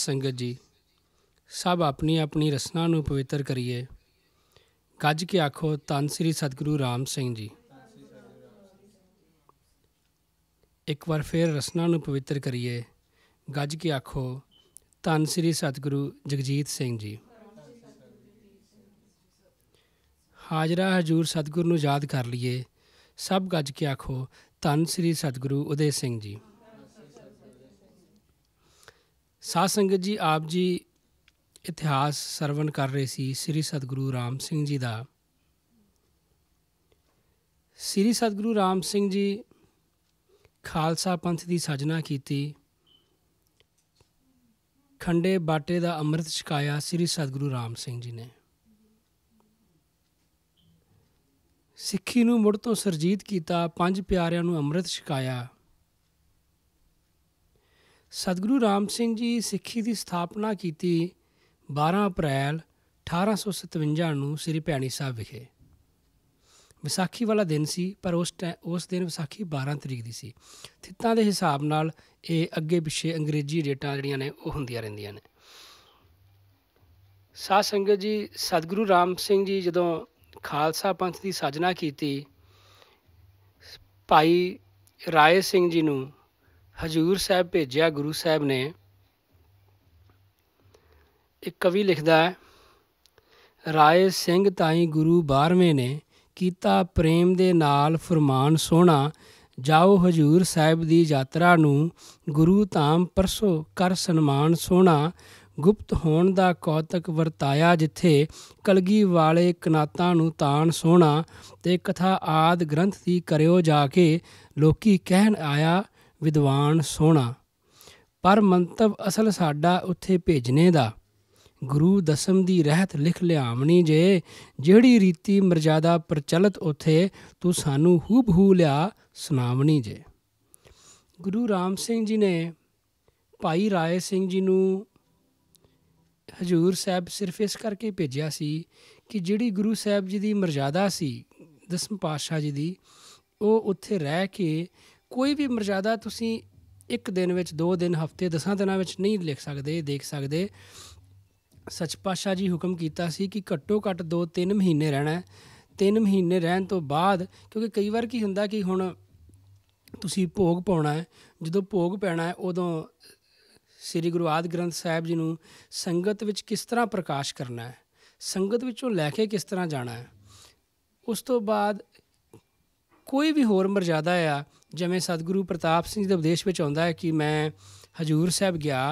ਸੰਗਤ ਜੀ ਸਭ ਆਪਣੀ ਆਪਣੀ ਰਸਨਾ ਨੂੰ ਪਵਿੱਤਰ ਕਰੀਏ ਗੱਜ ਕੇ ਆਖੋ ਤਨ ਸ੍ਰੀ ਸਤਿਗੁਰੂ ਰਾਮ ਸਿੰਘ ਜੀ ਇੱਕ ਵਾਰ ਫੇਰ ਰਸਨਾ ਨੂੰ ਪਵਿੱਤਰ ਕਰੀਏ ਗੱਜ ਕੇ ਆਖੋ ਤਨ ਸ੍ਰੀ ਸਤਿਗੁਰੂ ਜਗਜੀਤ ਸਿੰਘ ਜੀ ਹਾਜ਼ਰਾ ਹਜੂਰ ਸਤਿਗੁਰੂ ਨੂੰ ਯਾਦ ਕਰ ਲਈਏ ਸਭ ਗੱਜ ਕੇ ਆਖੋ ਤਨ ਸ੍ਰੀ ਸਤਿਗੁਰੂ ਉਦੇ ਸਿੰਘ ਜੀ ਸਾਧ ਸੰਗਤ ਜੀ ਆਪ ਜੀ ਇਤਿਹਾਸ ਸਰਵਣ ਕਰ ਰਹੇ ਸੀ ਸ੍ਰੀ ਸਤਗੁਰੂ ਰਾਮ ਸਿੰਘ ਜੀ ਦਾ ਸ੍ਰੀ ਸਤਗੁਰੂ ਰਾਮ ਸਿੰਘ ਜੀ ਖਾਲਸਾ ਪੰਥ ਦੀ ਸਜਣਾ ਕੀਤੀ ਖੰਡੇ ਬਾਟੇ ਦਾ ਅੰਮ੍ਰਿਤ ਛਕਾਇਆ ਸ੍ਰੀ ਸਤਗੁਰੂ ਰਾਮ ਸਿੰਘ ਜੀ ਨੇ ਸਿੱਖੀ ਨੂੰ ਮੁੜ ਤੋਂ ਸਰਜੀਤ ਕੀਤਾ ਪੰਜ ਪਿਆਰਿਆਂ ਨੂੰ ਅੰਮ੍ਰਿਤ ਛਕਾਇਆ ਸਤਿਗੁਰੂ ਰਾਮ ਸਿੰਘ ਜੀ ਸਿੱਖੀ ਦੀ ਸਥਾਪਨਾ ਕੀਤੀ 12 ਅਪ੍ਰੈਲ 1857 ਨੂੰ ਸ੍ਰੀ ਭੈਣੀ ਸਾਹਿਬ ਵਿਖੇ ਵਿਸਾਖੀ ਵਾਲਾ ਦਿਨ ਸੀ ਪਰ ਉਸ ਉਸ ਦਿਨ ਵਿਸਾਖੀ 12 ਤਰੀਕ ਦੀ ਸੀ ਥਿੱਤਾਂ ਦੇ ਹਿਸਾਬ ਨਾਲ ਇਹ ਅੱਗੇ ਪਿੱਛੇ ਅੰਗਰੇਜ਼ੀ ਡੇਟਾਂ ਜਿਹੜੀਆਂ ਨੇ ਉਹ ਹੁੰਦੀਆਂ ਰਹਿੰਦੀਆਂ ਨੇ ਸਾਧ ਸੰਗਤ ਜੀ ਸਤਿਗੁਰੂ ਰਾਮ ਸਿੰਘ ਜੀ ਜਦੋਂ ਖਾਲਸਾ ਪੰਥ ਦੀ ਸਾਜਨਾ ਕੀਤੀ ਭਾਈ ਰਾਏ ਸਿੰਘ ਜੀ ਨੂੰ ਹਜੂਰ ਸਾਹਿਬ ਭੇਜਿਆ ਗੁਰੂ ਸਾਹਿਬ ਨੇ ਇੱਕ ਕਵੀ ਲਿਖਦਾ ਹੈ ਰਾਏ ਸਿੰਘ ਤਾਈ ਗੁਰੂ 12ਵੇਂ ਨੇ ਕੀਤਾ ਪ੍ਰੇਮ ਦੇ ਨਾਲ ਫਰਮਾਨ ਸੋਣਾ ਜਾਓ ਹਜੂਰ ਸਾਹਿਬ ਦੀ ਯਾਤਰਾ ਨੂੰ ਗੁਰੂ ਧਾਮ ਪਰਸੋ ਕਰ ਸਨਮਾਨ ਸੋਣਾ ਗੁਪਤ ਹੋਣ ਦਾ ਕੌਤਕ ਵਰਤਾਇਆ ਜਿੱਥੇ ਕਲਗੀ ਵਾਲੇ ਕਨਾਤਾਂ ਨੂੰ ਤਾਣ ਸੋਣਾ ਤੇ ਕਥਾ ਆਦ ਗ੍ਰੰਥ ਦੀ ਕਰਿਓ ਜਾ ਕੇ ਲੋਕੀ ਕਹਿਣ ਆਇਆ ਵਿਦਵਾਨ ਸੋਹਣਾ ਪਰ ਮੰਤਵ ਅਸਲ ਸਾਡਾ ਉੱਥੇ ਭੇਜਨੇ ਦਾ ਗੁਰੂ ਦਸਮ ਦੀ ਰਹਿਤ ਲਿਖ ਲਿਆਵਣੀ ਜੇ ਜਿਹੜੀ ਰੀਤੀ ਮਰਜ਼ਾਦਾ ਪ੍ਰਚਲਿਤ ਉਥੇ ਤੂੰ ਸਾਨੂੰ ਹੂਬ ਹੂ ਲਿਆ ਸੁਣਾਵਣੀ ਜੇ ਗੁਰੂ ਰਾਮ ਸਿੰਘ ਜੀ ਨੇ ਭਾਈ ਰਾਏ ਸਿੰਘ ਜੀ ਨੂੰ ਹਜੂਰ ਸਾਹਿਬ ਸਿਰਫ ਇਸ ਕਰਕੇ ਭੇਜਿਆ ਸੀ ਕਿ ਜਿਹੜੀ ਗੁਰੂ ਸਾਹਿਬ ਜੀ ਦੀ ਮਰਜ਼ਾਦਾ ਸੀ ਦਸਮ ਪਾਤਸ਼ਾਹ ਜੀ ਦੀ ਉਹ ਉੱਥੇ ਰਹਿ ਕੇ ਕੋਈ ਵੀ ਮਰਜ਼ਾਦਾ ਤੁਸੀਂ ਇੱਕ ਦਿਨ ਵਿੱਚ ਦੋ ਦਿਨ ਹਫਤੇ ਦਸਾਂ ਦਿਨਾਂ ਵਿੱਚ ਨਹੀਂ ਲਿਖ ਸਕਦੇ ਦੇਖ ਸਕਦੇ ਸੱਚ ਪਾਸ਼ਾ ਜੀ ਹੁਕਮ ਕੀਤਾ ਸੀ ਕਿ ਘੱਟੋ ਘੱਟ 2-3 ਮਹੀਨੇ ਰਹਿਣਾ 3 ਮਹੀਨੇ ਰਹਿਣ ਤੋਂ ਬਾਅਦ ਕਿਉਂਕਿ ਕਈ ਵਾਰ ਕੀ ਹੁੰਦਾ ਕਿ ਹੁਣ ਤੁਸੀਂ ਭੋਗ ਪਾਉਣਾ ਹੈ ਜਦੋਂ ਭੋਗ ਪੈਣਾ ਹੈ ਉਦੋਂ ਸ੍ਰੀ ਗੁਰੂ ਆਦ ਗ੍ਰੰਥ ਸਾਹਿਬ ਜੀ ਨੂੰ ਸੰਗਤ ਵਿੱਚ ਕਿਸ ਤਰ੍ਹਾਂ ਪ੍ਰਕਾਸ਼ ਕਰਨਾ ਹੈ ਸੰਗਤ ਵਿੱਚੋਂ ਲੈ ਕੇ ਕਿਸ ਤਰ੍ਹਾਂ ਜਾਣਾ ਹੈ ਉਸ ਤੋਂ ਬਾਅਦ ਕੋਈ ਵੀ ਹੋਰ ਮਰਜ਼ਾਦਾ ਆ ਜਿਵੇਂ ਸਤਿਗੁਰੂ ਪ੍ਰਤਾਪ ਸਿੰਘ ਦੇ ਉਪਦੇਸ਼ ਵਿੱਚ ਆਉਂਦਾ ਹੈ ਕਿ ਮੈਂ ਹਜੂਰ ਸਾਹਿਬ ਗਿਆ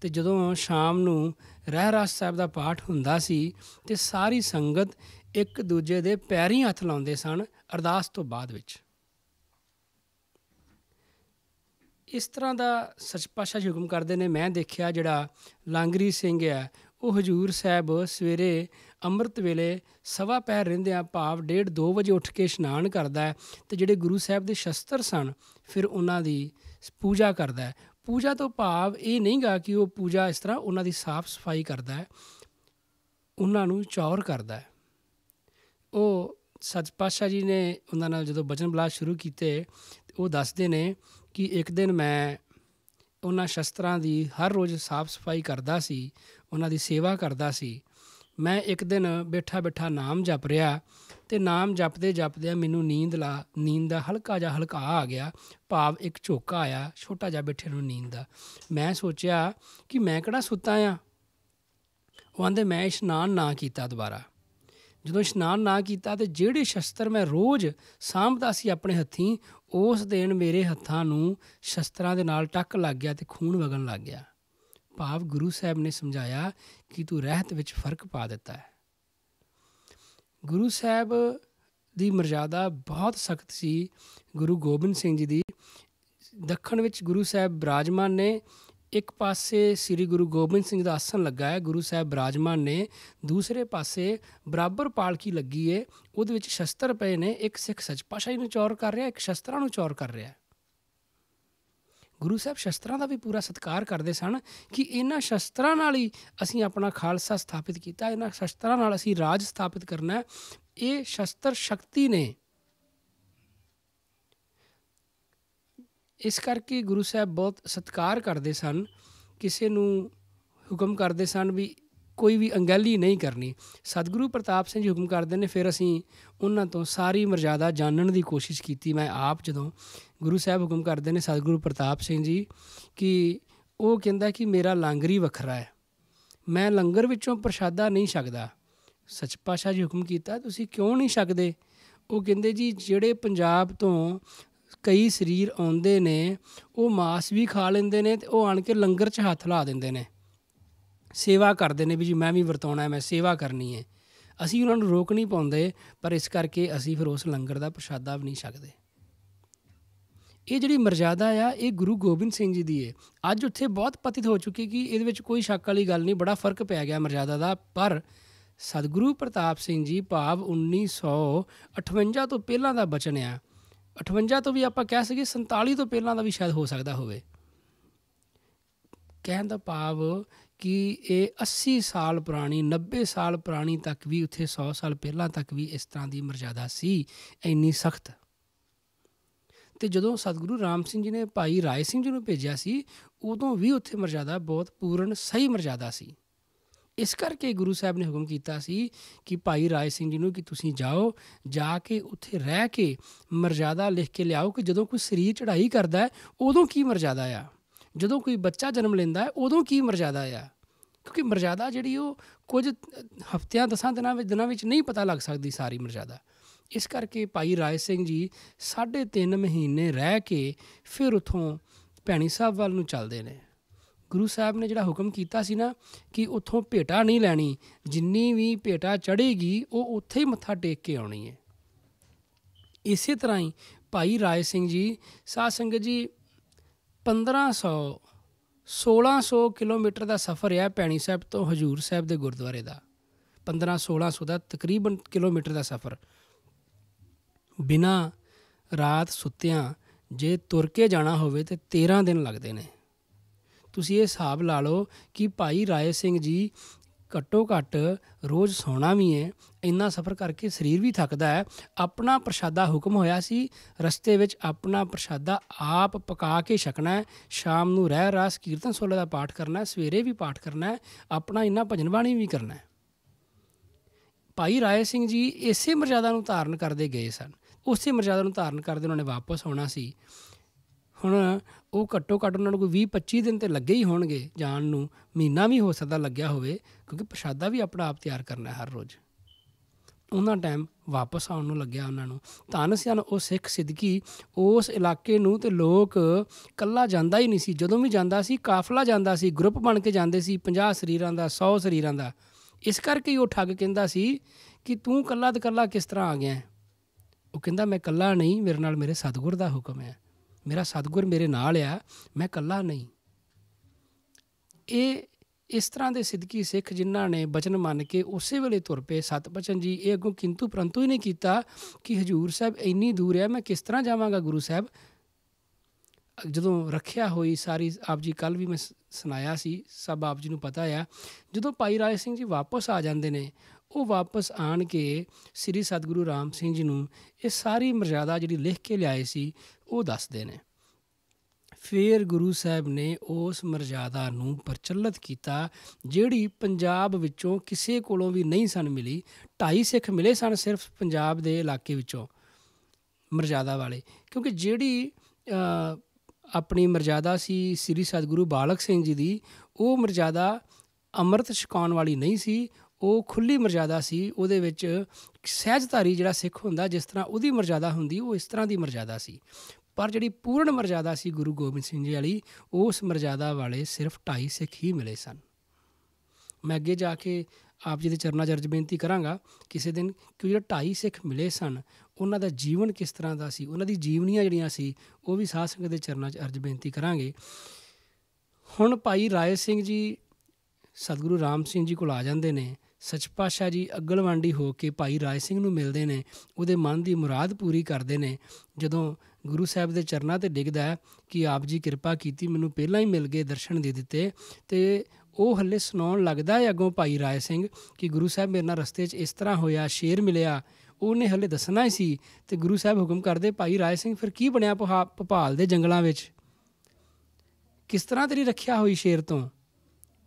ਤੇ ਜਦੋਂ ਸ਼ਾਮ ਨੂੰ ਰਹਿ ਰਾਸ ਸਾਹਿਬ ਦਾ ਪਾਠ ਹੁੰਦਾ ਸੀ ਤੇ ਸਾਰੀ ਸੰਗਤ ਇੱਕ ਦੂਜੇ ਦੇ ਪੈਰੀਂ ਹੱਥ ਲਾਉਂਦੇ ਸਨ ਅਰਦਾਸ ਤੋਂ ਬਾਅਦ ਵਿੱਚ ਇਸ ਤਰ੍ਹਾਂ ਦਾ ਸੱਚ ਪਾਸ਼ਾ ਹੁਕਮ ਕਰਦੇ ਨੇ ਮੈਂ ਦੇਖਿਆ ਜਿਹੜਾ ਲਾਂਗਰੀ ਸਿੰਘ ਹੈ ਉਹ ਹਜੂਰ ਸਾਹਿਬ ਸਵੇਰੇ ਅੰਮ੍ਰਿਤ ਵੇਲੇ ਸਵਾ ਪਹਿਰ ਰਹਿੰਦਿਆਂ ਭਾਵ 1.5 2 ਵਜੇ ਉੱਠ ਕੇ ਇਸ਼ਨਾਨ ਕਰਦਾ ਤੇ ਜਿਹੜੇ ਗੁਰੂ ਸਾਹਿਬ ਦੇ ਸ਼ਸਤਰ ਸਨ ਫਿਰ ਉਹਨਾਂ ਦੀ ਪੂਜਾ ਕਰਦਾ ਪੂਜਾ ਤੋਂ ਭਾਵ ਇਹ ਨਹੀਂਗਾ ਕਿ ਉਹ ਪੂਜਾ ਇਸ ਤਰ੍ਹਾਂ ਉਹਨਾਂ ਦੀ ਸਾਫ਼ ਸਫਾਈ ਕਰਦਾ ਹੈ ਉਹਨਾਂ ਨੂੰ ਚੌਰ ਕਰਦਾ ਹੈ ਉਹ ਸੱਚ ਪਾਸ਼ਾ ਜੀ ਨੇ ਉਹਨਾਂ ਨਾਲ ਜਦੋਂ ਬਚਨ ਬਲਾ ਸ਼ੁਰੂ ਕੀਤੇ ਉਹ ਦੱਸਦੇ ਨੇ ਕਿ ਇੱਕ ਦਿਨ ਮੈਂ ਉਹਨਾਂ ਸ਼ਸਤਰਾਂ ਦੀ ਹਰ ਰੋਜ਼ ਸਾਫ਼ ਸਫਾਈ ਕਰਦਾ ਸੀ ਉਹਨਾਂ ਦੀ ਸੇਵਾ ਕਰਦਾ ਸੀ ਮੈਂ ਇੱਕ ਦਿਨ ਬੈਠਾ ਬੈਠਾ ਨਾਮ ਜਪ ਰਿਹਾ ਤੇ ਨਾਮ ਜਪਦੇ ਜਪਦੇ ਮੈਨੂੰ ਨੀਂਦ ਲਾ ਨੀਂਦ ਦਾ ਹਲਕਾ ਜਿਹਾ ਹਲਕਾ ਆ ਗਿਆ ਭਾਵ ਇੱਕ ਝੋਕਾ ਆਇਆ ਛੋਟਾ ਜਿਹਾ ਬੈਠੇ ਨੂੰ ਨੀਂਦ ਦਾ ਮੈਂ ਸੋਚਿਆ ਕਿ ਮੈਂ ਕਿਹੜਾ ਸੁੱਤਾ ਆ ਉਹ ਆਂਦੇ ਮੈਂ ਇਸ਼ਨਾਨ ਨਾ ਕੀਤਾ ਦੁਬਾਰਾ ਜਦੋਂ ਇਸ਼ਨਾਨ ਨਾ ਕੀਤਾ ਤੇ ਜਿਹੜੇ ਸ਼ਸਤਰ ਮੈਂ ਰੋਜ਼ ਸਾਂਭਦਾ ਸੀ ਆਪਣੇ ਹੱਥੀਂ ਉਸ ਦਿਨ ਮੇਰੇ ਹੱਥਾਂ ਨੂੰ ਸ਼ਸਤਰਾਂ ਦੇ ਨਾਲ ਟੱਕ ਲੱਗ ਗਿਆ ਤੇ ਖੂਨ ਵਗਣ ਲੱਗ ਗਿਆ ਭਾਵ ਗੁਰੂ ਸਾਹਿਬ ਨੇ ਸਮਝਾਇਆ ਕਿ ਤੂੰ ਰਹਿਤ ਵਿੱਚ ਫਰਕ ਪਾ ਦਿੱਤਾ ਹੈ ਗੁਰੂ ਸਾਹਿਬ ਦੀ ਮਰਜ਼ਾਦਾ ਬਹੁਤ ਸਖਤ ਸੀ ਗੁਰੂ ਗੋਬਿੰਦ ਸਿੰਘ ਜੀ ਦੀ ਦੱਖਣ ਵਿੱਚ ਗੁਰੂ ਸਾਹਿਬ ਬਰਾਜਮਾਨ ਨੇ ਇੱਕ ਪਾਸੇ ਸ੍ਰੀ ਗੁਰੂ ਗੋਬਿੰਦ ਸਿੰਘ ਦਾ ਆਸਣ ਲੱਗਾ ਹੈ ਗੁਰੂ ਸਾਹਿਬ ਬਰਾਜਮਾਨ ਨੇ ਦੂਸਰੇ ਪਾਸੇ ਬਰਾਬਰ ਪਾਲਕੀ ਲੱਗੀ ਏ ਉਹਦੇ ਵਿੱਚ ਸ਼ਸਤਰ ਪਏ ਨੇ ਇੱਕ ਸਿੱਖ ਸੱਚ ਪਾਸ਼ਾ ਨੂੰ ਚੌਰ ਕਰ ਰਿਹਾ ਇੱਕ ਸ਼ਸਤਰਾਂ ਨੂੰ ਚੌਰ ਕਰ ਰਿਹਾ ਗੁਰੂ ਸਾਹਿਬ ਸ਼ਸਤਰਾਂ ਦਾ ਵੀ ਪੂਰਾ ਸਤਿਕਾਰ ਕਰਦੇ ਸਨ ਕਿ ਇਹਨਾਂ ਸ਼ਸਤਰਾਂ ਨਾਲ ਹੀ ਅਸੀਂ ਆਪਣਾ ਖਾਲਸਾ ਸਥਾਪਿਤ ਕੀਤਾ ਇਹਨਾਂ ਸ਼ਸਤਰਾਂ ਨਾਲ ਅਸੀਂ ਰਾਜ ਸਥਾਪਿਤ ਕਰਨਾ ਇਹ ਸ਼ਸਤਰ ਸ਼ਕਤੀ ਨੇ ਇਸ ਕਰਕੇ ਗੁਰੂ ਸਾਹਿਬ ਬਹੁਤ ਸਤਿਕਾਰ ਕਰਦੇ ਸਨ ਕਿਸੇ ਨੂੰ ਹੁਕਮ ਕਰਦੇ ਸਨ ਵੀ ਕੋਈ ਵੀ ਅੰਗੈਲੀ ਨਹੀਂ ਕਰਨੀ ਸਤਿਗੁਰੂ ਪ੍ਰਤਾਪ ਸਿੰਘ ਜੀ ਹੁਕਮ ਕਰਦੇ ਨੇ ਫਿਰ ਅਸੀਂ ਉਹਨਾਂ ਤੋਂ ਸਾਰੀ ਮਰਜ਼ਾਦਾ ਜਾਣਨ ਦੀ ਕੋਸ਼ਿਸ਼ ਕੀਤੀ ਮੈਂ ਆਪ ਜਦੋਂ ਗੁਰੂ ਸਾਹਿਬ ਹੁਕਮ ਕਰਦੇ ਨੇ ਸਤਿਗੁਰੂ ਪ੍ਰਤਾਪ ਸਿੰਘ ਜੀ ਕਿ ਉਹ ਕਹਿੰਦਾ ਕਿ ਮੇਰਾ ਲੰਗਰੀ ਵੱਖਰਾ ਹੈ ਮੈਂ ਲੰਗਰ ਵਿੱਚੋਂ ਪ੍ਰਸ਼ਾਦਾ ਨਹੀਂ ਛਕਦਾ ਸੱਚ ਪਾਸ਼ਾ ਜੀ ਹੁਕਮ ਕੀਤਾ ਤੁਸੀਂ ਕਿਉਂ ਨਹੀਂ ਛਕਦੇ ਉਹ ਕਹਿੰਦੇ ਜੀ ਜਿਹੜੇ ਪੰਜਾਬ ਤੋਂ ਕਈ ਸਰੀਰ ਆਉਂਦੇ ਨੇ ਉਹ ਮਾਸ ਵੀ ਖਾ ਲੈਂਦੇ ਨੇ ਤੇ ਉਹ ਆਣ ਕੇ ਲੰਗਰ 'ਚ ਹੱਥ ਲਾ ਦਿੰਦੇ ਨੇ ਸੇਵਾ ਕਰਦੇ ਨੇ ਵੀ ਜੀ ਮੈਂ ਵੀ ਵਰਤਾਉਣਾ ਮੈਂ ਸੇਵਾ ਕਰਨੀ ਹੈ ਅਸੀਂ ਉਹਨਾਂ ਨੂੰ ਰੋਕ ਨਹੀਂ ਪਾਉਂਦੇ ਪਰ ਇਸ ਕਰਕੇ ਅਸੀਂ ਫਿਰ ਉਸ ਲੰਗਰ ਦਾ ਪ੍ਰਸ਼ਾਦਾ ਵੀ ਨਹੀਂ ਛਕਦੇ ਇਹ ਜਿਹੜੀ ਮਰਜ਼ਾਦਾ ਆ ਇਹ ਗੁਰੂ ਗੋਬਿੰਦ ਸਿੰਘ ਜੀ ਦੀ ਹੈ ਅੱਜ ਉੱਥੇ ਬਹੁਤ ਪਤਿਤ ਹੋ ਚੁੱਕੀ ਕਿ ਇਹਦੇ ਵਿੱਚ ਕੋਈ ਸ਼ੱਕ ਵਾਲੀ ਗੱਲ ਨਹੀਂ ਬੜਾ ਫਰਕ ਪੈ ਗਿਆ ਮਰਜ਼ਾਦਾ ਦਾ ਪਰ ਸਤਿਗੁਰੂ ਪ੍ਰਤਾਪ ਸਿੰਘ ਜੀ ਭਾਵ 1958 ਤੋਂ ਪਹਿਲਾਂ ਦਾ ਬਚਨ ਆ 58 ਤੋਂ ਵੀ ਆਪਾਂ ਕਹਿ ਸਕੀਏ 47 ਤੋਂ ਪਹਿਲਾਂ ਦਾ ਵੀ ਸ਼ਾਇਦ ਹੋ ਸਕਦਾ ਹੋਵੇ ਕਹਿਣ ਦਾ ਭਾਵ ਕਿ ਇਹ 80 ਸਾਲ ਪੁਰਾਣੀ 90 ਸਾਲ ਪੁਰਾਣੀ ਤੱਕ ਵੀ ਉੱਥੇ 100 ਸਾਲ ਪਹਿਲਾਂ ਤੱਕ ਵੀ ਇਸ ਤਰ੍ਹਾਂ ਦੀ ਮਰਜ਼ਾਦਾ ਸੀ ਇੰਨੀ ਸਖਤ ਤੇ ਜਦੋਂ ਸਤਿਗੁਰੂ ਰਾਮ ਸਿੰਘ ਜੀ ਨੇ ਭਾਈ ਰਾਏ ਸਿੰਘ ਜੀ ਨੂੰ ਭੇਜਿਆ ਸੀ ਉਦੋਂ ਵੀ ਉੱਥੇ ਮਰਜ਼ਾਦਾ ਬਹੁਤ ਪੂਰਨ ਸਹੀ ਮਰਜ਼ਾਦਾ ਸੀ ਇਸ ਕਰਕੇ ਗੁਰੂ ਸਾਹਿਬ ਨੇ ਹੁਕਮ ਕੀਤਾ ਸੀ ਕਿ ਭਾਈ ਰਾਏ ਸਿੰਘ ਜੀ ਨੂੰ ਕਿ ਤੁਸੀਂ ਜਾਓ ਜਾ ਕੇ ਉੱਥੇ ਰਹਿ ਕੇ ਮਰਜ਼ਾਦਾ ਲਿਖ ਕੇ ਲਿਆਓ ਕਿ ਜਦੋਂ ਕੋਈ ਸਰੀਰ ਚੜਾਈ ਕਰਦਾ ਹੈ ਉਦੋਂ ਕੀ ਮਰਜ਼ਾਦਾ ਆ ਜਦੋਂ ਕੋਈ ਬੱਚਾ ਜਨਮ ਲੈਂਦਾ ਹੈ ਉਦੋਂ ਕੀ ਮਰਜ਼ਾਦਾ ਆ ਕਿਉਂਕਿ ਮਰਜ਼ਾਦਾ ਜਿਹੜੀ ਉਹ ਕੁਝ ਹਫ਼ਤਿਆਂ ਦਸਾਂ ਦਿਨਾਂ ਵਿੱਚ ਦਿਨਾਂ ਵਿੱਚ ਨਹੀਂ ਪਤਾ ਲੱਗ ਸਕਦੀ ਸਾਰੀ ਮਰਜ਼ਾਦਾ ਇਸ ਕਰਕੇ ਭਾਈ ਰਾਏ ਸਿੰਘ ਜੀ 3.5 ਮਹੀਨੇ ਰਹਿ ਕੇ ਫਿਰ ਉਥੋਂ ਭੈਣੀ ਸਾਹਿਬ ਵੱਲ ਨੂੰ ਚੱਲਦੇ ਨੇ ਗੁਰੂ ਸਾਹਿਬ ਨੇ ਜਿਹੜਾ ਹੁਕਮ ਕੀਤਾ ਸੀ ਨਾ ਕਿ ਉਥੋਂ ਭੇਟਾ ਨਹੀਂ ਲੈਣੀ ਜਿੰਨੀ ਵੀ ਭੇਟਾ ਚੜੇਗੀ ਉਹ ਉੱਥੇ ਹੀ ਮੱਥਾ ਟੇਕ ਕੇ ਆਉਣੀ ਹੈ ਇਸੇ ਤਰ੍ਹਾਂ ਹੀ ਭਾਈ ਰਾਏ ਸਿੰਘ ਜੀ ਸਾਧ ਸੰਗਤ ਜੀ 1500 1600 ਕਿਲੋਮੀਟਰ ਦਾ ਸਫ਼ਰ ਹੈ ਪੈਣੀ ਸਾਹਿਬ ਤੋਂ ਹਜੂਰ ਸਾਹਿਬ ਦੇ ਗੁਰਦੁਆਰੇ ਦਾ 15 1600 ਦਾ ਤਕਰੀਬਨ ਕਿਲੋਮੀਟਰ ਦਾ ਸਫ਼ਰ ਬਿਨਾ ਰਾਤ ਸੁੱਤਿਆਂ ਜੇ ਤੁਰ ਕੇ ਜਾਣਾ ਹੋਵੇ ਤੇ 13 ਦਿਨ ਲੱਗਦੇ ਨੇ ਤੁਸੀਂ ਇਹ ਹਿਸਾਬ ਲਾ ਲਓ ਕਿ ਭਾਈ ਰਾਏ ਸਿੰਘ ਜੀ ਘੱਟੋ ਘੱਟ ਰੋਜ਼ ਸੌਣਾ ਵੀ ਹੈ ਇੰਨਾ ਸਫ਼ਰ ਕਰਕੇ ਸਰੀਰ ਵੀ ਥੱਕਦਾ ਹੈ ਆਪਣਾ ਪ੍ਰਸ਼ਾਦਾ ਹੁਕਮ ਹੋਇਆ ਸੀ ਰਸਤੇ ਵਿੱਚ ਆਪਣਾ ਪ੍ਰਸ਼ਾਦਾ ਆਪ ਪਕਾ ਕੇ ਛਕਣਾ ਹੈ ਸ਼ਾਮ ਨੂੰ ਰਹਿ ਰਾਸ ਕੀਰਤਨ ਸੋਲੇ ਦਾ ਪਾਠ ਕਰਨਾ ਹੈ ਸਵੇਰੇ ਵੀ ਪਾਠ ਕਰਨਾ ਹੈ ਆਪਣਾ ਇੰਨਾ ਭਜਨ ਬਾਣੀ ਵੀ ਕਰਨਾ ਹੈ ਭਾਈ ਰਾਏ ਸਿੰਘ ਜੀ ਇਸੇ ਮਰਜ਼ਾਦਾ ਨੂੰ ਧਾਰਨ ਕਰਦੇ ਗਏ ਸਨ ਉਸੇ ਮਰਜ਼ਾਦਾ ਨੂੰ ਧਾਰਨ ਕਰਦੇ ਉਹਨਾਂ ਨੇ ਵਾਪਸ ਆਉਣਾ ਸੀ ਹੁਣ ਉਹ ਘੱਟੋ ਘੱਟ ਉਹਨਾਂ ਨੂੰ ਕੋਈ 20 25 ਦਿਨ ਤੇ ਲੱਗੇ ਹੀ ਹੋਣਗੇ ਜਾਣ ਨੂੰ ਮਹੀਨਾ ਵੀ ਹੋ ਸਕਦਾ ਲੱਗਿਆ ਹੋਵੇ ਕਿਉਂਕਿ ਪ੍ਰਸ਼ਾਦਾ ਵੀ ਆਪਣਾ ਆਪ ਤਿਆਰ ਕਰਨਾ ਹੈ ਹਰ ਰੋਜ਼ ਉਹਨਾਂ ਟਾਈਮ ਵਾਪਸ ਆਉਣ ਨੂੰ ਲੱਗਿਆ ਉਹਨਾਂ ਨੂੰ ਤਾਨਸਿਆਨ ਉਹ ਸਿੱਖ ਸਿੱਧਕੀ ਉਸ ਇਲਾਕੇ ਨੂੰ ਤੇ ਲੋਕ ਕੱਲਾ ਜਾਂਦਾ ਹੀ ਨਹੀਂ ਸੀ ਜਦੋਂ ਵੀ ਜਾਂਦਾ ਸੀ ਕਾਫਲਾ ਜਾਂਦਾ ਸੀ ਗਰੁੱਪ ਬਣ ਕੇ ਜਾਂਦੇ ਸੀ 50 ਸਰੀਰਾਂ ਦਾ 100 ਸਰੀਰਾਂ ਦਾ ਇਸ ਕਰਕੇ ਹੀ ਉਹ ਠੱਗ ਕਹਿੰਦਾ ਸੀ ਕਿ ਤੂੰ ਕੱਲਾ ਤੇ ਕੱਲਾ ਕਿਸ ਤਰ੍ਹਾਂ ਆ ਗਿਆ ਉਹ ਕਹਿੰਦਾ ਮੈਂ ਇਕੱਲਾ ਨਹੀਂ ਮੇਰੇ ਨਾਲ ਮੇਰੇ ਸਤਗੁਰ ਦਾ ਹੁਕਮ ਹੈ ਮੇਰਾ ਸਤਗੁਰ ਮੇਰੇ ਨਾਲ ਆ ਮੈਂ ਇਕੱਲਾ ਨਹੀਂ ਇਹ ਇਸ ਤਰ੍ਹਾਂ ਦੇ ਸਿੱਧਕੀ ਸਿੱਖ ਜਿਨ੍ਹਾਂ ਨੇ ਬਚਨ ਮੰਨ ਕੇ ਉਸੇ ਵੇਲੇ ਤੁਰ ਪਏ ਸਤਪਚਨ ਜੀ ਇਹ ਅਗੋਂ ਕਿੰਤੂ ਪਰੰਤੂ ਹੀ ਨਹੀਂ ਕੀਤਾ ਕਿ ਹਜੂਰ ਸਾਹਿਬ ਇੰਨੀ ਦੂਰ ਹੈ ਮੈਂ ਕਿਸ ਤਰ੍ਹਾਂ ਜਾਵਾਂਗਾ ਗੁਰੂ ਸਾਹਿਬ ਜਦੋਂ ਰੱਖਿਆ ਹੋਈ ਸਾਰੀ ਆਪ ਜੀ ਕੱਲ ਵੀ ਮੈਂ ਸੁਣਾਇਆ ਸੀ ਸਭ ਆਪ ਜੀ ਨੂੰ ਪਤਾ ਆ ਜਦੋਂ ਪਾਈ ਰਾਏ ਸਿੰਘ ਜੀ ਵਾਪਸ ਆ ਜਾਂਦੇ ਨੇ ਉਹ ਵਾਪਸ ਆਣ ਕੇ ਸ੍ਰੀ ਸਤਗੁਰੂ ਰਾਮ ਸਿੰਘ ਜੀ ਨੂੰ ਇਹ ਸਾਰੀ ਮਰਜ਼ਾਦਾ ਜਿਹੜੀ ਲਿਖ ਕੇ ਲਿਆਏ ਸੀ ਉਹ ਦੱਸਦੇ ਨੇ ਫੇਰ ਗੁਰੂ ਸਾਹਿਬ ਨੇ ਉਸ ਮਰਜ਼ਾਦਾ ਨੂੰ ਪ੍ਰਚਲਿਤ ਕੀਤਾ ਜਿਹੜੀ ਪੰਜਾਬ ਵਿੱਚੋਂ ਕਿਸੇ ਕੋਲੋਂ ਵੀ ਨਹੀਂ ਸਨ ਮਿਲੀ ਢਾਈ ਸਿੱਖ ਮਿਲੇ ਸਨ ਸਿਰਫ ਪੰਜਾਬ ਦੇ ਇਲਾਕੇ ਵਿੱਚੋਂ ਮਰਜ਼ਾਦਾ ਵਾਲੇ ਕਿਉਂਕਿ ਜਿਹੜੀ ਆਪਣੀ ਮਰਜ਼ਾਦਾ ਸੀ ਸ੍ਰੀ ਸਤਗੁਰੂ ਬਾਲਕ ਸਿੰਘ ਜੀ ਦੀ ਉਹ ਮਰਜ਼ਾਦਾ ਅੰਮ੍ਰਿਤ ਛਕਾਉਣ ਵਾਲੀ ਨਹੀਂ ਸੀ ਉਹ ਖੁੱਲੀ ਮਰਜ਼ਾਦਾ ਸੀ ਉਹਦੇ ਵਿੱਚ ਸਹਿਜਧਾਰੀ ਜਿਹੜਾ ਸਿੱਖ ਹੁੰਦਾ ਜਿਸ ਤਰ੍ਹਾਂ ਉਹਦੀ ਮਰਜ਼ਾਦਾ ਹੁੰਦੀ ਉਹ ਇਸ ਤਰ੍ਹਾਂ ਦੀ ਮਰਜ਼ਾਦਾ ਸੀ ਪਰ ਜਿਹੜੀ ਪੂਰਨ ਮਰਜ਼ਾਦਾ ਸੀ ਗੁਰੂ ਗੋਬਿੰਦ ਸਿੰਘ ਜੀ ਵਾਲੀ ਉਸ ਮਰਜ਼ਾਦਾ ਵਾਲੇ ਸਿਰਫ 2.5 ਸਿੱਖ ਹੀ ਮਿਲੇ ਸਨ ਮੈਂ ਅੱਗੇ ਜਾ ਕੇ ਆਪ ਜੀ ਦੇ ਚਰਨਾਂ 'ਚ ਅਰਜ ਬੇਨਤੀ ਕਰਾਂਗਾ ਕਿਸੇ ਦਿਨ ਕਿ ਜਿਹੜਾ 2.5 ਸਿੱਖ ਮਿਲੇ ਸਨ ਉਹਨਾਂ ਦਾ ਜੀਵਨ ਕਿਸ ਤਰ੍ਹਾਂ ਦਾ ਸੀ ਉਹਨਾਂ ਦੀ ਜੀਵਨੀਆਂ ਜਿਹੜੀਆਂ ਸੀ ਉਹ ਵੀ ਸਾਧ ਸੰਗਤ ਦੇ ਚਰਨਾਂ 'ਚ ਅਰਜ ਬੇਨਤੀ ਕਰਾਂਗੇ ਹੁਣ ਭਾਈ ਰਾਏ ਸਿੰਘ ਜੀ ਸਤਿਗੁਰੂ ਰਾਮ ਸਿੰਘ ਜੀ ਕੋਲ ਆ ਜਾਂਦੇ ਨੇ ਪਾਸ਼ਾ ਜੀ ਅਗਲਵਾਂਡੀ ਹੋ ਕੇ ਭਾਈ ਰਾਏ ਸਿੰਘ ਨੂੰ ਮਿਲਦੇ ਨੇ ਉਹਦੇ ਮਨ ਦੀ ਮੁਰਾਦ ਪੂਰੀ ਕਰਦੇ ਨੇ ਜਦੋਂ ਗੁਰੂ ਸਾਹਿਬ ਦੇ ਚਰਨਾਂ ਤੇ ਡਿੱਗਦਾ ਕਿ ਆਪ ਜੀ ਕਿਰਪਾ ਕੀਤੀ ਮੈਨੂੰ ਪਹਿਲਾਂ ਹੀ ਮਿਲ ਗਏ ਦਰਸ਼ਨ ਦੇ ਦਿੱਤੇ ਤੇ ਉਹ ਹੱਲੇ ਸੁਣਾਉਣ ਲੱਗਦਾ ਹੈ ਅੱਗੋਂ ਭਾਈ ਰਾਏ ਸਿੰਘ ਕਿ ਗੁਰੂ ਸਾਹਿਬ ਮੇਰੇ ਨਾਲ ਰਸਤੇ 'ਚ ਇਸ ਤਰ੍ਹਾਂ ਹੋਇਆ ਸ਼ੇਰ ਮਿਲਿਆ ਉਹਨੇ ਹੱਲੇ ਦੱਸਣਾ ਹੀ ਸੀ ਤੇ ਗੁਰੂ ਸਾਹਿਬ ਹੁਕਮ ਕਰਦੇ ਭਾਈ ਰਾਏ ਸਿੰਘ ਫਿਰ ਕੀ ਬਣਿਆ ਭੋਪਾਲ ਦੇ ਜੰਗਲਾਂ ਵਿੱਚ ਕਿਸ ਤਰ੍ਹਾਂ ਤੇਰੀ ਰੱਖਿਆ ਹੋਈ ਸ਼ੇਰ ਤੋਂ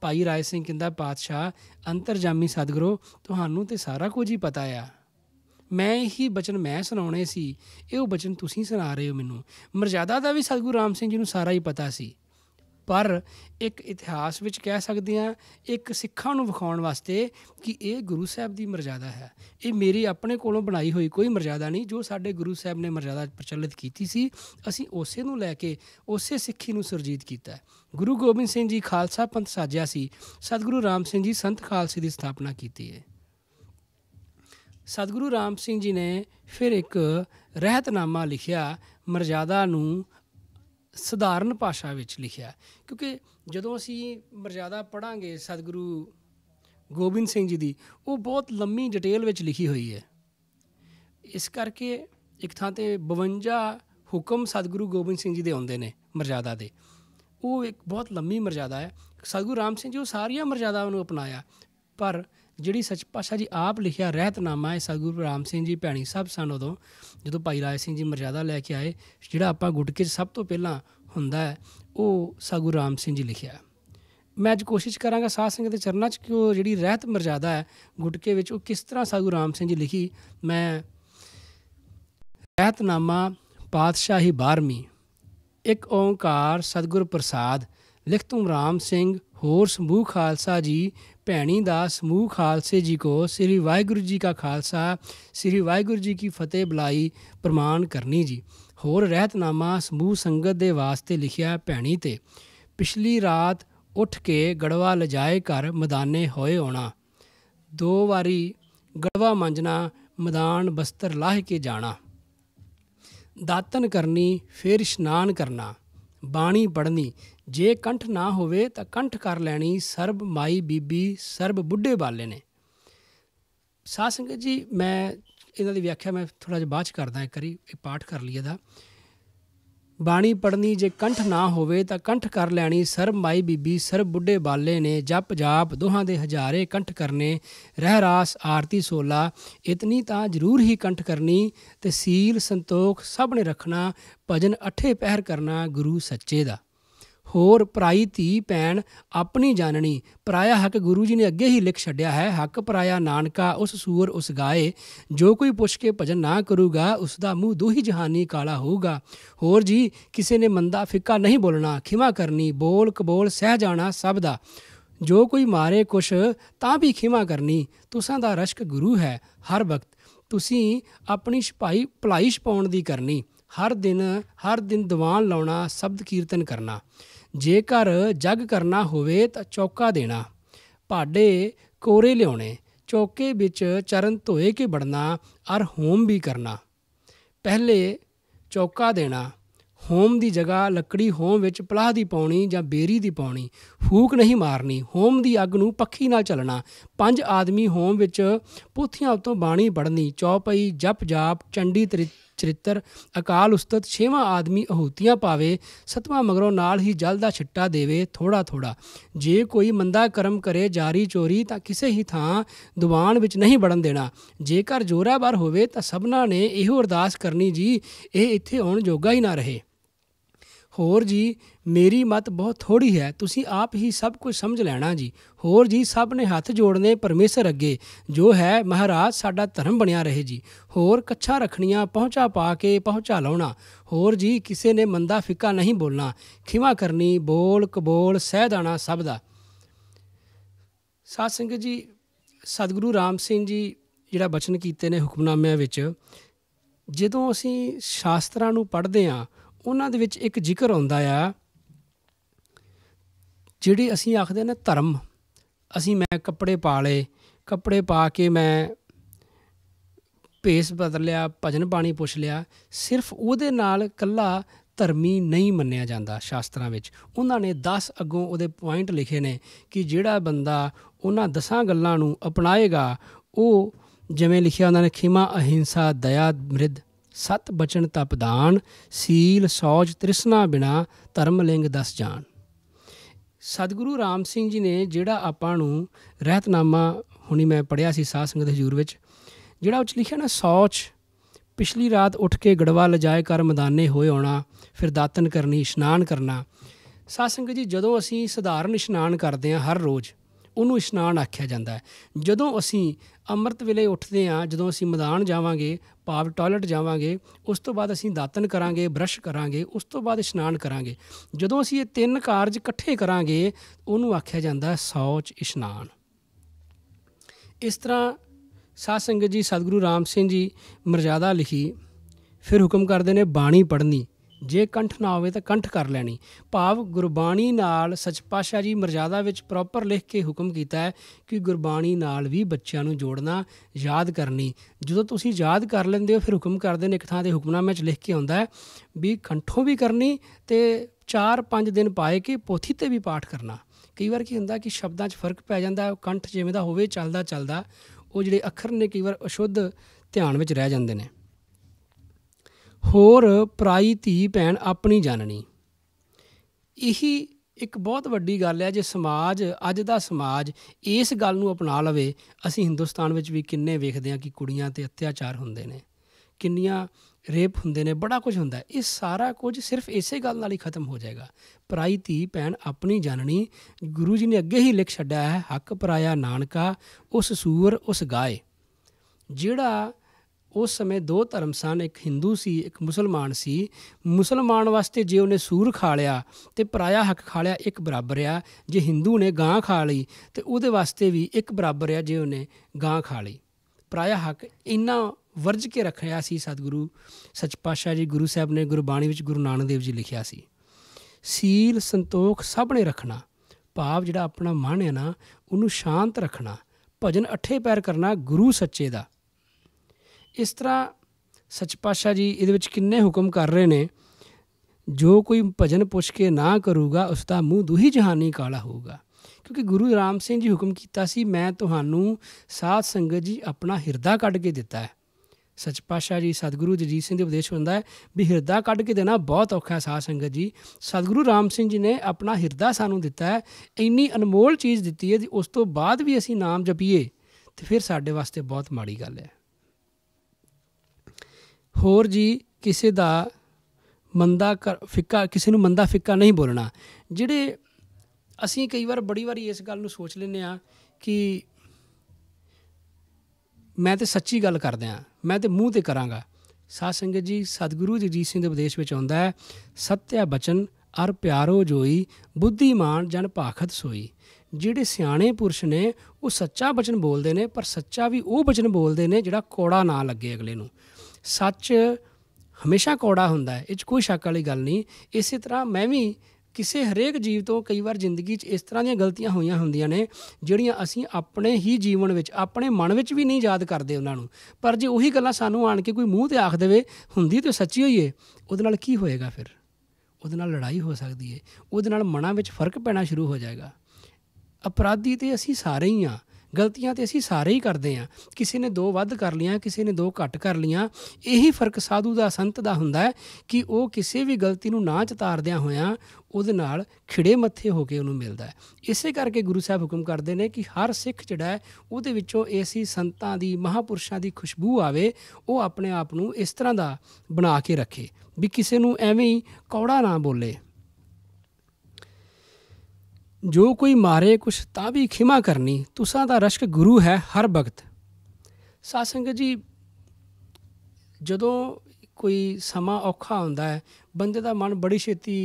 ਭਾਈ ਰਾਏ ਸਿੰਘ ਕਹਿੰਦਾ ਪਾਤਸ਼ਾਹ ਅੰਤਰਜਾਮੀ ਸਤਿਗੁਰੂ ਤੁਹਾਨੂੰ ਤੇ ਸਾਰਾ ਕੁਝ ਹੀ ਪਤਾ ਆ ਮੈਂ ਹੀ ਬਚਨ ਮੈਂ ਸੁਣਾਉਣੇ ਸੀ ਇਹ ਉਹ ਬਚਨ ਤੁਸੀਂ ਸੁਣਾ ਰਹੇ ਹੋ ਮੈਨੂੰ ਮਰਜ਼ਾਦਾ ਦਾ ਵੀ ਸਤਿਗੁਰੂ ਰਾਮ ਸਿੰਘ ਜੀ ਨੂੰ ਸਾਰਾ ਹੀ ਪਤਾ ਸੀ ਪਰ ਇੱਕ ਇਤਿਹਾਸ ਵਿੱਚ ਕਹਿ ਸਕਦੇ ਆ ਇੱਕ ਸਿੱਖਾਂ ਨੂੰ ਵਿਖਾਉਣ ਵਾਸਤੇ ਕਿ ਇਹ ਗੁਰੂ ਸਾਹਿਬ ਦੀ ਮਰਜ਼ਾਦਾ ਹੈ ਇਹ ਮੇਰੀ ਆਪਣੇ ਕੋਲੋਂ ਬਣਾਈ ਹੋਈ ਕੋਈ ਮਰਜ਼ਾਦਾ ਨਹੀਂ ਜੋ ਸਾਡੇ ਗੁਰੂ ਸਾਹਿਬ ਨੇ ਮਰਜ਼ਾਦਾ ਪ੍ਰਚਲਿਤ ਕੀਤੀ ਸੀ ਅਸੀਂ ਉਸੇ ਨੂੰ ਲੈ ਕੇ ਉਸੇ ਸਿੱਖੀ ਨੂੰ ਸਰਜੀਤ ਕੀਤਾ ਹੈ ਗੁਰੂ ਗੋਬਿੰਦ ਸਿੰਘ ਜੀ ਖਾਲਸਾ ਪੰਥ ਸਾਜਿਆ ਸੀ ਸਤਿਗੁਰੂ ਰਾਮ ਸਿੰਘ ਜੀ ਸੰਤ ਖਾਲਸੇ ਦੀ ਸਥਾਪਨਾ ਕੀਤੀ ਹੈ ਸਤਿਗੁਰੂ ਰਾਮ ਸਿੰਘ ਜੀ ਨੇ ਫਿਰ ਇੱਕ ਰਹਿਤਨਾਮਾ ਲਿਖਿਆ ਮਰਜ਼ਾਦਾ ਨੂੰ ਸਧਾਰਨ ਭਾਸ਼ਾ ਵਿੱਚ ਲਿਖਿਆ ਕਿਉਂਕਿ ਜਦੋਂ ਅਸੀਂ ਮਰਜ਼ਾਦਾ ਪੜਾਂਗੇ ਸਤਿਗੁਰੂ ਗੋਬਿੰਦ ਸਿੰਘ ਜੀ ਦੀ ਉਹ ਬਹੁਤ ਲੰਮੀ ਡਿਟੇਲ ਵਿੱਚ ਲਿਖੀ ਹੋਈ ਹੈ ਇਸ ਕਰਕੇ ਇੱਕ ਥਾਂ ਤੇ 52 ਹੁਕਮ ਸਤਿਗੁਰੂ ਗੋਬਿੰਦ ਸਿੰਘ ਜੀ ਦੇ ਆਉਂਦੇ ਨੇ ਮਰਜ਼ਾਦਾ ਦੇ ਉਹ ਇੱਕ ਬਹੁਤ ਲੰਮੀ ਮਰਜ਼ਾਦਾ ਹੈ ਸਤਿਗੁਰੂ ਰਾਮ ਸਿੰਘ ਜੀ ਉਹ ਸਾਰੀਆਂ ਮਰਜ਼ਾਦਾਵਾਂ ਨੂੰ ਅਪਣਾਇਆ ਪਰ ਜਿਹੜੀ ਸੱਚ ਪਾਸ਼ਾ ਜੀ ਆਪ ਲਿਖਿਆ ਰਹਿਤਨਾਮਾ ਹੈ ਸਤਿਗੁਰੂ ਰਾਮ ਸਿੰਘ ਜੀ ਭੈਣੀ ਸਾਹਿਬ ਸਨ ਉਦੋਂ ਜਦੋਂ ਭਾਈ ਰਾਜ ਸਿੰਘ ਜੀ ਮਰਜ਼ਾਦਾ ਲੈ ਕੇ ਆਏ ਜਿਹੜਾ ਆਪਾਂ ਗੁਟਕੇ ਸਭ ਤੋਂ ਪਹਿਲਾਂ ਹੁੰਦਾ ਹੈ ਉਹ ਸਤਿਗੁਰੂ ਰਾਮ ਸਿੰਘ ਜੀ ਲਿਖਿਆ ਮੈਂ ਅੱਜ ਕੋਸ਼ਿਸ਼ ਕਰਾਂਗਾ ਸਾਧ ਸੰਗਤ ਦੇ ਚਰਨਾਂ 'ਚ ਕਿ ਉਹ ਜਿਹੜੀ ਰਹਿਤ ਮਰਜ਼ਾਦਾ ਹੈ ਗੁਟਕੇ ਵਿੱਚ ਉਹ ਕਿਸ ਤਰ੍ਹਾਂ ਸਤਿਗੁਰੂ ਰਾਮ ਸਿੰਘ ਜੀ ਲਿਖੀ ਮੈਂ ਰਹਿਤਨਾਮਾ ਪਾਤਸ਼ਾਹੀ 12ਵੀਂ ਇੱਕ ਓੰਕਾਰ ਸਤਿਗੁਰ ਪ੍ਰਸਾਦ ਲਿਖਤੂ ਰਾਮ ਸਿੰਘ ਹੋਰ ਸਮੂਹ ਖਾਲਸਾ ਜੀ ਭੈਣੀ ਦਾ ਸਮੂਹ ਖਾਲਸੇ ਜੀ ਕੋ ਸ੍ਰੀ ਵਾਹਿਗੁਰੂ ਜੀ ਕਾ ਖਾਲਸਾ ਸ੍ਰੀ ਵਾਹਿਗੁਰੂ ਜੀ ਕੀ ਫਤਿਹ ਬੁਲਾਈ ਪ੍ਰਮਾਣ ਕਰਨੀ ਜੀ ਹੋਰ ਰਹਿਤਨਾਮਾ ਸਮੂਹ ਸੰਗਤ ਦੇ ਵਾਸਤੇ ਲਿਖਿਆ ਭੈਣੀ ਤੇ ਪਿਛਲੀ ਰਾਤ ਉੱਠ ਕੇ ਗੜਵਾ ਲਜਾਏ ਘਰ ਮਦਾਨੇ ਹੋਏ ਹੋਣਾ ਦੋ ਵਾਰੀ ਗੜਵਾ ਮੰਜਣਾ ਮਦਾਨ ਬਸਤਰ ਲਾਹ ਕੇ ਜਾਣਾ ਦਾਤਨ ਕਰਨੀ ਫਿਰ ਇਸ਼ਨਾਨ ਕਰਨਾ ਬਾਣੀ ਪੜਨੀ ਜੇ ਕੰਠ ਨਾ ਹੋਵੇ ਤਾਂ ਕੰਠ ਕਰ ਲੈਣੀ ਸਰਬ ਮਾਈ ਬੀਬੀ ਸਰਬ ਬੁੱਢੇ ਬਾਲੇ ਨੇ ਸਾਧ ਸੰਗਤ ਜੀ ਮੈਂ ਇਹਨਾਂ ਦੀ ਵਿਆਖਿਆ ਮੈਂ ਥੋੜਾ ਜਿਹਾ ਬਾਅਦ ਚ ਕਰਦਾ ਇੱਕ ਵਾਰੀ ਇਹ ਪਾਠ ਕਰ ਲਈਏ ਦਾ ਬਾਣੀ ਪੜਨੀ ਜੇ ਕੰਠ ਨਾ ਹੋਵੇ ਤਾਂ ਕੰਠ ਕਰ ਲੈਣੀ ਸਰਬ ਮਾਈ ਬੀਬੀ ਸਰਬ ਬੁੱਢੇ ਬਾਲੇ ਨੇ ਜਪ ਜਾਪ ਦੋਹਾਂ ਦੇ ਹਜ਼ਾਰੇ ਕੰਠ ਕਰਨੇ ਰਹਿ ਰਾਸ ਆਰਤੀ ਸੋਲਾ ਇਤਨੀ ਤਾਂ ਜ਼ਰੂਰ ਹੀ ਕੰਠ ਕਰਨੀ ਤੇ ਸੀਲ ਸੰਤੋਖ ਸਭ ਨੇ ਰੱਖਣਾ ਭਜਨ ਅਠੇ ਪਹਿਰ ਕਰਨਾ ਗੁਰੂ ਸੱਚੇ ਦਾ ਹੋਰ ਪ੍ਰਾਈ ਧੀ ਪੈਣ ਆਪਣੀ ਜਾਣਨੀ ਪ੍ਰਾਇਆ ਹੱਕ ਗੁਰੂ ਜੀ ਨੇ ਅੱਗੇ ਹੀ ਲਿਖ ਛੱਡਿਆ ਹੈ ਹੱਕ ਪ੍ਰਾਇਆ ਨਾਨਕਾ ਉਸ ਸੂਰ ਉਸ ਗਾਏ ਜੋ ਕੋਈ ਪੁੱਛ ਕੇ ਭਜਨ ਨਾ ਕਰੂਗਾ ਉਸ ਦਾ ਮੂੰਹ ਦੋਹੀ ਜਹਾਨੀ ਕਾਲਾ ਹੋਊਗਾ ਹੋਰ ਜੀ ਕਿਸੇ ਨੇ ਮੰਦਾ ਫਿੱਕਾ ਨਹੀਂ ਬੋਲਣਾ ਖਿਮਾ ਕਰਨੀ ਬੋਲ ਕਬੋਲ ਸਹਿ ਜਾਣਾ ਸਭ ਦਾ ਜੋ ਕੋਈ ਮਾਰੇ ਕੁਛ ਤਾਂ ਵੀ ਖਿਮਾ ਕਰਨੀ ਤੁਸਾਂ ਦਾ ਰਸ਼ਕ ਗੁਰੂ ਹੈ ਹਰ ਵਕਤ ਤੁਸੀਂ ਆਪਣੀ ਸਿਪਾਈ ਭਲਾਈ ਛਪਾਉਣ ਦੀ ਕਰਨੀ ਹਰ ਦਿਨ ਹਰ ਦਿਨ ਦੀਵਾਨ ਲਾਉਣਾ ਸ਼ਬਦ ਕੀਰਤਨ ਕਰਨਾ ਜੇਕਰ ਜੱਗ ਕਰਨਾ ਹੋਵੇ ਤਾਂ ਚੌਕਾ ਦੇਣਾ ਭਾਡੇ ਕੋਰੇ ਲਿਆਉਣੇ ਚੌਕੇ ਵਿੱਚ ਚਰਨ ਧੋਏ ਕੇ ਬੜਨਾ ਅਰ ਹੋਮ ਵੀ ਕਰਨਾ ਪਹਿਲੇ ਚੌਕਾ ਦੇਣਾ ਹੋਮ ਦੀ ਜਗ੍ਹਾ ਲੱਕੜੀ ਹੋਮ ਵਿੱਚ ਪਲਾਹ ਦੀ ਪਾਉਣੀ ਜਾਂ 베ਰੀ ਦੀ ਪਾਉਣੀ ਫੂਕ ਨਹੀਂ ਮਾਰਨੀ ਹੋਮ ਦੀ ਅੱਗ ਨੂੰ ਪੱਖੀ ਨਾਲ ਚੱਲਣਾ ਪੰਜ ਆਦਮੀ ਹੋਮ ਵਿੱਚ ਪੁੱਥੀਆਂ ਉਤੋਂ ਬਾਣੀ ਪੜਨੀ ਚੌਪਈ ਜਪ ਜਾਪ ਚੰਡੀ ਚਰਿੱਤਰ ਅਕਾਲ ਉਸਤਤ ਛੇਵਾਂ ਆਦਮੀ ਅਹੂਤੀਆਂ ਪਾਵੇ ਸਤਵਾਂ ਮਗਰੋਂ ਨਾਲ ਹੀ ਜਲ ਦਾ ਛਿੱਟਾ ਦੇਵੇ ਥੋੜਾ ਥੋੜਾ ਜੇ ਕੋਈ ਮੰਦਾ ਕਰਮ ਕਰੇ ਜਾਰੀ ਚੋਰੀ ਤਾਂ ਕਿਸੇ ਹੀ ਥਾਂ ਦੁਬਾਨ ਵਿੱਚ ਨਹੀਂ ਵੜਨ ਦੇਣਾ ਜੇਕਰ ਜੋਰਾਵਰ ਹੋਵੇ ਤਾਂ ਸਭਨਾ ਨੇ ਇਹੋ ਅਰਦਾਸ ਕਰਨੀ ਜੀ ਇਹ ਇੱਥੇ ਆਉਣ ਜੋਗਾ ਹੀ ਨਾ ਰਹੇ ਹੋਰ ਜੀ ਮੇਰੀ ਮਤ ਬਹੁਤ ਥੋੜੀ ਹੈ ਤੁਸੀਂ ਆਪ ਹੀ ਸਭ ਕੁਝ ਸਮਝ ਲੈਣਾ ਜੀ ਹੋਰ ਜੀ ਸਭ ਨੇ ਹੱਥ ਜੋੜਨੇ ਪਰਮੇਸ਼ਰ ਅੱਗੇ ਜੋ ਹੈ ਮਹਾਰਾਜ ਸਾਡਾ ਧਰਮ ਬਣਿਆ ਰਹੇ ਜੀ ਹੋਰ ਕੱਛਾ ਰੱਖਣੀਆਂ ਪਹੁੰਚਾ ਪਾ ਕੇ ਪਹੁੰਚਾ ਲਾਉਣਾ ਹੋਰ ਜੀ ਕਿਸੇ ਨੇ ਮੰਦਾ ਫਿੱਕਾ ਨਹੀਂ ਬੋਲਣਾ ਖਿਮਾ ਕਰਨੀ ਬੋਲ ਕਬੋਲ ਸਹਿਦਾਣਾ ਸਭ ਦਾ ਸਾਧ ਸੰਗਤ ਜੀ ਸਤਿਗੁਰੂ ਰਾਮ ਸਿੰਘ ਜੀ ਜਿਹੜਾ ਬਚਨ ਕੀਤੇ ਨੇ ਹੁਕਮਨਾਮਿਆਂ ਵਿੱਚ ਜਦੋਂ ਅਸੀਂ ਸ਼ਾਸਤਰਾਂ ਨੂੰ ਪੜ੍ਹਦੇ ਆਂ ਉਹਨਾਂ ਦੇ ਵਿੱਚ ਇੱਕ ਜ਼ਿਕਰ ਆਉਂਦਾ ਆ ਜਿਹੜੇ ਅਸੀਂ ਆਖਦੇ ਨੇ ਧਰਮ ਅਸੀਂ ਮੈਂ ਕੱਪੜੇ ਪਾ ਲਏ ਕੱਪੜੇ ਪਾ ਕੇ ਮੈਂ ਭੇਸ ਬਦਲ ਲਿਆ ਭਜਨ ਬਾਣੀ ਪੁੱਛ ਲਿਆ ਸਿਰਫ ਉਹਦੇ ਨਾਲ ਕੱਲਾ ਧਰਮੀ ਨਹੀਂ ਮੰਨਿਆ ਜਾਂਦਾ ਸ਼ਾਸਤਰਾਂ ਵਿੱਚ ਉਹਨਾਂ ਨੇ 10 ਅੱਗੋਂ ਉਹਦੇ ਪੁਆਇੰਟ ਲਿਖੇ ਨੇ ਕਿ ਜਿਹੜਾ ਬੰਦਾ ਉਹਨਾਂ ਦਸਾਂ ਗੱਲਾਂ ਨੂੰ ਅਪਣਾਏਗਾ ਉਹ ਜਿਵੇਂ ਲਿਖਿਆ ਉਹਨਾਂ ਨੇ ਖਿਮਾ ਅਹਿੰਸਾ ਦਇਆ ਮਿਰਦ ਸਤ ਬਚਨ ਤਪਦਾਨ ਸੀਲ ਸੋਜ ਤ੍ਰਿਸ਼ਨਾ ਬਿਨਾ ਧਰਮ ਲਿੰਗ ਦਸ ਜਾਣ ਸਤਿਗੁਰੂ ਰਾਮ ਸਿੰਘ ਜੀ ਨੇ ਜਿਹੜਾ ਆਪਾਂ ਨੂੰ ਰਹਿਤਨਾਮਾ ਹੁਣੀ ਮੈਂ ਪੜਿਆ ਸੀ ਸਾਧ ਸੰਗਤ ਹਜੂਰ ਵਿੱਚ ਜਿਹੜਾ ਉੱਚ ਲਿਖਿਆ ਨਾ ਸੋਚ ਪਿਛਲੀ ਰਾਤ ਉੱਠ ਕੇ ਗੜਵਾ ਲਜਾਏ ਕਰ ਮਦਾਨੇ ਹੋਏ ਆਉਣਾ ਫਿਰ ਦਾਤਨ ਕਰਨੀ ਇਸ਼ਨਾਨ ਕਰਨਾ ਸਾਧ ਸੰਗਤ ਜੀ ਜਦੋਂ ਅਸੀਂ ਸਧਾਰਨ ਇਸ਼ਨਾਨ ਕਰਦੇ ਹਾਂ ਹਰ ਰੋਜ਼ ਉਹਨੂੰ ਇਸ਼ਨਾਨ ਆਖਿਆ ਜਾਂਦਾ ਹੈ ਜਦੋਂ ਅਸੀਂ ਅੰਮ੍ਰਿਤ ਵੇਲੇ ਉੱਠਦੇ ਹਾਂ ਜਦੋਂ ਅਸੀਂ ਮੈਦਾਨ ਜਾਵਾਂਗੇ ਭਾਵ ਟਾਇਲਟ ਜਾਵਾਂਗੇ ਉਸ ਤੋਂ ਬਾਅਦ ਅਸੀਂ ਦਾਤਨ ਕਰਾਂਗੇ ਬਰਸ਼ ਕਰਾਂਗੇ ਉਸ ਤੋਂ ਬਾਅਦ ਇਸ਼ਨਾਨ ਕਰਾਂਗੇ ਜਦੋਂ ਅਸੀਂ ਇਹ ਤਿੰਨ ਕਾਰਜ ਇਕੱਠੇ ਕਰਾਂਗੇ ਉਹਨੂੰ ਆਖਿਆ ਜਾਂਦਾ ਸੌਚ ਇਸ਼ਨਾਨ ਇਸ ਤਰ੍ਹਾਂ ਸਾਧ ਸੰਗਤ ਜੀ ਸਤਿਗੁਰੂ ਰਾਮ ਸਿੰਘ ਜੀ ਮਰਜ਼ਾਦਾ ਲਿਖੀ ਫਿਰ ਹੁਕਮ ਕਰਦੇ ਨੇ ਬਾਣੀ ਪੜ੍ਹਨੀ ਜੇ ਕੰਠ ਨਾ ਹੋਵੇ ਤਾਂ ਕੰਠ ਕਰ ਲੈਣੀ ਭਾਵ ਗੁਰਬਾਣੀ ਨਾਲ ਸੱਚ ਪਾਸ਼ਾ ਜੀ ਮਰਜ਼ਾਦਾ ਵਿੱਚ ਪ੍ਰੋਪਰ ਲਿਖ ਕੇ ਹੁਕਮ ਕੀਤਾ ਹੈ ਕਿ ਗੁਰਬਾਣੀ ਨਾਲ ਵੀ ਬੱਚਿਆਂ ਨੂੰ ਜੋੜਨਾ ਯਾਦ ਕਰਨੀ ਜਦੋਂ ਤੁਸੀਂ ਯਾਦ ਕਰ ਲੈਂਦੇ ਹੋ ਫਿਰ ਹੁਕਮ ਕਰਦੇ ਨੇ ਇੱਕ ਥਾਂ ਤੇ ਹੁਕਮਨਾਮੇ ਵਿੱਚ ਲਿਖ ਕੇ ਆਉਂਦਾ ਹੈ ਵੀ ਕੰਠੋਂ ਵੀ ਕਰਨੀ ਤੇ 4-5 ਦਿਨ ਪਾਏ ਕੇ ਪੋਥੀ ਤੇ ਵੀ ਪਾਠ ਕਰਨਾ ਕਈ ਵਾਰ ਕੀ ਹੁੰਦਾ ਕਿ ਸ਼ਬਦਾਂ 'ਚ ਫਰਕ ਪੈ ਜਾਂਦਾ ਕੰਠ ਜਿਵੇਂ ਦਾ ਹੋਵੇ ਚੱਲਦਾ ਚੱਲਦਾ ਉਹ ਜਿਹੜੇ ਅੱਖਰ ਨੇ ਕਈ ਵਾਰ ਅਸ਼ੁੱਧ ਧਿਆਨ ਵਿੱਚ ਰਹਿ ਜਾਂਦੇ ਨੇ ਹੋਰ ਪ੍ਰਾਈ ਧੀ ਭੈਣ ਆਪਣੀ ਜਾਣਨੀ ਇਹੀ ਇੱਕ ਬਹੁਤ ਵੱਡੀ ਗੱਲ ਹੈ ਜੇ ਸਮਾਜ ਅੱਜ ਦਾ ਸਮਾਜ ਇਸ ਗੱਲ ਨੂੰ ਅਪਣਾ ਲਵੇ ਅਸੀਂ ਹਿੰਦੁਸਤਾਨ ਵਿੱਚ ਵੀ ਕਿੰਨੇ ਵੇਖਦੇ ਹਾਂ ਕਿ ਕੁੜੀਆਂ ਤੇ ਅਤਿਆਚਾਰ ਹੁੰਦੇ ਨੇ ਕਿੰਨੀਆਂ ਰੇਪ ਹੁੰਦੇ ਨੇ ਬੜਾ ਕੁਝ ਹੁੰਦਾ ਇਹ ਸਾਰਾ ਕੁਝ ਸਿਰਫ ਇਸੇ ਗੱਲ ਨਾਲ ਹੀ ਖਤਮ ਹੋ ਜਾਏਗਾ ਪਰਾਈ ਧੀ ਭੈਣ ਆਪਣੀ ਜਾਣਨੀ ਗੁਰੂ ਜੀ ਨੇ ਅੱਗੇ ਹੀ ਲਿਖ ਛੱਡਿਆ ਹੈ ਹੱਕ ਪਰਾਇਆ ਨਾਨਕਾ ਉਸ ਸੂਰ ਉਸ ਗਾਏ ਜਿਹੜਾ ਉਸ ਸਮੇਂ ਦੋ ਧਰਮ ਸਨ ਇੱਕ ਹਿੰਦੂ ਸੀ ਇੱਕ ਮੁਸਲਮਾਨ ਸੀ ਮੁਸਲਮਾਨ ਵਾਸਤੇ ਜੇ ਉਹਨੇ ਸੂਰ ਖਾ ਲਿਆ ਤੇ ਪਰਾਇਆ ਹੱਕ ਖਾ ਲਿਆ ਇੱਕ ਬਰਾਬਰ ਆ ਜੇ ਹਿੰਦੂ ਨੇ ਗਾਂ ਖਾ ਲਈ ਤੇ ਉਹਦੇ ਵਾਸਤੇ ਵੀ ਇੱਕ ਬਰਾਬਰ ਆ ਜੇ ਉਹਨੇ ਗਾਂ ਖਾ ਲਈ ਪਰਾਇਆ ਹੱਕ ਇੰਨਾ ਵਰਜ ਕੇ ਰੱਖਿਆ ਸੀ ਸਤਿਗੁਰੂ ਸਚਪਾਸ਼ਾ ਜੀ ਗੁਰੂ ਸਾਹਿਬ ਨੇ ਗੁਰਬਾਣੀ ਵਿੱਚ ਗੁਰੂ ਨਾਨਕ ਦੇਵ ਜੀ ਲਿਖਿਆ ਸੀ ਸੀਲ ਸੰਤੋਖ ਸਭ ਨੇ ਰੱਖਣਾ ਭਾਵ ਜਿਹੜਾ ਆਪਣਾ ਮਨ ਹੈ ਨਾ ਉਹਨੂੰ ਸ਼ਾਂਤ ਰੱਖਣਾ ਭਜਨ ਅਠੇ ਪੈਰ ਕਰਨਾ ਗੁਰੂ ਸੱਚੇ ਦਾ ਇਸ ਤਰ੍ਹਾਂ ਸੱਚ ਪਾਤਸ਼ਾਹ ਜੀ ਇਹਦੇ ਵਿੱਚ ਕਿੰਨੇ ਹੁਕਮ ਕਰ ਰਹੇ ਨੇ ਜੋ ਕੋਈ ਭਜਨ ਪੁੱਛ ਕੇ ਨਾ ਕਰੂਗਾ ਉਸ ਦਾ ਮੂੰਹ ਦੁਹੀ ਜਹਾਨੀ ਕਾਲਾ ਹੋਊਗਾ ਕਿਉਂਕਿ ਗੁਰੂ ਰਾਮ ਸਿੰਘ ਜੀ ਹੁਕਮ ਕੀਤਾ ਸੀ ਮੈਂ ਤੁਹਾਨੂੰ ਸਾਧ ਸੰਗਤ ਜੀ ਆਪਣਾ ਹਿਰਦਾ ਕੱਢ ਕੇ ਦਿੱਤਾ ਹੈ ਸੱਚ ਪਾਤਸ਼ਾਹ ਜੀ ਸਤਿਗੁਰੂ ਜੀ ਸਿੰਘ ਦੇ ਉਪਦੇਸ਼ ਹੁੰਦਾ ਹੈ ਵੀ ਹਿਰਦਾ ਕੱਢ ਕੇ ਦੇਣਾ ਬਹੁਤ ਔਖਾ ਹੈ ਸਾਧ ਸੰਗਤ ਜੀ ਸਤਿਗੁਰੂ ਰਾਮ ਸਿੰਘ ਜੀ ਨੇ ਆਪਣਾ ਹਿਰਦਾ ਸਾਨੂੰ ਦਿੱਤਾ ਹੈ ਇੰਨੀ ਅਨਮੋਲ ਚੀਜ਼ ਦਿੱਤੀ ਹੈ ਜੀ ਉਸ ਤੋਂ ਬਾਅਦ ਵੀ ਅਸੀਂ ਨਾਮ ਜਪੀਏ ਤੇ ਫਿਰ ਸਾਡੇ ਵਾਸਤੇ ਬਹੁਤ ਮਾੜੀ ਗੱਲ ਹੈ ਹੋਰ ਜੀ ਕਿਸੇ ਦਾ ਮੰਦਾ ਫਿੱਕਾ ਕਿਸੇ ਨੂੰ ਮੰਦਾ ਫਿੱਕਾ ਨਹੀਂ ਬੋਲਣਾ ਜਿਹੜੇ ਅਸੀਂ ਕਈ ਵਾਰ ਬੜੀ ਵਾਰੀ ਇਸ ਗੱਲ ਨੂੰ ਸੋਚ ਲੈਨੇ ਆ ਕਿ ਮੈਂ ਤੇ ਸੱਚੀ ਗੱਲ ਕਰਦੇ ਆ ਮੈਂ ਤੇ ਮੂੰਹ ਤੇ ਕਰਾਂਗਾ ਸਾਧ ਸੰਗਤ ਜੀ ਸਤਿਗੁਰੂ ਜੀ ਜੀ ਸਿੰਘ ਦੇ ਉਪਦੇਸ਼ ਵਿੱਚ ਆਉਂਦਾ ਹੈ ਸਤਿਆ ਬਚਨ ਅਰ ਪਿਆਰੋ ਜੋਈ ਬੁੱਧੀਮਾਨ ਜਨ ਪਾਖਤ ਸੋਈ ਜਿਹੜੇ ਸਿਆਣੇ ਪੁਰਸ਼ ਨੇ ਉਹ ਸੱਚਾ ਬਚਨ ਬੋਲਦੇ ਨੇ ਪਰ ਸੱਚਾ ਵੀ ਉਹ ਬਚਨ ਬੋਲਦੇ ਨੇ ਜਿਹੜਾ ਕੋੜਾ ਨਾ ਲੱਗੇ ਅਗਲੇ ਨੂੰ ਸੱਚ ਹਮੇਸ਼ਾ ਕੋੜਾ ਹੁੰਦਾ ਹੈ ਇਹ 'ਚ ਕੋਈ ਸ਼ੱਕ ਵਾਲੀ ਗੱਲ ਨਹੀਂ ਇਸੇ ਤਰ੍ਹਾਂ ਮੈਂ ਵੀ ਕਿਸੇ ਹਰੇਕ ਜੀਵ ਤੋਂ ਕਈ ਵਾਰ ਜ਼ਿੰਦਗੀ 'ਚ ਇਸ ਤਰ੍ਹਾਂ ਦੀਆਂ ਗਲਤੀਆਂ ਹੋਈਆਂ ਹੁੰਦੀਆਂ ਨੇ ਜਿਹੜੀਆਂ ਅਸੀਂ ਆਪਣੇ ਹੀ ਜੀਵਨ ਵਿੱਚ ਆਪਣੇ ਮਨ ਵਿੱਚ ਵੀ ਨਹੀਂ ਯਾਦ ਕਰਦੇ ਉਹਨਾਂ ਨੂੰ ਪਰ ਜੇ ਉਹੀ ਗੱਲਾਂ ਸਾਨੂੰ ਆਣ ਕੇ ਕੋਈ ਮੂੰਹ ਤੇ ਆਖ ਦੇਵੇ ਹੁੰਦੀ ਤੇ ਸੱਚੀ ਹੋਈਏ ਉਹਦੇ ਨਾਲ ਕੀ ਹੋਏਗਾ ਫਿਰ ਉਹਦੇ ਨਾਲ ਲੜਾਈ ਹੋ ਸਕਦੀ ਏ ਉਹਦੇ ਨਾਲ ਮਨਾਂ ਵਿੱਚ ਫਰਕ ਪੈਣਾ ਸ਼ੁਰੂ ਹੋ ਜਾਏਗਾ ਅਪਰਾਧੀ ਤੇ ਅਸੀਂ ਸਾਰੇ ਹੀ ਆ ਗਲਤੀਆਂ ਤੇ ਅਸੀਂ ਸਾਰੇ ਹੀ ਕਰਦੇ ਆ ਕਿਸੇ ਨੇ ਦੋ ਵੱਧ ਕਰ ਲੀਆਂ ਕਿਸੇ ਨੇ ਦੋ ਘੱਟ ਕਰ ਲੀਆਂ ਇਹੀ ਫਰਕ ਸਾਧੂ ਦਾ ਸੰਤ ਦਾ ਹੁੰਦਾ ਹੈ ਕਿ ਉਹ ਕਿਸੇ ਵੀ ਗਲਤੀ ਨੂੰ ਨਾ ਚਤਾਰਦਿਆਂ ਹੋਇਆਂ ਉਹਦੇ ਨਾਲ ਖਿੜੇ ਮੱਥੇ ਹੋ ਕੇ ਉਹਨੂੰ ਮਿਲਦਾ ਹੈ ਇਸੇ ਕਰਕੇ ਗੁਰੂ ਸਾਹਿਬ ਹੁਕਮ ਕਰਦੇ ਨੇ ਕਿ ਹਰ ਸਿੱਖ ਜਿਹੜਾ ਹੈ ਉਹਦੇ ਵਿੱਚੋਂ ਐਸੀ ਸੰਤਾਂ ਦੀ ਮਹਾਪੁਰਸ਼ਾਂ ਦੀ ਖੁਸ਼ਬੂ ਆਵੇ ਉਹ ਆਪਣੇ ਆਪ ਨੂੰ ਇਸ ਤਰ੍ਹਾਂ ਦਾ ਬਣਾ ਕੇ ਰੱਖੇ ਵੀ ਕਿਸੇ ਨੂੰ ਐਵੇਂ ਹੀ ਕੌੜਾ ਨਾ ਬੋਲੇ ਜੋ ਕੋਈ ਮਾਰੇ ਕੁਛ ਤਾਂ ਵੀ ਖਿਮਾ ਕਰਨੀ ਤੁਸਾਂ ਦਾ ਰਸ਼ਕ ਗੁਰੂ ਹੈ ਹਰ ਵਕਤ ਸਾਸੰਗ ਜੀ ਜਦੋਂ ਕੋਈ ਸਮਾਂ ਔਖਾ ਹੁੰਦਾ ਹੈ ਬੰਦੇ ਦਾ ਮਨ ਬੜੀ ਛੇਤੀ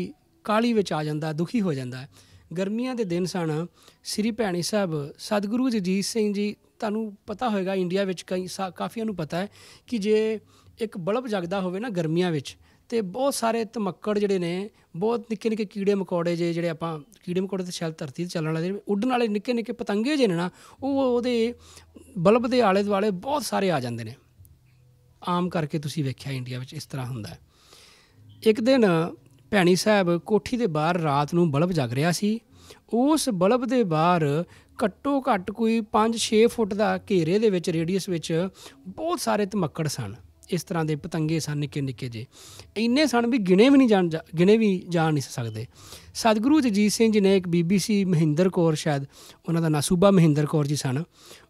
ਕਾਲੀ ਵਿੱਚ ਆ ਜਾਂਦਾ ਦੁਖੀ ਹੋ ਜਾਂਦਾ ਹੈ ਗਰਮੀਆਂ ਦੇ ਦਿਨ ਸਨ ਸ੍ਰੀ ਭੈਣੀ ਸਾਹਿਬ ਸਤਿਗੁਰੂ ਜਗਜੀਤ ਸਿੰਘ ਜੀ ਤੁਹਾਨੂੰ ਪਤਾ ਹੋਵੇਗਾ ਇੰਡੀਆ ਵਿੱਚ ਕਈ ਕਾਫੀਆਂ ਨੂੰ ਪਤਾ ਹੈ ਕਿ ਜੇ ਇੱਕ ਬਲਬ ਜਗਦਾ ਹੋਵੇ ਨਾ ਗਰਮੀਆਂ ਵਿੱਚ ਤੇ ਬਹੁਤ ਸਾਰੇ ਧਮੱਕੜ ਜਿਹੜੇ ਨੇ ਬਹੁਤ ਨਿੱਕੇ ਨਿੱਕੇ ਕੀੜੇ ਮਕੌੜੇ ਜੇ ਜਿਹੜੇ ਆਪਾਂ ਕੀੜੇ ਮਕੌੜੇ ਤੇ ਸ਼ੈਲ ਧਰਤੀ ਤੇ ਚੱਲਣ ਵਾਲੇ ਉੱਡਣ ਵਾਲੇ ਨਿੱਕੇ ਨਿੱਕੇ ਪਤੰਗੇ ਜੇ ਨੇ ਨਾ ਉਹ ਉਹਦੇ ਬਲਬ ਦੇ ਆਲੇ ਦੁਆਲੇ ਬਹੁਤ ਸਾਰੇ ਆ ਜਾਂਦੇ ਨੇ ਆਮ ਕਰਕੇ ਤੁਸੀਂ ਵੇਖਿਆ ਇੰਡੀਆ ਵਿੱਚ ਇਸ ਤਰ੍ਹਾਂ ਹੁੰਦਾ ਹੈ ਇੱਕ ਦਿਨ ਭੈਣੀ ਸਾਹਿਬ ਕੋਠੀ ਦੇ ਬਾਹਰ ਰਾਤ ਨੂੰ ਬਲਬ ਜਗ ਰਿਹਾ ਸੀ ਉਸ ਬਲਬ ਦੇ ਬਾਹਰ ਘੱਟੋ ਘੱਟ ਕੋਈ 5-6 ਫੁੱਟ ਦਾ ਘੇਰੇ ਦੇ ਵਿੱਚ ਰੇਡੀਅਸ ਵਿੱਚ ਬਹੁਤ ਸਾਰੇ ਧਮੱਕੜ ਸਨ ਇਸ ਤਰ੍ਹਾਂ ਦੇ ਪਤੰਗੇ ਸਨ ਨਿੱਕੇ ਨਿੱਕੇ ਜੇ ਇੰਨੇ ਸਨ ਵੀ ਗਿਣੇ ਵੀ ਨਹੀਂ ਜਾਣ ਗਿਣੇ ਵੀ ਜਾਣ ਨਹੀਂ ਸਕਦੇ ਸਤਿਗੁਰੂ ਜੀਤ ਸਿੰਘ ਜੀ ਨੇ ਇੱਕ ਬੀਬੀਸੀ ਮਹਿੰਦਰ ਕੌਰ ਸ਼ਾਇਦ ਉਹਨਾਂ ਦਾ ਨਾਂ ਸੂਬਾ ਮਹਿੰਦਰ ਕੌਰ ਜੀ ਸਨ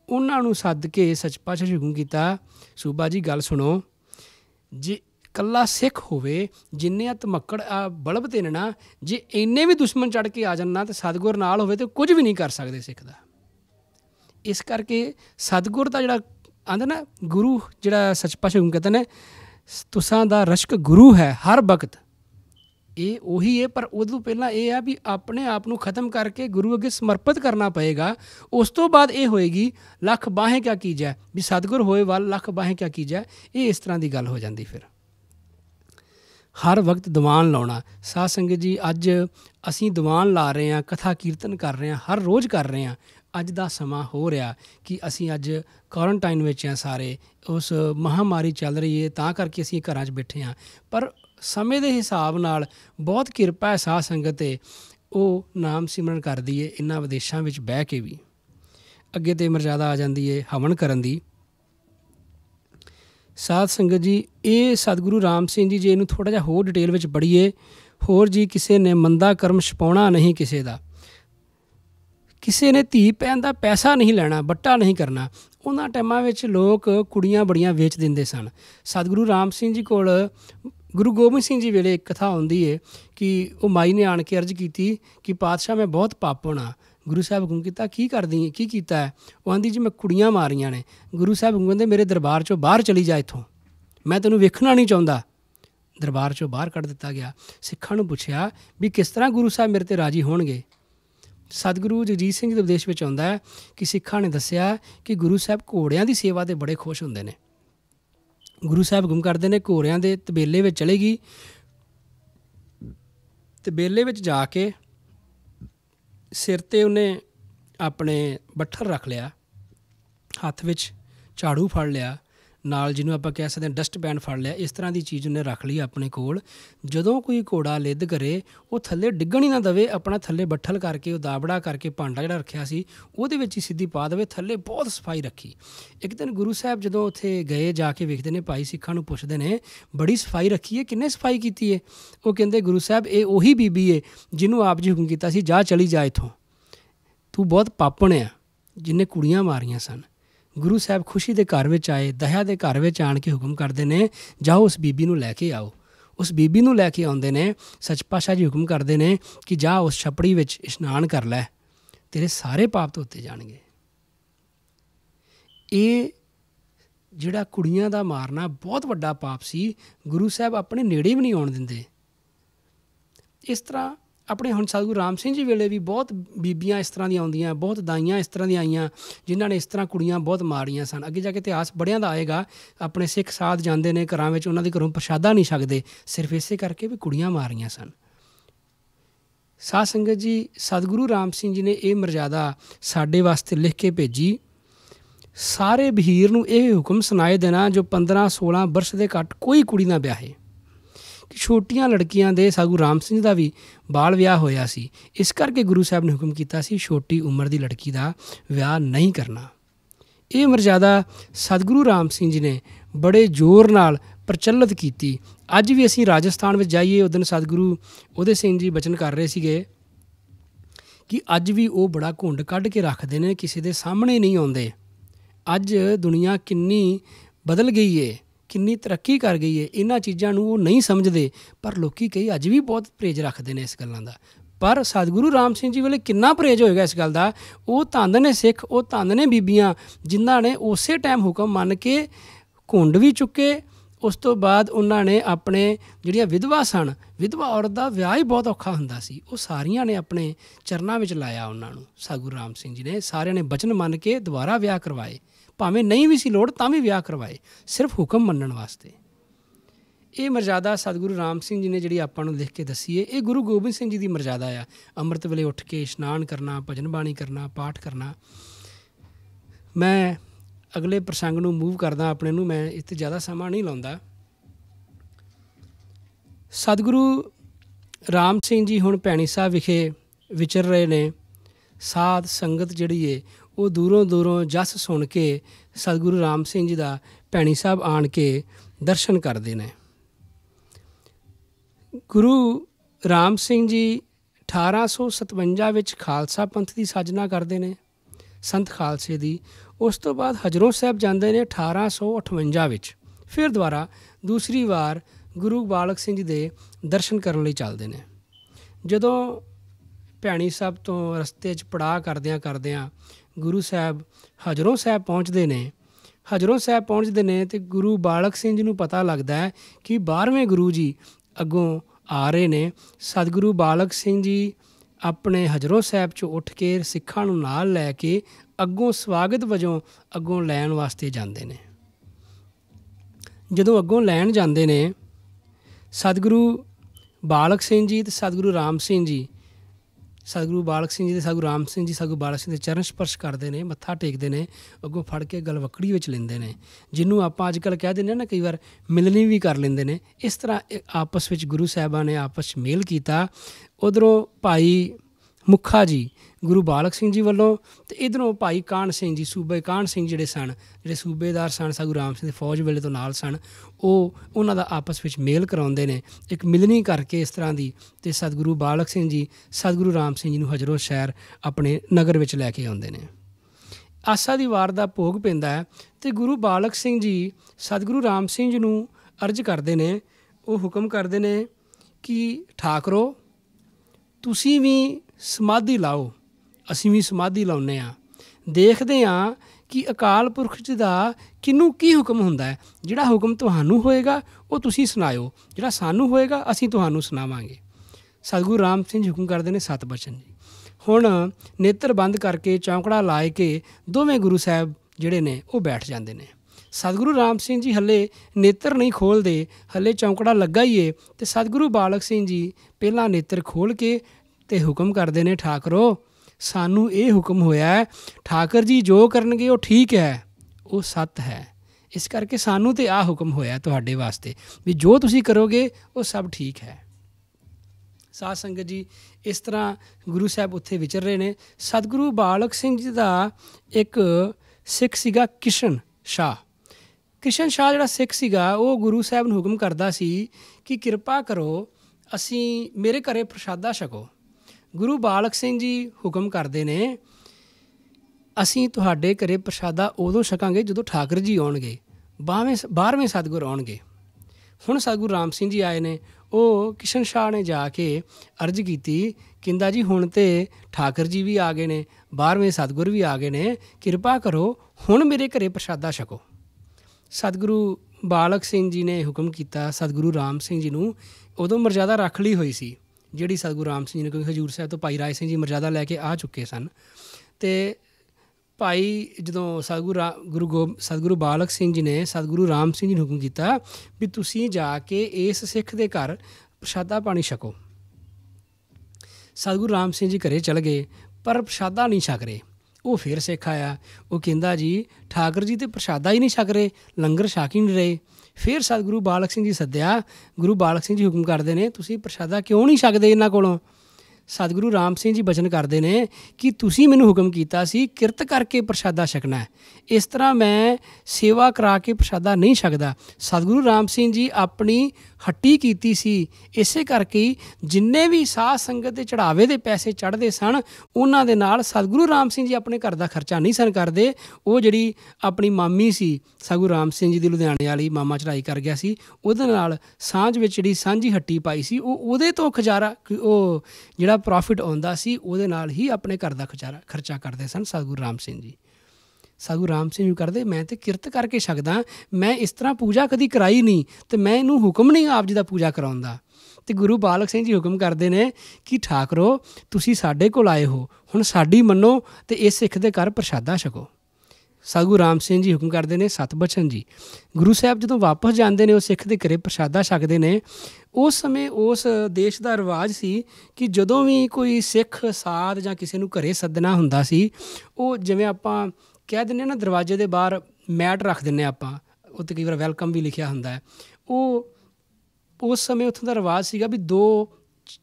ਉਹਨਾਂ ਨੂੰ ਸੱਦ ਕੇ ਸੱਚਪਾ ਸ਼ੁਰੂ ਕੀਤਾ ਸੂਬਾ ਜੀ ਗੱਲ ਸੁਣੋ ਜੇ ਕੱਲਾ ਸਿੱਖ ਹੋਵੇ ਜਿੰਨੇ ਆ ਤਮੱਕੜ ਆ ਬਲਬ ਤੇ ਨਾ ਜੇ ਇੰਨੇ ਵੀ ਦੁਸ਼ਮਣ ਚੜ ਕੇ ਆ ਜਾਣਾ ਤੇ ਸਤਗੁਰ ਨਾਲ ਹੋਵੇ ਤੇ ਕੁਝ ਵੀ ਨਹੀਂ ਕਰ ਸਕਦੇ ਸਿੱਖ ਦਾ ਇਸ ਕਰਕੇ ਸਤਗੁਰ ਦਾ ਜਿਹੜਾ ਆਂਦਾ ਨਾ ਗੁਰੂ ਜਿਹੜਾ ਸੱਚ ਪਾਸ਼ਾ ਨੂੰ ਕਹਿੰਦੇ ਨੇ ਤੁਸਾਂ ਦਾ ਰਸ਼ਕ ਗੁਰੂ ਹੈ ਹਰ ਵਕਤ ਇਹ ਉਹੀ ਹੈ ਪਰ ਉਹਦੋਂ ਪਹਿਲਾਂ ਇਹ ਆ ਵੀ ਆਪਣੇ ਆਪ ਨੂੰ ਖਤਮ ਕਰਕੇ ਗੁਰੂ ਅੱਗੇ ਸਮਰਪਿਤ ਕਰਨਾ ਪਏਗਾ ਉਸ ਤੋਂ ਬਾਅਦ ਇਹ ਹੋਏਗੀ ਲੱਖ ਬਾਹੇ ਕਿਆ ਕੀਜੈ ਵੀ ਸਤਗੁਰ ਹੋਏ ਵੱਲ ਲੱਖ ਬਾਹੇ ਕਿਆ ਕੀਜੈ ਇਹ ਇਸ ਤਰ੍ਹਾਂ ਦੀ ਗੱਲ ਹੋ ਜਾਂਦੀ ਫਿਰ ਹਰ ਵਕਤ ਦੀਵਾਨ ਲਾਉਣਾ ਸਾਧ ਸੰਗਤ ਜੀ ਅੱਜ ਅਸੀਂ ਦੀਵਾਨ ਲਾ ਰਹੇ ਹਾਂ ਕਥਾ ਕੀਰਤਨ ਕਰ ਰਹੇ ਹਾਂ ਹਰ ਰੋਜ਼ ਕਰ ਰਹੇ ਹਾਂ ਅੱਜ ਦਾ ਸਮਾਂ ਹੋ ਰਿਹਾ ਕਿ ਅਸੀਂ ਅੱਜ ਕੁਆਰੰਟਾਈਨ ਵਿੱਚ ਆ ਸਾਰੇ ਉਸ ਮਹਾਮਾਰੀ ਚੱਲ ਰਹੀ ਹੈ ਤਾਂ ਕਰਕੇ ਅਸੀਂ ਘਰਾਂ 'ਚ ਬੈਠੇ ਆ ਪਰ ਸਮੇਂ ਦੇ ਹਿਸਾਬ ਨਾਲ ਬਹੁਤ ਕਿਰਪਾ ਹੈ ਸਾਧ ਸੰਗਤ ਤੇ ਉਹ ਨਾਮ ਸਿਮਰਨ ਕਰਦੀ ਹੈ ਇਨ੍ਹਾਂ ਵਿਦੇਸ਼ਾਂ ਵਿੱਚ ਬਹਿ ਕੇ ਵੀ ਅੱਗੇ ਤੇ ਮਰਜ਼ਾਦਾ ਆ ਜਾਂਦੀ ਏ ਹਵਨ ਕਰਨ ਦੀ ਸਾਧ ਸੰਗਤ ਜੀ ਇਹ ਸਤਿਗੁਰੂ ਰਾਮ ਸਿੰਘ ਜੀ ਜੇ ਇਹਨੂੰ ਥੋੜਾ ਜਿਹਾ ਹੋਰ ਡਿਟੇਲ ਵਿੱਚ ਪੜ੍ਹੀਏ ਹੋਰ ਜੀ ਕਿਸੇ ਨੇ ਮੰਦਾ ਕਰਮ ਛਪਾਉਣਾ ਨਹੀਂ ਕਿਸੇ ਦਾ ਕਿਸੇ ਨੇ ਧੀ ਪੈਣ ਦਾ ਪੈਸਾ ਨਹੀਂ ਲੈਣਾ ਬੱਟਾ ਨਹੀਂ ਕਰਨਾ ਉਹਨਾਂ ਟਾਈਮਾਂ ਵਿੱਚ ਲੋਕ ਕੁੜੀਆਂ ਬੜੀਆਂ ਵੇਚ ਦਿੰਦੇ ਸਨ ਸਤਿਗੁਰੂ ਰਾਮ ਸਿੰਘ ਜੀ ਕੋਲ ਗੁਰੂ ਗੋਬਿੰਦ ਸਿੰਘ ਜੀ ਵੇਲੇ ਇੱਕ ਕਥਾ ਹੁੰਦੀ ਏ ਕਿ ਉਹ ਮਾਈ ਨੇ ਆਣ ਕੇ ਅਰਜ਼ ਕੀਤੀ ਕਿ ਪਾਤਸ਼ਾਹ ਮੈਂ ਬਹੁਤ ਪਾਪਣ ਆ ਗੁਰੂ ਸਾਹਿਬ ਹੁਕਮ ਕੀਤਾ ਕੀ ਕਰਦੀ ਹੈ ਕੀ ਕੀਤਾ ਹੈ ਉਹ ਆਂਦੀ ਜੀ ਮੈਂ ਕੁੜੀਆਂ ਮਾਰੀਆਂ ਨੇ ਗੁਰੂ ਸਾਹਿਬ ਕਹਿੰਦੇ ਮੇਰੇ ਦਰਬਾਰ ਚੋਂ ਬਾਹਰ ਚਲੀ ਜਾ ਇੱਥੋਂ ਮੈਂ ਤੈਨੂੰ ਵੇਖਣਾ ਨਹੀਂ ਚਾਹੁੰਦਾ ਦਰਬਾਰ ਚੋਂ ਬਾਹਰ ਕੱਢ ਦਿੱਤਾ ਗਿਆ ਸਿੱਖਾਂ ਨੂੰ ਪੁੱਛਿਆ ਵੀ ਕਿਸ ਤਰ੍ਹਾਂ ਗੁਰੂ ਸਾਹਿਬ ਮੇਰੇ ਤੇ ਰਾਜੀ ਹੋਣਗੇ ਸਤਿਗੁਰੂ ਜਗਜੀਤ ਸਿੰਘ ਜੀ ਦੇ ਉਪਦੇਸ਼ ਵਿੱਚ ਆਉਂਦਾ ਹੈ ਕਿ ਸਿੱਖਾਂ ਨੇ ਦੱਸਿਆ ਕਿ ਗੁਰੂ ਸਾਹਿਬ ਘੋੜਿਆਂ ਦੀ ਸੇਵਾ ਤੇ ਬੜੇ ਖੁਸ਼ ਹੁੰਦੇ ਨੇ ਗੁਰੂ ਸਾਹਿਬ ਹੁਕਮ ਕਰਦੇ ਨੇ ਘੋੜਿਆਂ ਦੇ ਤਬੇਲੇ ਵਿੱਚ ਚਲੇ ਗਈ ਤਬੇਲੇ ਵਿੱਚ ਜਾ ਕੇ ਸਿਰ ਤੇ ਉਹਨੇ ਆਪਣੇ ਬੱਠਰ ਰੱਖ ਲਿਆ ਹੱਥ ਵਿੱਚ ਝਾੜੂ ਫੜ ਲਿਆ ਨਾਲ ਜਿਹਨੂੰ ਆਪਾਂ ਕਹਿ ਸਕਦੇ ਹਾਂ ਡਸਟ ਬੈਂਡ ਫੜ ਲਿਆ ਇਸ ਤਰ੍ਹਾਂ ਦੀ ਚੀਜ਼ ਉਹਨੇ ਰੱਖ ਲਈ ਆਪਣੇ ਕੋਲ ਜਦੋਂ ਕੋਈ ਘੋੜਾ ਲਿੱਦ ਕਰੇ ਉਹ ਥੱਲੇ ਡਿੱਗਣ ਹੀ ਨਾ ਦਵੇ ਆਪਣਾ ਥੱਲੇ ਬੱਠਲ ਕਰਕੇ ਉਹ ਦਾਬੜਾ ਕਰਕੇ ਭਾਂਡਾ ਜਿਹੜਾ ਰੱਖਿਆ ਸੀ ਉਹਦੇ ਵਿੱਚ ਹੀ ਸਿੱਧੀ ਪਾ ਦਵੇ ਥੱਲੇ ਬਹੁਤ ਸਫਾਈ ਰੱਖੀ ਇੱਕ ਦਿਨ ਗੁਰੂ ਸਾਹਿਬ ਜਦੋਂ ਉੱਥੇ ਗਏ ਜਾ ਕੇ ਵੇਖਦੇ ਨੇ ਭਾਈ ਸਿੱਖਾਂ ਨੂੰ ਪੁੱਛਦੇ ਨੇ ਬੜੀ ਸਫਾਈ ਰੱਖੀ ਹੈ ਕਿੰਨੇ ਸਫਾਈ ਕੀਤੀ ਹੈ ਉਹ ਕਹਿੰਦੇ ਗੁਰੂ ਸਾਹਿਬ ਇਹ ਉਹੀ ਬੀਬੀ ਹੈ ਜਿਹਨੂੰ ਆਪ ਜੀ ਹੁਕਮ ਕੀਤਾ ਸੀ ਜਾ ਚਲੀ ਜਾ ਇਥੋਂ ਤੂੰ ਬਹੁਤ ਪਾਪਣ ਆ ਜਿੰਨੇ ਕੁੜੀਆਂ ਮਾਰੀਆਂ ਸਨ ਗੁਰੂ ਸਾਹਿਬ ਖੁਸ਼ੀ ਦੇ ਘਰ ਵਿੱਚ ਆਏ ਦਇਆ ਦੇ ਘਰ ਵਿੱਚ ਆਣ ਕੇ ਹੁਕਮ ਕਰਦੇ ਨੇ ਜਾਓ ਉਸ ਬੀਬੀ ਨੂੰ ਲੈ ਕੇ ਆਓ ਉਸ ਬੀਬੀ ਨੂੰ ਲੈ ਕੇ ਆਉਂਦੇ ਨੇ ਸੱਚ ਪਾਸ਼ਾ ਜੀ ਹੁਕਮ ਕਰਦੇ ਨੇ ਕਿ ਜਾ ਉਸ ਛਪੜੀ ਵਿੱਚ ਇਸ਼ਨਾਨ ਕਰ ਲੈ ਤੇਰੇ ਸਾਰੇ ਪਾਪ ਧੋਤੇ ਜਾਣਗੇ ਇਹ ਜਿਹੜਾ ਕੁੜੀਆਂ ਦਾ ਮਾਰਨਾ ਬਹੁਤ ਵੱਡਾ ਪਾਪ ਸੀ ਗੁਰੂ ਸਾਹਿਬ ਆਪਣੇ ਨੇੜੇ ਵੀ ਨਹੀਂ ਆਉਣ ਦਿੰਦੇ ਇਸ ਤਰ੍ਹਾਂ ਆਪਣੇ ਹੁਣ ਸਾਧੂ ਰਾਮ ਸਿੰਘ ਜੀ ਵੇਲੇ ਵੀ ਬਹੁਤ ਬੀਬੀਆਂ ਇਸ ਤਰ੍ਹਾਂ ਦੀਆਂ ਆਉਂਦੀਆਂ ਬਹੁਤ ਦਾਈਆਂ ਇਸ ਤਰ੍ਹਾਂ ਦੀਆਂ ਆਈਆਂ ਜਿਨ੍ਹਾਂ ਨੇ ਇਸ ਤਰ੍ਹਾਂ ਕੁੜੀਆਂ ਬਹੁਤ ਮਾਰੀਆਂ ਸਨ ਅੱਗੇ ਜਾ ਕੇ ਇਤਿਹਾਸ ਬੜਿਆਂ ਦਾ ਆਏਗਾ ਆਪਣੇ ਸਿੱਖ ਸਾਧ ਜਾਂਦੇ ਨੇ ਘਰਾਂ ਵਿੱਚ ਉਹਨਾਂ ਦੇ ਘਰੋਂ ਪ੍ਰਸ਼ਾਦਾ ਨਹੀਂ ਛਕਦੇ ਸਿਰਫ ਇਸੇ ਕਰਕੇ ਵੀ ਕੁੜੀਆਂ ਮਾਰੀਆਂ ਸਨ ਸਾਧ ਸੰਗਤ ਜੀ ਸਤਿਗੁਰੂ ਰਾਮ ਸਿੰਘ ਜੀ ਨੇ ਇਹ ਮਰਜ਼ਾਦਾ ਸਾਡੇ ਵਾਸਤੇ ਲਿਖ ਕੇ ਭੇਜੀ ਸਾਰੇ ਬਹੀਰ ਨੂੰ ਇਹ ਹੁਕਮ ਸੁਣਾਏ ਦੇਣਾ ਜੋ 15 16 ਬਰਸ ਦੇ ਘੱਟ ਕੋਈ ਕੁੜੀ ਨਾ ਵਿਆਹੇ ਛੋਟੀਆਂ ਲੜਕੀਆਂ ਦੇ ਸਾਗੂ ਰਾਮ ਸਿੰਘ ਦਾ ਵੀ ਬਾਲ ਵਿਆਹ ਹੋਇਆ ਸੀ ਇਸ ਕਰਕੇ ਗੁਰੂ ਸਾਹਿਬ ਨੇ ਹੁਕਮ ਕੀਤਾ ਸੀ ਛੋਟੀ ਉਮਰ ਦੀ ਲੜਕੀ ਦਾ ਵਿਆਹ ਨਹੀਂ ਕਰਨਾ ਇਹ ਮਰਜ਼ਾਦਾ ਸਤਿਗੁਰੂ ਰਾਮ ਸਿੰਘ ਜੀ ਨੇ ਬੜੇ ਜ਼ੋਰ ਨਾਲ ਪ੍ਰਚਲਿਤ ਕੀਤੀ ਅੱਜ ਵੀ ਅਸੀਂ ਰਾਜਸਥਾਨ ਵਿੱਚ ਜਾਈਏ ਉਹ ਦਿਨ ਸਤਿਗੁਰੂ ਉਹਦੇ ਸਿੰਘ ਜੀ ਬਚਨ ਕਰ ਰਹੇ ਸੀਗੇ ਕਿ ਅੱਜ ਵੀ ਉਹ ਬੜਾ ਘੁੰਡ ਕੱਢ ਕੇ ਰੱਖਦੇ ਨੇ ਕਿਸੇ ਦੇ ਸਾਹਮਣੇ ਨਹੀਂ ਆਉਂਦੇ ਅੱਜ ਦੁਨੀਆ ਕਿੰਨੀ ਬਦਲ ਗਈ ਏ ਕਿੰਨੀ ਤਰੱਕੀ ਕਰ ਗਈ ਹੈ ਇਹਨਾਂ ਚੀਜ਼ਾਂ ਨੂੰ ਉਹ ਨਹੀਂ ਸਮਝਦੇ ਪਰ ਲੋਕੀ ਕਈ ਅੱਜ ਵੀ ਬਹੁਤ ਪ੍ਰੇਜ ਰੱਖਦੇ ਨੇ ਇਸ ਗੱਲਾਂ ਦਾ ਪਰ ਸਤਿਗੁਰੂ ਰਾਮ ਸਿੰਘ ਜੀ ਵੇਲੇ ਕਿੰਨਾ ਪ੍ਰੇਜ ਹੋਏਗਾ ਇਸ ਗੱਲ ਦਾ ਉਹ ਤੰਦ ਨੇ ਸਿੱਖ ਉਹ ਤੰਦ ਨੇ ਬੀਬੀਆਂ ਜਿਨ੍ਹਾਂ ਨੇ ਉਸੇ ਟਾਈਮ ਹੁਕਮ ਮੰਨ ਕੇ ਘੁੰਡ ਵੀ ਚੁੱਕੇ ਉਸ ਤੋਂ ਬਾਅਦ ਉਹਨਾਂ ਨੇ ਆਪਣੇ ਜਿਹੜੀਆਂ ਵਿਧਵਾ ਸਨ ਵਿਧਵਾ ਔਰਤ ਦਾ ਵਿਆਹ ਹੀ ਬਹੁਤ ਔਖਾ ਹੁੰਦਾ ਸੀ ਉਹ ਸਾਰੀਆਂ ਨੇ ਆਪਣੇ ਚਰਨਾਂ ਵਿੱਚ ਲਾਇਆ ਉਹਨਾਂ ਨੂੰ ਸਤਿਗੁਰੂ ਰਾਮ ਸਿੰਘ ਜੀ ਨੇ ਸਾਰਿਆਂ ਨੇ ਬਚਨ ਮੰਨ ਕੇ ਦੁਬਾਰਾ ਵਿਆਹ ਕਰਵਾਏ ਭਾਵੇਂ ਨਹੀਂ ਵੀ ਸੀ ਲੋੜ ਤਾਂ ਵੀ ਵਿਆਹ ਕਰਵਾਏ ਸਿਰਫ ਹੁਕਮ ਮੰਨਣ ਵਾਸਤੇ ਇਹ ਮਰਜ਼ਾਦਾ ਸਤਿਗੁਰੂ ਰਾਮ ਸਿੰਘ ਜੀ ਨੇ ਜਿਹੜੀ ਆਪਾਂ ਨੂੰ ਲਿਖ ਕੇ ਦੱਸੀ ਹੈ ਇਹ ਗੁਰੂ ਗੋਬਿੰਦ ਸਿੰਘ ਜੀ ਦੀ ਮਰਜ਼ਾਦਾ ਆ ਅੰਮ੍ਰਿਤ ਵੇਲੇ ਉੱਠ ਕੇ ਇਸ਼ਨਾਨ ਕਰਨਾ ਭਜਨ ਬਾਣੀ ਕਰਨਾ ਪਾਠ ਕਰਨਾ ਮੈਂ ਅਗਲੇ ਪ੍ਰਸੰਗ ਨੂੰ ਮੂਵ ਕਰਦਾ ਆਪਣੇ ਨੂੰ ਮੈਂ ਇੱਥੇ ਜ਼ਿਆਦਾ ਸਮਾਂ ਨਹੀਂ ਲਾਉਂਦਾ ਸਤਿਗੁਰੂ ਰਾਮ ਸਿੰਘ ਜੀ ਹੁਣ ਪੈਣੀ ਸਾਹਿਬ ਵਿਖੇ ਵਿਚਰ ਰਹੇ ਨੇ ਸਾਧ ਸੰਗਤ ਜਿਹੜੀ ਏ ਉਹ ਦੂਰੋਂ ਦੂਰੋਂ ਜਸ ਸੁਣ ਕੇ ਸਤਿਗੁਰੂ ਰਾਮ ਸਿੰਘ ਜੀ ਦਾ ਭੈਣੀ ਸਾਹਿਬ ਆਣ ਕੇ ਦਰਸ਼ਨ ਕਰਦੇ ਨੇ ਗੁਰੂ ਰਾਮ ਸਿੰਘ ਜੀ 1857 ਵਿੱਚ ਖਾਲਸਾ ਪੰਥ ਦੀ ਸਾਜਨਾ ਕਰਦੇ ਨੇ ਸੰਤ ਖਾਲਸੇ ਦੀ ਉਸ ਤੋਂ ਬਾਅਦ ਹਜਰੋ ਸਾਹਿਬ ਜਾਂਦੇ ਨੇ 1858 ਵਿੱਚ ਫਿਰ ਦੁਬਾਰਾ ਦੂਸਰੀ ਵਾਰ ਗੁਰੂ ਬਾਲਕ ਸਿੰਘ ਜੀ ਦੇ ਦਰਸ਼ਨ ਕਰਨ ਲਈ ਚੱਲਦੇ ਨੇ ਜਦੋਂ ਭੈਣੀ ਸਾਹਿਬ ਤੋਂ ਰਸਤੇ 'ਚ ਪੜਾਅ ਕਰਦਿਆਂ ਕਰਦਿਆਂ ਗੁਰੂ ਸਾਹਿਬ ਹਜਰੋਂ ਸਾਹਿਬ ਪਹੁੰਚਦੇ ਨੇ ਹਜਰੋਂ ਸਾਹਿਬ ਪਹੁੰਚਦੇ ਨੇ ਤੇ ਗੁਰੂ ਬਾਲਕ ਸਿੰਘ ਜੀ ਨੂੰ ਪਤਾ ਲੱਗਦਾ ਹੈ ਕਿ 12ਵੇਂ ਗੁਰੂ ਜੀ ਅੱਗੋਂ ਆ ਰਹੇ ਨੇ ਸਤਿਗੁਰੂ ਬਾਲਕ ਸਿੰਘ ਜੀ ਆਪਣੇ ਹਜਰੋਂ ਸਾਹਿਬ ਚੋਂ ਉੱਠ ਕੇ ਸਿੱਖਾਂ ਨੂੰ ਨਾਲ ਲੈ ਕੇ ਅੱਗੋਂ ਸਵਾਗਤ ਵਜੋਂ ਅੱਗੋਂ ਲੈਣ ਵਾਸਤੇ ਜਾਂਦੇ ਨੇ ਜਦੋਂ ਅੱਗੋਂ ਲੈਣ ਜਾਂਦੇ ਨੇ ਸਤਿਗੁਰੂ ਬਾਲਕ ਸਿੰਘ ਜੀ ਤੇ ਸਤਿਗੁਰੂ ਰਾਮ ਸਿੰਘ ਜੀ ਸਤਿਗੁਰੂ ਬਾਲਕ ਸਿੰਘ ਜੀ ਦੇ ਸਤਿਗੁਰੂ ਰਾਮ ਸਿੰਘ ਜੀ ਸਤਿਗੁਰੂ ਬਾਲਕ ਸਿੰਘ ਦੇ ਚਰਨ ਸਪਰਸ਼ ਕਰਦੇ ਨੇ ਮੱਥਾ ਟੇਕਦੇ ਨੇ ਅੱਗੋਂ ਫੜ ਕੇ ਗਲਵਕੜੀ ਵਿੱਚ ਲੈਂਦੇ ਨੇ ਜਿਹਨੂੰ ਆਪਾਂ ਅੱਜ ਕੱਲ ਕਹਿ ਦਿੰਦੇ ਨਾ ਕਈ ਵਾਰ ਮਿਲਣੀ ਵੀ ਕਰ ਲੈਂਦੇ ਨੇ ਇਸ ਤਰ੍ਹਾਂ ਆਪਸ ਵਿੱਚ ਗੁਰੂ ਸਾਹਿਬਾਂ ਨੇ ਆਪਸ ਵਿੱਚ ਮੇਲ ਕੀਤਾ ਉਧਰੋਂ ਭਾਈ ਮੁੱਖਾ ਜੀ ਗੁਰੂ ਬਾਲਕ ਸਿੰਘ ਜੀ ਵੱਲੋਂ ਤੇ ਇਧਰੋਂ ਭਾਈ ਕਾਨ ਸਿੰਘ ਜੀ ਸੂਬੇ ਕਾਨ ਸਿੰਘ ਜਿਹੜੇ ਸਨ ਜਿਹੜੇ ਸੂਬੇਦਾਰ ਸਨ ਸਾਗੂ ਰਾਮ ਸਿੰਘ ਦੇ ਫੌਜ ਵੇਲੇ ਤੋਂ ਨਾਲ ਸਨ ਉਹ ਉਹਨਾਂ ਦਾ ਆਪਸ ਵਿੱਚ ਮੇਲ ਕਰਾਉਂਦੇ ਨੇ ਇੱਕ ਮਿਲਣੀ ਕਰਕੇ ਇਸ ਤਰ੍ਹਾਂ ਦੀ ਤੇ ਸਤਿਗੁਰੂ ਬਾਲਕ ਸਿੰਘ ਜੀ ਸਤਿਗੁਰੂ ਰਾਮ ਸਿੰਘ ਜੀ ਨੂੰ ਹਜਰੋ ਸ਼ਹਿਰ ਆਪਣੇ ਨਗਰ ਵਿੱਚ ਲੈ ਕੇ ਆਉਂਦੇ ਨੇ ਆਸਾ ਦੀ ਵਾਰ ਦਾ ਭੋਗ ਪੈਂਦਾ ਤੇ ਗੁਰੂ ਬਾਲਕ ਸਿੰਘ ਜੀ ਸਤਿਗੁਰੂ ਰਾਮ ਸਿੰਘ ਜੀ ਨੂੰ ਅਰਜ ਕਰਦੇ ਨੇ ਉਹ ਹੁਕਮ ਕਰਦੇ ਨੇ ਕਿ ਠਾਕਰੋ ਤੁਸੀਂ ਵੀ ਸਮਾਧੀ ਲਾਓ ਅਸੀਂ ਵੀ ਸਮਾਧੀ ਲਾਉਨੇ ਆ ਦੇਖਦੇ ਆ ਕਿ ਅਕਾਲ ਪੁਰਖ ਜੀ ਦਾ ਕਿਨੂੰ ਕੀ ਹੁਕਮ ਹੁੰਦਾ ਹੈ ਜਿਹੜਾ ਹੁਕਮ ਤੁਹਾਨੂੰ ਹੋਏਗਾ ਉਹ ਤੁਸੀਂ ਸੁਣਾਇਓ ਜਿਹੜਾ ਸਾਨੂੰ ਹੋਏਗਾ ਅਸੀਂ ਤੁਹਾਨੂੰ ਸੁਣਾਵਾਂਗੇ ਸਤਗੁਰੂ ਰਾਮ ਸਿੰਘ ਹੁਕਮ ਕਰਦੇ ਨੇ ਸਤ ਬਚਨ ਜੀ ਹੁਣ ਨੇਤਰ ਬੰਦ ਕਰਕੇ ਚੌਂਕੜਾ ਲਾ ਕੇ ਦੋਵੇਂ ਗੁਰੂ ਸਾਹਿਬ ਜਿਹੜੇ ਨੇ ਉਹ ਬੈਠ ਜਾਂਦੇ ਨੇ ਸਤਗੁਰੂ ਰਾਮ ਸਿੰਘ ਜੀ ਹੱਲੇ ਨੇਤਰ ਨਹੀਂ ਖੋਲਦੇ ਹੱਲੇ ਚੌਂਕੜਾ ਲੱਗਾ ਹੀ ਏ ਤੇ ਸਤਗੁਰੂ ਬਾਲਕ ਸਿੰਘ ਜੀ ਪਹਿਲਾਂ ਨੇਤਰ ਖੋਲ ਕੇ ਤੇ ਹੁਕਮ ਕਰਦੇ ਨੇ ਠਾਕਰੋ ਸਾਨੂੰ ਇਹ ਹੁਕਮ ਹੋਇਆ ਠਾਕਰ ਜੀ ਜੋ ਕਰਨਗੇ ਉਹ ਠੀਕ ਹੈ ਉਹ ਸੱਤ ਹੈ ਇਸ ਕਰਕੇ ਸਾਨੂੰ ਤੇ ਆ ਹੁਕਮ ਹੋਇਆ ਤੁਹਾਡੇ ਵਾਸਤੇ ਵੀ ਜੋ ਤੁਸੀਂ ਕਰੋਗੇ ਉਹ ਸਭ ਠੀਕ ਹੈ ਸਾਧ ਸੰਗਤ ਜੀ ਇਸ ਤਰ੍ਹਾਂ ਗੁਰੂ ਸਾਹਿਬ ਉੱਥੇ ਵਿਚਰ ਰਹੇ ਨੇ ਸਤਿਗੁਰੂ ਬਾਲਕ ਸਿੰਘ ਜੀ ਦਾ ਇੱਕ ਸਿੱਖ ਸੀਗਾ ਕਿਸ਼ਨ ਸ਼ਾਹ ਕਿਸ਼ਨ ਸ਼ਾਹ ਜਿਹੜਾ ਸਿੱਖ ਸੀਗਾ ਉਹ ਗੁਰੂ ਸਾਹਿਬ ਨੂੰ ਹੁਕਮ ਕਰਦਾ ਸੀ ਕਿ ਕਿਰਪਾ ਕਰੋ ਅਸੀਂ ਮੇਰੇ ਘਰੇ ਪ੍ਰਸ਼ਾਦਾ ਛਕੋ ਗੁਰੂ ਬਾਲਕ ਸਿੰਘ ਜੀ ਹੁਕਮ ਕਰਦੇ ਨੇ ਅਸੀਂ ਤੁਹਾਡੇ ਘਰੇ ਪ੍ਰਸ਼ਾਦਾ ਉਦੋਂ ਛਕਾਂਗੇ ਜਦੋਂ ਠਾਕੁਰ ਜੀ ਆਉਣਗੇ 12ਵੇਂ 12ਵੇਂ ਸਤਗੁਰ ਆਉਣਗੇ ਹੁਣ ਸਤਗੁਰ ਰਾਮ ਸਿੰਘ ਜੀ ਆਏ ਨੇ ਉਹ ਕਿਸ਼ਨ ਸ਼ਾਹ ਨੇ ਜਾ ਕੇ ਅਰਜ਼ ਕੀਤੀ ਕਿੰਦਾ ਜੀ ਹੁਣ ਤੇ ਠਾਕੁਰ ਜੀ ਵੀ ਆ ਗਏ ਨੇ 12ਵੇਂ ਸਤਗੁਰ ਵੀ ਆ ਗਏ ਨੇ ਕਿਰਪਾ ਕਰੋ ਹੁਣ ਮੇਰੇ ਘਰੇ ਪ੍ਰਸ਼ਾਦਾ ਛਕੋ ਸਤਗੁਰੂ ਬਾਲਕ ਸਿੰਘ ਜੀ ਨੇ ਹੁਕਮ ਕੀਤਾ ਸਤਗੁਰੂ ਰਾਮ ਸਿੰਘ ਜੀ ਨੂੰ ਉਦੋਂ ਮਰਜ਼ਾਦਾ ਰੱਖ ਲਈ ਹੋਈ ਸੀ ਜਿਹੜੀ ਸਤਗੁਰੂ ਰਾਮ ਸਿੰਘ ਜੀ ਨੇ ਕਿਉਂਕਿ ਹਜੂਰ ਸਾਹਿਬ ਤੋਂ ਭਾਈ ਰਾਏ ਸਿੰਘ ਜੀ ਮਰਜ਼ਾਦਾ ਲੈ ਕੇ ਆ ਚੁੱਕੇ ਸਨ ਤੇ ਭਾਈ ਜਦੋਂ ਸਤਗੁਰੂ ਗੁਰੂ ਗੋਬ ਸਤਗੁਰੂ ਬਾਲਕ ਸਿੰਘ ਜੀ ਨੇ ਸਤਗੁਰੂ ਰਾਮ ਸਿੰਘ ਜੀ ਨੂੰ ਹੁਕਮ ਕੀਤਾ ਵੀ ਤੁਸੀਂ ਜਾ ਕੇ ਇਸ ਸਿੱਖ ਦੇ ਘਰ ਪ੍ਰਸ਼ਾਦਾ ਪਾਣੀ ਛਕੋ ਸਤਗੁਰੂ ਰਾਮ ਸਿੰਘ ਜੀ ਘਰੇ ਚਲ ਗਏ ਪਰ ਪ੍ਰਸ਼ਾਦਾ ਨਹੀਂ ਛਕ ਰਹੇ ਉਹ ਫੇਰ ਸਿੱਖ ਆਇਆ ਉਹ ਕਹਿੰਦਾ ਜੀ ਠਾਕੁਰ ਜੀ ਤੇ ਪ੍ਰਸ਼ਾਦਾ ਹੀ ਨਹੀਂ ਛਕ ਰਹੇ ਲੰਗਰ ਛਕ ਹੀ ਨਹੀਂ ਰਹੇ ਫਿਰ ਸਤਿਗੁਰੂ ਬਾਲਕ ਸਿੰਘ ਜੀ ਸੱਦਿਆ ਗੁਰੂ ਬਾਲਕ ਸਿੰਘ ਜੀ ਹੁਕਮ ਕਰਦੇ ਨੇ ਤੁਸੀਂ ਪ੍ਰਸ਼ਾਦਾ ਕਿਉਂ ਨਹੀਂ ਛਕਦੇ ਇਹਨਾਂ ਕੋਲੋਂ ਸਤਿਗੁਰੂ ਰਾਮ ਸਿੰਘ ਜੀ ਬਚਨ ਕਰਦੇ ਨੇ ਕਿ ਤੁਸੀਂ ਮੈਨੂੰ ਹੁਕਮ ਕੀਤਾ ਸੀ ਕਿਰਤ ਕਰਕੇ ਪ੍ਰਸ਼ਾਦਾ ਛਕਣਾ ਹੈ ਇਸ ਤਰ੍ਹਾਂ ਮੈਂ ਸੇਵਾ ਕਰਾ ਕੇ ਪ੍ਰਸ਼ਾਦਾ ਨਹੀਂ ਛਕਦਾ ਸਤਿਗੁਰੂ ਰਾਮ ਸਿੰਘ ਜੀ ਆਪਣੀ ਹੱਟੀ ਕੀਤੀ ਸੀ ਇਸੇ ਕਰਕੇ ਜਿੰਨੇ ਵੀ ਸਾਧ ਸੰਗਤ ਦੇ ਚੜਾਵੇ ਦੇ ਪੈਸੇ ਚੜਦੇ ਸਨ ਉਹਨਾਂ ਦੇ ਨਾਲ ਸਤਿਗੁਰੂ ਰਾਮ ਸਿੰਘ ਜੀ ਆਪਣੇ ਘਰ ਦਾ ਖਰਚਾ ਨਹੀਂ ਸਨ ਕਰਦੇ ਉਹ ਜਿਹੜੀ ਆਪਣੀ ਮਾਮੀ ਸੀ ਸਤਿਗੁਰੂ ਰਾਮ ਸਿੰਘ ਜੀ ਦੀ ਲੁਧਿਆਣੇ ਵਾਲੀ ਮਾਮਾ ਚੜਾਈ ਕਰ ਗਿਆ ਸੀ ਉਹਦੇ ਨਾਲ ਸਾਂਝ ਵਿੱਚ ਜਿਹੜੀ ਸਾਂਝੀ ਹੱਟੀ ਪਾਈ ਸੀ ਉਹ ਉਹਦੇ ਤੋਂ ਖਜ਼ਾਰਾ ਉਹ ਜਿਹੜਾ ਪ੍ਰੋਫਿਟ ਆਉਂਦਾ ਸੀ ਉਹਦੇ ਨਾਲ ਹੀ ਆਪਣੇ ਘਰ ਦਾ ਖਜ਼ਾਰਾ ਖਰਚਾ ਕਰਦੇ ਸਨ ਸਤਿਗੁਰੂ ਰਾਮ ਸਿੰਘ ਜੀ ਸਾਧੂ ਰਾਮ ਸਿੰਘ ਜੀ ਕਰਦੇ ਮੈਂ ਤੇ ਕਿਰਤ ਕਰਕੇ ਛਕਦਾ ਮੈਂ ਇਸ ਤਰ੍ਹਾਂ ਪੂਜਾ ਕਦੀ ਕਰਾਈ ਨਹੀਂ ਤੇ ਮੈਂ ਇਹਨੂੰ ਹੁਕਮ ਨਹੀਂ ਆਪ ਜੀ ਦਾ ਪੂਜਾ ਕਰਾਉਂਦਾ ਤੇ ਗੁਰੂ ਬਾਲਕ ਸਿੰਘ ਜੀ ਹੁਕਮ ਕਰਦੇ ਨੇ ਕਿ ਠਾਕਰੋ ਤੁਸੀਂ ਸਾਡੇ ਕੋਲ ਆਏ ਹੋ ਹੁਣ ਸਾਡੀ ਮੰਨੋ ਤੇ ਇਸ ਸਿੱਖ ਦੇ ਘਰ ਪ੍ਰਸ਼ਾਦਾ ਛਕੋ ਸਾਧੂ ਰਾਮ ਸਿੰਘ ਜੀ ਹੁਕਮ ਕਰਦੇ ਨੇ ਸਤਬਚਨ ਜੀ ਗੁਰੂ ਸਾਹਿਬ ਜਦੋਂ ਵਾਪਸ ਜਾਂਦੇ ਨੇ ਉਹ ਸਿੱਖ ਦੇ ਘਰੇ ਪ੍ਰਸ਼ਾਦਾ ਛਕਦੇ ਨੇ ਉਸ ਸਮੇਂ ਉਸ ਦੇਸ਼ ਦਾ ਰਿਵਾਜ ਸੀ ਕਿ ਜਦੋਂ ਵੀ ਕੋਈ ਸਿੱਖ ਸਾਧ ਜਾਂ ਕਿਸੇ ਨੂੰ ਘਰੇ ਸੱਦਣਾ ਹੁੰਦਾ ਸੀ ਉਹ ਜਿਵੇਂ ਆਪਾਂ ਕਹਿ ਦਿੰਨੇ ਨਾ ਦਰਵਾਜ਼ੇ ਦੇ ਬਾਹਰ ਮੈਟ ਰੱਖ ਦਿੰਨੇ ਆਪਾਂ ਉੱਤੇ ਕਈ ਵਾਰ ਵੈਲਕਮ ਵੀ ਲਿਖਿਆ ਹੁੰਦਾ ਹੈ ਉਹ ਉਸ ਸਮੇਂ ਉੱਥੋਂ ਦਾ ਰਿਵਾਜ ਸੀਗਾ ਵੀ ਦੋ